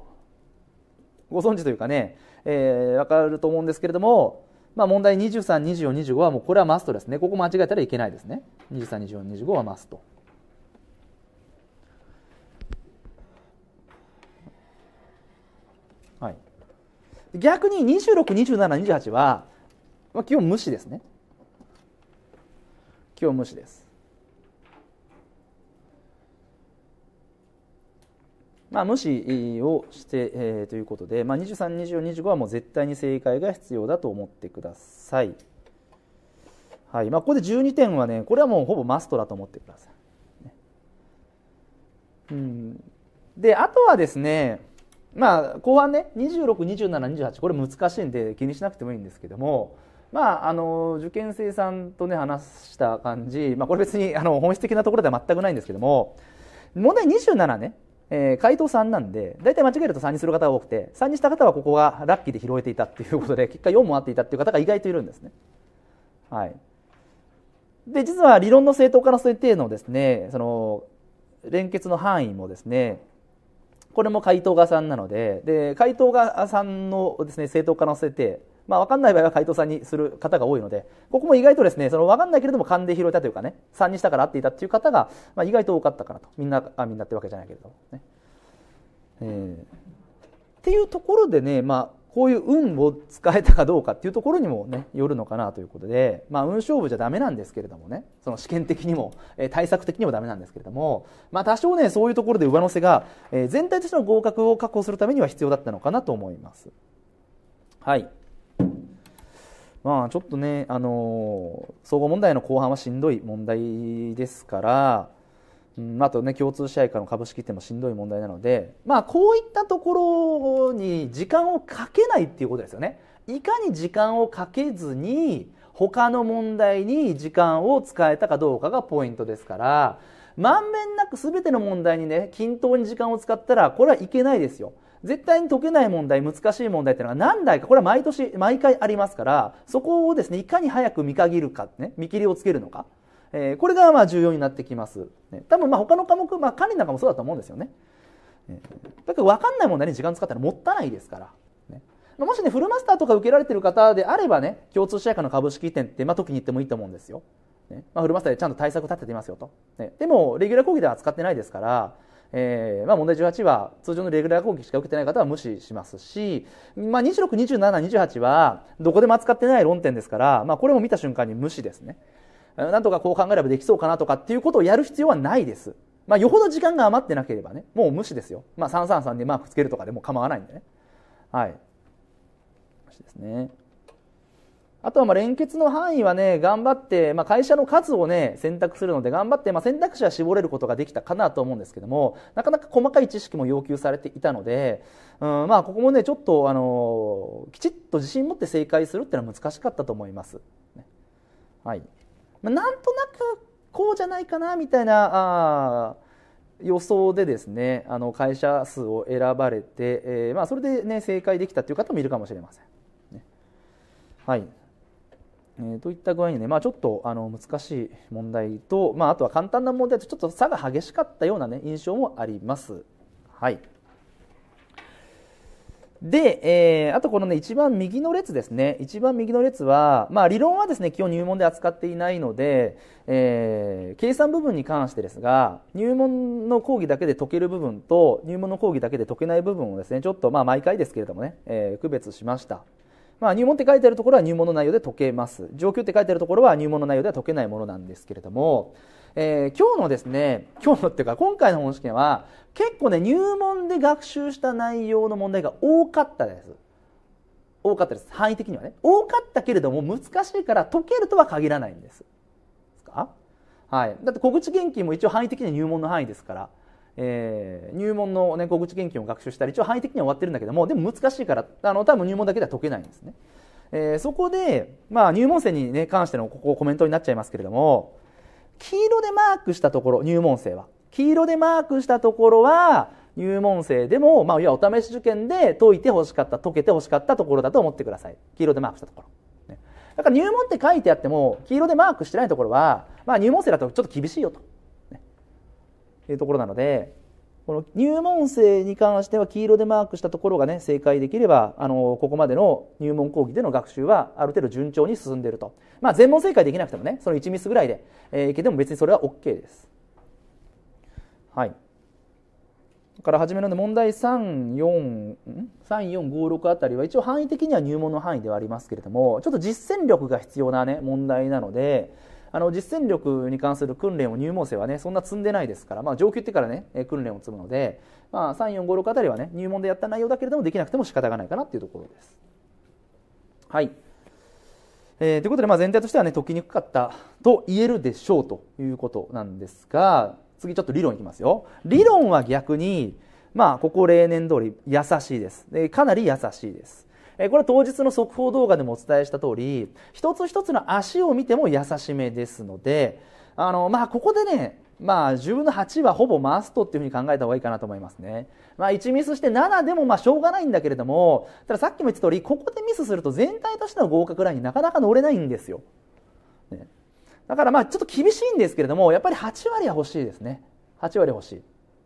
うご存知というかね、えー、分かると思うんですけれども、まあ、問題23、24、25はもうこれはマストですね。ここ間違えたらいけないですね。23、24、25はマスト。はい、逆に26、27、28は、まあ、基本無視ですね。基本無視です。まあ、無視をして、えー、ということで、まあ、23、24、25はもう絶対に正解が必要だと思ってください。はいまあ、ここで12点はね、これはもうほぼマストだと思ってください。ね、うん、で、あとはですね、まあ、後半ね、26、27、28、これ難しいんで気にしなくてもいいんですけども、まあ、あの受験生さんとね話した感じ、まあ、これ別にあの本質的なところでは全くないんですけども問題27ねえー、回答3なんで大体間違えると3にする方が多くて3にした方はここがラッキーで拾えていたっていうことで結果4もあっていたっていう方が意外といるんですね。はい、で実は理論の正当化の推定のですねその連結の範囲もですねこれも回答が3なのでで回答が3のです、ね、正当化の推定まあ、分かんない場合は回答さんにする方が多いのでここも意外とですねその分かんないけれども勘で拾えたというかね3にしたから合っていたという方が、まあ、意外と多かったかなとみんなあみんなってわけじゃないけれどもね。えー、っていうところでね、まあ、こういう運を使えたかどうかっていうところにもねよるのかなということで、まあ、運勝負じゃダメなんですけれどもねその試験的にも、えー、対策的にもダメなんですけれども、まあ、多少ねそういうところで上乗せが、えー、全体としての合格を確保するためには必要だったのかなと思います。はいまあ、ちょっとね、あの総合問題の後半はしんどい問題ですから、うん、あとね共通試合からの株式ってもしんどい問題なので、まあ、こういったところに時間をかけないっていうことですよね。いかに時間をかけずに他の問題に時間を使えたかどうかがポイントですから、まんべんなく全ての問題にね、均等に時間を使ったら、これはいけないですよ。絶対に解けない問題、難しい問題っていうのが何台か、これは毎年、毎回ありますから、そこをですね、いかに早く見限るか、ね、見切りをつけるのか。えー、これがまあ重要になってきます。ね、多分まあ他の科目、まあ管理なんかもそうだと思うんですよね。だから分かんない問題に時間使ったらもったいないですから。もしね、フルマスターとか受けられてる方であればね、共通シェの株式店って、まあ、時に言ってもいいと思うんですよ。ねまあ、フルマスターでちゃんと対策立てていますよと。ね、でも、レギュラー講義では扱ってないですから、えー、まあ、問題18は通常のレギュラー攻撃しか受けてない方は無視しますし、まあ、26、27、28はどこでも扱ってない論点ですから、まあ、これも見た瞬間に無視ですね。なんとかこう考えればできそうかなとかっていうことをやる必要はないです。まあ、よほど時間が余ってなければね、もう無視ですよ。まあ、333でマークつけるとかでも構わないんでね。はい。無視ですね。あとはまあ連結の範囲はね、頑張って、まあ、会社の数をね、選択するので、頑張って、まあ、選択肢は絞れることができたかなと思うんですけども、なかなか細かい知識も要求されていたので、うん、まあ、ここもね、ちょっと、あのー、きちっと自信持って正解するっていうのは難しかったと思います。はい。まあ、なんとなく、こうじゃないかな、みたいな、あ予想でですね、あの、会社数を選ばれて、えー、まあ、それでね、正解できたという方もいるかもしれません。ね、はい。えー、といった具合にね、まあ、ちょっとあの難しい問題と、まあ、あとは簡単な問題とちょっと差が激しかったような、ね、印象もあります。はいで、えー、あとこのね、一番右の列ですね。一番右の列は、まあ理論はですね、基本入門で扱っていないので、えー、計算部分に関してですが、入門の講義だけで解ける部分と、入門の講義だけで解けない部分をですね、ちょっとまあ毎回ですけれどもね、えー、区別しました。まあ、入門って書いてあるところは入門の内容で解けます上級って書いてあるところは入門の内容では解けないものなんですけれども、えー、今日のですね今日のっていうか今回の本試験は結構ね入門で学習した内容の問題が多かったです多かったです範囲的にはね多かったけれども難しいから解けるとは限らないんですはい、だって小口現金も一応範囲的には入門の範囲ですからえー、入門の、ね、小口研究を学習したり一応範囲的には終わってるんだけどもでも難しいからあの多分入門だけでは解けないんですね、えー、そこで、まあ、入門生に、ね、関してのここコメントになっちゃいますけれども黄色でマークしたところ入門生は黄色でマークしたところは入門生でも、まあ、いわお試し受験で解いてほしかった解けてほしかったところだと思ってください黄色でマークしたところ、ね、だから入門って書いてあっても黄色でマークしてないところは、まあ、入門生だとちょっと厳しいよというところなので、この入門生に関しては黄色でマークしたところがね、正解できれば、あの、ここまでの入門講義での学習はある程度順調に進んでいると。まあ、全問正解できなくてもね、その1ミスぐらいで、えー、いけても別にそれは OK です。はい。から始めるので、問題3、4、3、4、5、6あたりは一応範囲的には入門の範囲ではありますけれども、ちょっと実践力が必要なね、問題なので、あの実践力に関する訓練を入門生はねそんな積んでないですから、まあ、上級ってからね訓練を積むので、まあ、3456あたりはね入門でやった内容だけれどもできなくても仕方がないかなっていうところです。はいえー、ということで、まあ、全体としてはね解きにくかったと言えるでしょうということなんですが次ちょっと理論いきますよ。理論は逆にまあ、ここ例年通り優しいです。でかなり優しいです。えこれ当日の速報動画でもお伝えした通り一つ一つの足を見ても優しめですのであの、まあ、ここでねまあ、10分の8はほぼマストっていうふうに考えた方がいいかなと思いますね。まあ、1ミスして7でもまあしょうがないんだけれども、たださっきも言った通り、ここでミスすると全体としての合格ラインになかなか乗れないんですよ。ね、だからまあちょっと厳しいんですけれども、やっぱり8割は欲しいですね。8割欲しい。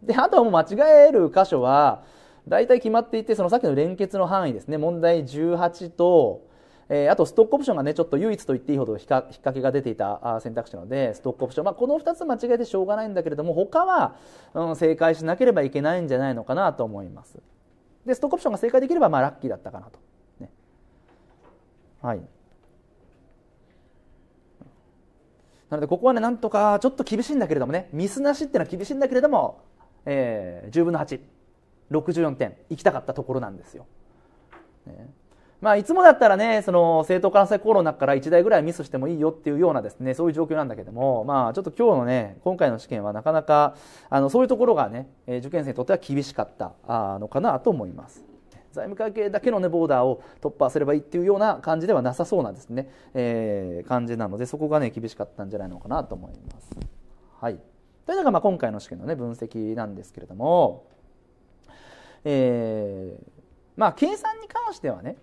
で、あとはもう間違える箇所は、大体決まっていて、そのさっきの連結の範囲ですね、問題18と、えー、あとストックオプションがね、ちょっと唯一と言っていいほど引っ掛けが出ていた選択肢なので、ストックオプション、まあ、この2つ間違えてしょうがないんだけれども、他は、うん、正解しなければいけないんじゃないのかなと思います。で、ストックオプションが正解できれば、まあ、ラッキーだったかなと。ね、はい。なので、ここはね、なんとか、ちょっと厳しいんだけれどもね、ミスなしっていうのは厳しいんだけれども、えー、10分の8。64点行きたかったところなんですよ、ねまあ、いつもだったらねその政党関西口論の中から1台ぐらいミスしてもいいよっていうようなですねそういう状況なんだけども、まあ、ちょっと今日のね今回の試験はなかなかあのそういうところがね受験生にとっては厳しかったのかなと思います。財務会計だけの、ね、ボーダーを突破すればいいっていうような感じではなさそうなんですね、えー、感じなのでそこがね厳しかったんじゃないのかなと思います。はい、というのがまあ今回の試験のね分析なんですけれどもえー、まあ計算に関してはね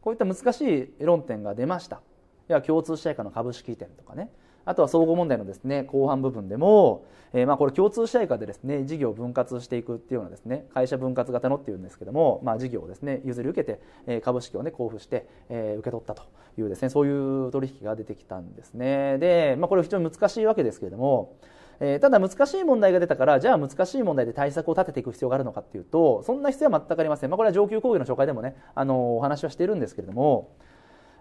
こういった難しい論点が出ました要は共通支配下の株式点とかねあとは総合問題のですね後半部分でも、えー、まあこれ共通支配下でですね事業を分割していくっていうようなですね会社分割型のっていうんですけども、まあ、事業をですね譲り受けて、え株式をね交付して、え受け取ったというですねそういう取引が出てきたんですねで、まあ、これ非常に難しいわけですけれどもえー、ただ難しい問題が出たからじゃあ難しい問題で対策を立てていく必要があるのかっていうとそんな必要は全くありません、まあ、これは上級講義の紹介でもねあのお話はしているんですけれども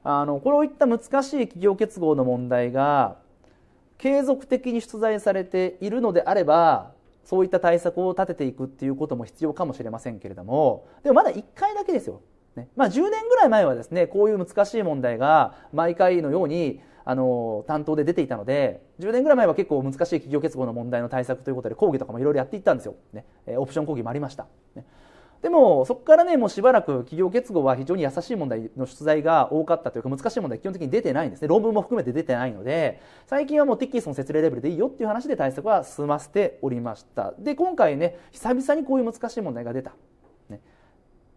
あのこういった難しい企業結合の問題が継続的に出題されているのであればそういった対策を立てていくっていうことも必要かもしれませんけれどもでもまだ1回だけですよねまあ、10年ぐらい前はですねこういう難しい問題が毎回のようにあの担当で出ていたので10年ぐらい前は結構難しい企業結合の問題の対策ということで講義とかもいろいろやっていったんですよ、ね、オプション講義もありました、ね、でもそこからねもうしばらく企業結合は非常に優しい問題の出題が多かったというか難しい問題基本的に出てないんですね論文も含めて出てないので最近はもうテッキーソン説明レベルでいいよっていう話で対策は済ませておりましたで今回ね久々にこういう難しい問題が出た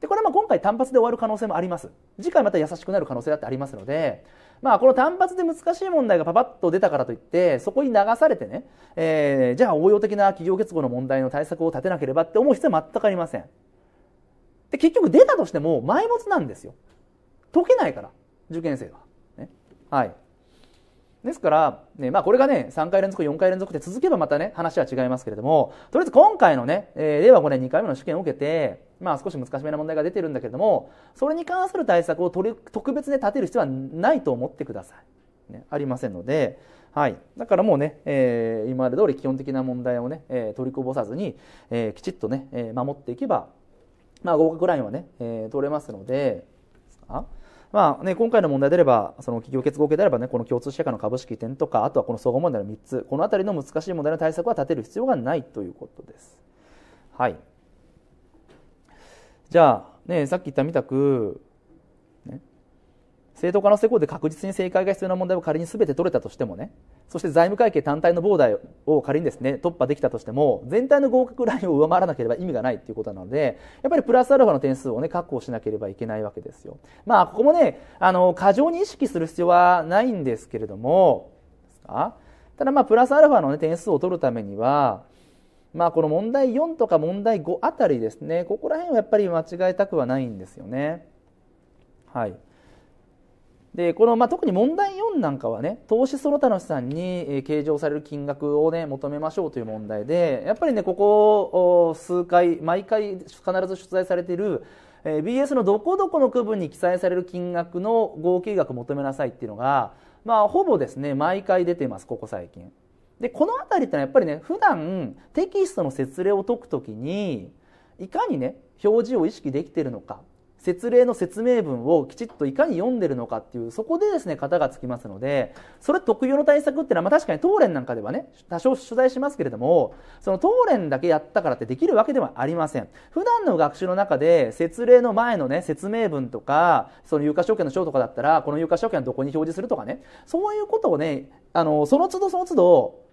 でこれはまあ今回単発で終わる可能性もあります次回また優しくなる可能性だってありますので、まあ、この単発で難しい問題がパパッと出たからといってそこに流されてね、えー、じゃあ応用的な企業結合の問題の対策を立てなければって思う必要は全くありませんで結局出たとしても埋没なんですよ解けないから受験生は、ね、はいですから、ね、まあこれがね、3回連続、4回連続で続けばまたね、話は違いますけれども、とりあえず今回のね、えー、令和5年2回目の試験を受けて、まあ少し難しめな問題が出てるんだけれども、それに関する対策を取り特別で立てる必要はないと思ってください。ね、ありませんので、はい。だからもうね、えー、今まで通り基本的な問題をね、えー、取りこぼさずに、えー、きちっとね、えー、守っていけば、まあ合格ラインはね、えー、取れますので、あまあね、今回の問題であれば、その企業結合系であればね、この共通社会の株式点とか、あとはこの総合問題の3つ、この辺りの難しい問題の対策は立てる必要がないということです。はい。じゃあ、ね、さっき言ったみたく、正当化の施行で確実に正解が必要な問題を仮に全て取れたとしてもねそして財務会計単体の膨大を仮にですね突破できたとしても全体の合格ラインを上回らなければ意味がないということなのでやっぱりプラスアルファの点数をね確保しなければいけないわけですよまあここもねあの過剰に意識する必要はないんですけれどもただまあプラスアルファの、ね、点数を取るためにはまあこの問題4とか問題5あたりですねここら辺はやっぱり間違えたくはないんですよねはい。でこのまあ、特に問題4なんかはね投資その他の資産に、え計上される金額を、ね、求めましょうという問題でやっぱりねここ数回毎回必ず出題されている、え BS のどこどこの区分に記載される金額の合計額求めなさいっていうのが、まあ、ほぼですね毎回出ていますここ最近。でこの辺りってのはやっぱりね普段テキストの説例を解くときにいかにね表示を意識できてるのか説例の説明文をきちっといかに読んでるのかっていう、そこでですね、型がつきますので、それ特有の対策っていうのは、まあ、確かに東連なんかではね、多少取材しますけれども、その当連だけやったからってできるわけではありません。普段の学習の中で、説例の前のね、説明文とか、その有価証券の章とかだったら、この有価証券はどこに表示するとかね、そういうことをね、あの、その都度その都度、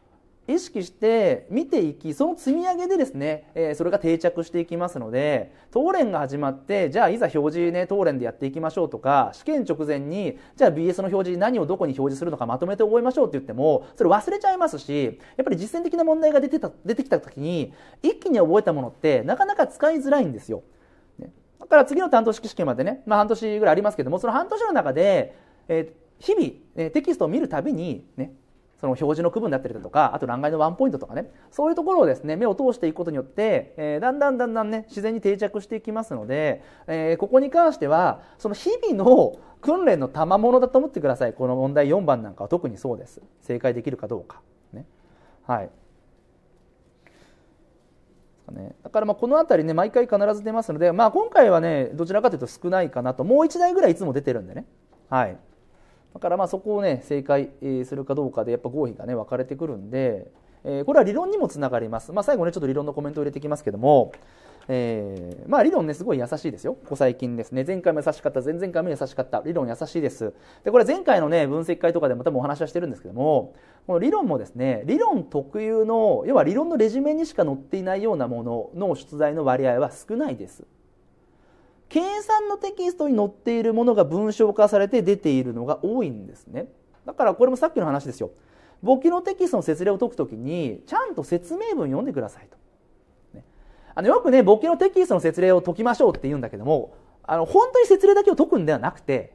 意識して見ていきその積み上げでですね、えー、それが定着していきますので当連が始まってじゃあいざ表示ね当連でやっていきましょうとか試験直前にじゃあ BS の表示何をどこに表示するのかまとめて覚えましょうって言ってもそれ忘れちゃいますしやっぱり実践的な問題が出てた出てきた時に一気に覚えたものってなかなか使いづらいんですよ。ね、だから次の担当式試験までね、まあ、半年ぐらいありますけどもその半年の中で、えー、日々、ね、テキストを見るたびにねその表示の区分だったりだとかあと欄外のワンポイントとかねそういうところをですね目を通していくことによって、えー、だんだんだんだんね自然に定着していきますので、えー、ここに関してはその日々の訓練の賜物だと思ってくださいこの問題4番なんかは特にそうです正解できるかどうかねはいね、だからまあこの辺りね毎回必ず出ますので、まあ、今回はねどちらかというと少ないかなともう1台ぐらいいつも出てるんでねはいだからまあそこをね正解するかどうかでやっぱ合否がね分かれてくるんで、えー、これは理論にもつながります、まあ、最後ねちょっと理論のコメントを入れていきますけども、えー、まあ理論ねすごい優しいですよここ最近ですね前回も優しかった前々回も優しかった理論優しいですでこれ前回のね分析会とかでも多分お話はしてるんですけどもこの理論もですね理論特有の要は理論のレジュメにしか載っていないようなものの出題の割合は少ないです計算のテキストに載っているものが文章化されて出ているのが多いんですねだからこれもさっきの話ですよ簿記のテキストの説明を解くときにちゃんと説明文読んでくださいと、ね、あのよくね簿記のテキストの説明を解きましょうって言うんだけどもあの本当に説明だけを解くんではなくて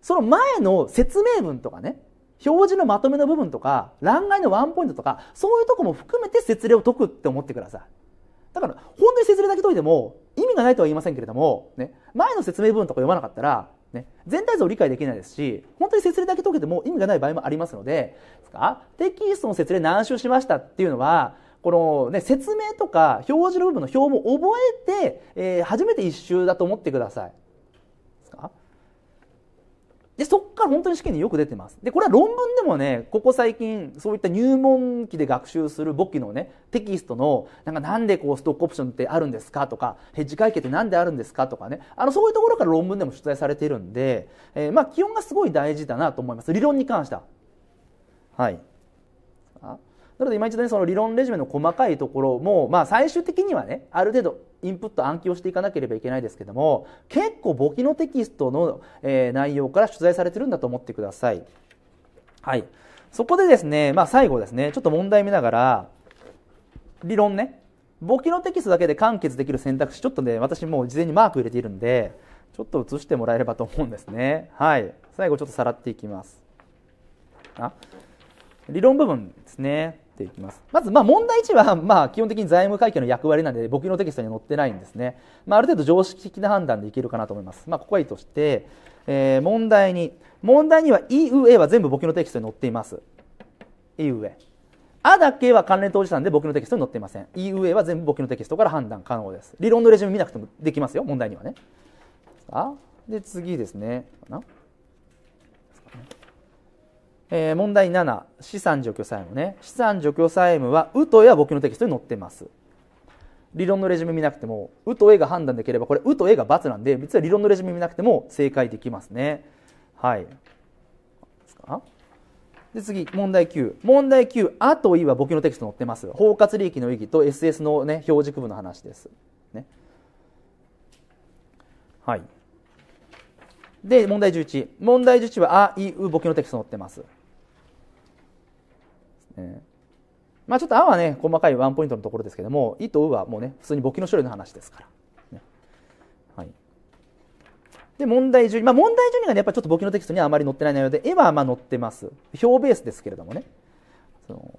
その前の説明文とかね表示のまとめの部分とか欄外のワンポイントとかそういうとこも含めて説明を解くって思ってくださいだから本当に説明だけ解いても意味がないとは言いませんけれども、ね、前の説明文とか読まなかったら、ね、全体像を理解できないですし、本当に説明だけ解けても意味がない場合もありますので、ですかテキストの説明何周しましたっていうのは、このね、説明とか表示の部分の表も覚えて、えー、初めて1周だと思ってください。で、そっから本当に試験によく出てます。で、これは論文でもね、ここ最近、そういった入門期で学習する簿記のね、テキストの、なんかなんでこうストックオプションってあるんですかとか、ヘッジ会計って何であるんですかとかね、あの、そういうところから論文でも出題されているんで、えー、まあ、基本がすごい大事だなと思います。理論に関しては。はい。なので今一度ねその理論レジュメの細かいところも、まあ、最終的にはねある程度インプット暗記をしていかなければいけないですけども結構簿記のテキストの、えー、内容から取材されてるんだと思ってください。はい、そこでですね、まあ、最後ですねちょっと問題見ながら理論ね簿記のテキストだけで完結できる選択肢ちょっとね私もう事前にマーク入れているんでちょっと映してもらえればと思うんですねはい最後ちょっとさらっていきますあ理論部分ですねていきますまずま問題1はま基本的に財務会計の役割なので僕のテキストには載ってないんですね、まあ、ある程度常識的な判断でいけるかなと思います、まあ、ここはいいとして、えー、問題2問題には EUA は全部僕のテキストに載っています EUA あだけは関連当事者なんで僕のテキストに載っていません EUA は全部僕のテキストから判断可能です理論のレジュメ見なくてもできますよ問題にはねで次ですねなえー、問題7資産除去債務ね資産除去債務は「う」と「え」は僕のテキストに載ってます理論のレジュメ見なくても「う」と「え」が判断できればこれ「う」と「え」が×なんで実は理論のレジュメ見なくても正解できますねはいで次問題9問題9「あ」と「い」は簿記のテキスト載ってます包括利益の意義と SS の、ね、表示区分の話ですねはいで問題11問題11は「あ」「い」「う」簿記のテキスト載ってますえー、まあ、ちょっと「あ」はね細かいワンポイントのところですけども「い」と「う」はもうね普通に簿記の書類の話ですから、ね、はい、で問題順位、まあ、問題順位がねやっぱちょっと簿記のテキストにはあまり載ってない内容で絵はまあ載ってます表ベースですけれどもねその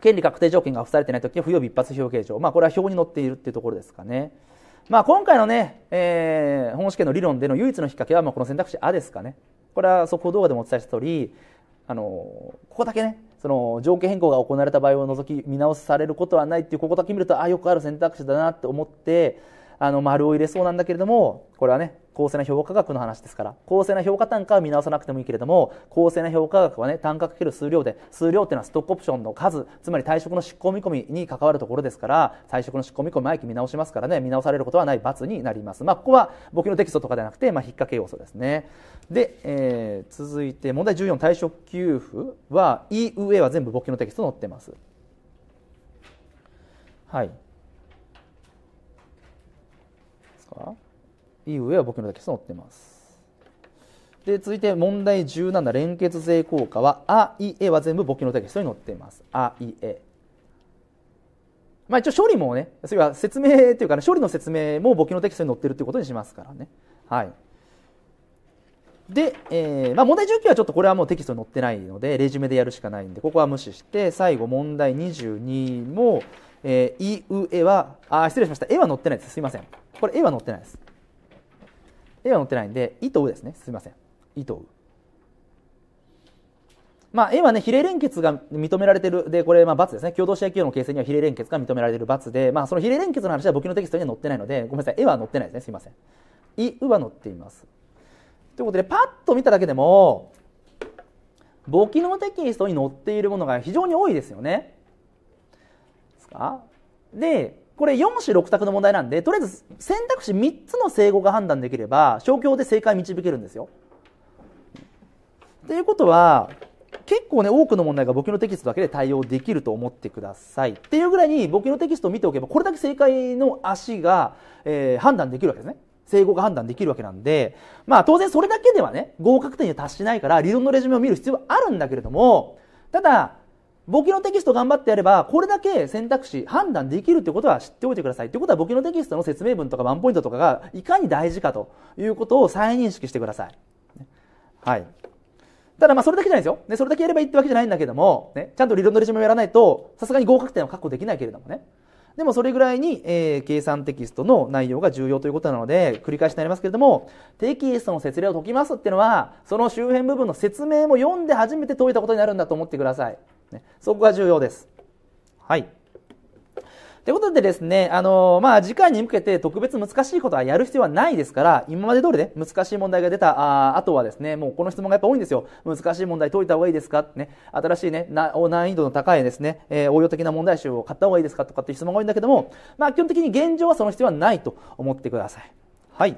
権利確定条件が付されてない時は不要日一発表形状、まあ、これは表に載っているっていうところですかね、まあ、今回のね、えー、本試験の理論での唯一の引っ掛けはまあこの選択肢「あ」ですかねこれは速報動画でもお伝えした通りあのここだけねその条件変更が行われた場合を除き見直されることはないっていうここだけ見るとあよくある選択肢だなって思ってあの丸を入れそうなんだけれどもこれはね公正な評価額の話ですから公正な評価単価は見直さなくてもいいけれども公正な評価額はね単価かける数量で数量っていうのはストックオプションの数つまり退職の執行見込みに関わるところですから退職の執行見込み毎期見直しますからね見直されることはない罰になりますまあここは簿記のテキストとかではなくて、まあ、引っ掛け要素ですねで、えー、続いて問題14退職給付は「EUA は全部簿記のテキスト載ってますはいかいい上は僕のだけ載ってます。で、続いて問題17、連結税効果は、あ、い、えは全部簿記のテキストに載っています。あ、い、え。まあ一応処理もね、それは説明というか、ね、処理の説明も簿記のテキストに載ってるということにしますからね。はい。で、えーまあ、問題19はちょっとこれはもうテキストに載ってないのでレジュメでやるしかないんでここは無視して最後問題22も、えー、いうえは、あ、失礼しました。えは載ってないです。すいません。これ、えは載ってないです。えは載ってないんで、いとうですね。すいません。いとう。まあ、絵はね、比例連結が認められてる、で、これ、まあ、罰ですね。共同試合企業の形成には比例連結が認められてる罰で、まあ、その比例連結の話は簿記のテキストには載ってないので、ごめんなさい、絵は載ってないですね。すいません。い、うは載っています。ということで、パッと見ただけでも、簿記のテキストに載っているものが非常に多いですよね。かで、これ4子6択の問題なんで、とりあえず選択肢3つの正誤が判断できれば、消去で正解導けるんですよ。ということは、結構ね、多くの問題が簿記のテキストだけで対応できると思ってください。っていうぐらいに簿記のテキストを見ておけば、これだけ正解の足が、えー、判断できるわけですね。正誤が判断できるわけなんで、まあ当然それだけではね、合格点に達しないから理論のレジュメを見る必要はあるんだけれども、ただ、簿記のテキスト頑張ってやれば、これだけ選択肢、判断できるってことは知っておいてください。ということは、簿記のテキストの説明文とかワンポイントとかが、いかに大事かということを再認識してください。はい。ただまあそれだけじゃないですよ。ね、それだけやればいいってわけじゃないんだけども、ね、ちゃんと理論のレジュメをやらないと、さすがに合格点を確保できないけれどもね。でもそれぐらいに、えー、計算テキストの内容が重要ということなので、繰り返しになりますけれども、テキストの説明を解きますっていうのは、その周辺部分の説明も読んで初めて解いたことになるんだと思ってください。ね、そこが重要です。はい。ということでですね、あのー、まあ、次回に向けて特別難しいことはやる必要はないですから、今まで通りね、難しい問題が出た、あ後はですね、もうこの質問がやっぱ多いんですよ。難しい問題解いた方がいいですかね、新しいね、難易度の高いですね、えー、応用的な問題集を買った方がいいですかとかっていう質問が多いんだけども、まあ、基本的に現状はその必要はないと思ってください。はい。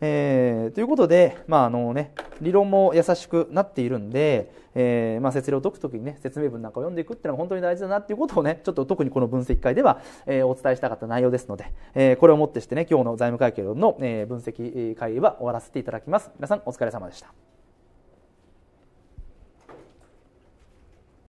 えー、ということで、まああのね、理論も優しくなっているんで、えーまあ、説明を解くときに、ね、説明文なんかを読んでいくっていうのは本当に大事だなっていうことをねちょっと特にこの分析会では、えー、お伝えしたかった内容ですので、えー、これをもってしてね今日の財務会計論の、えー、分析会は終わらせていただきます皆さんお疲れ様でした。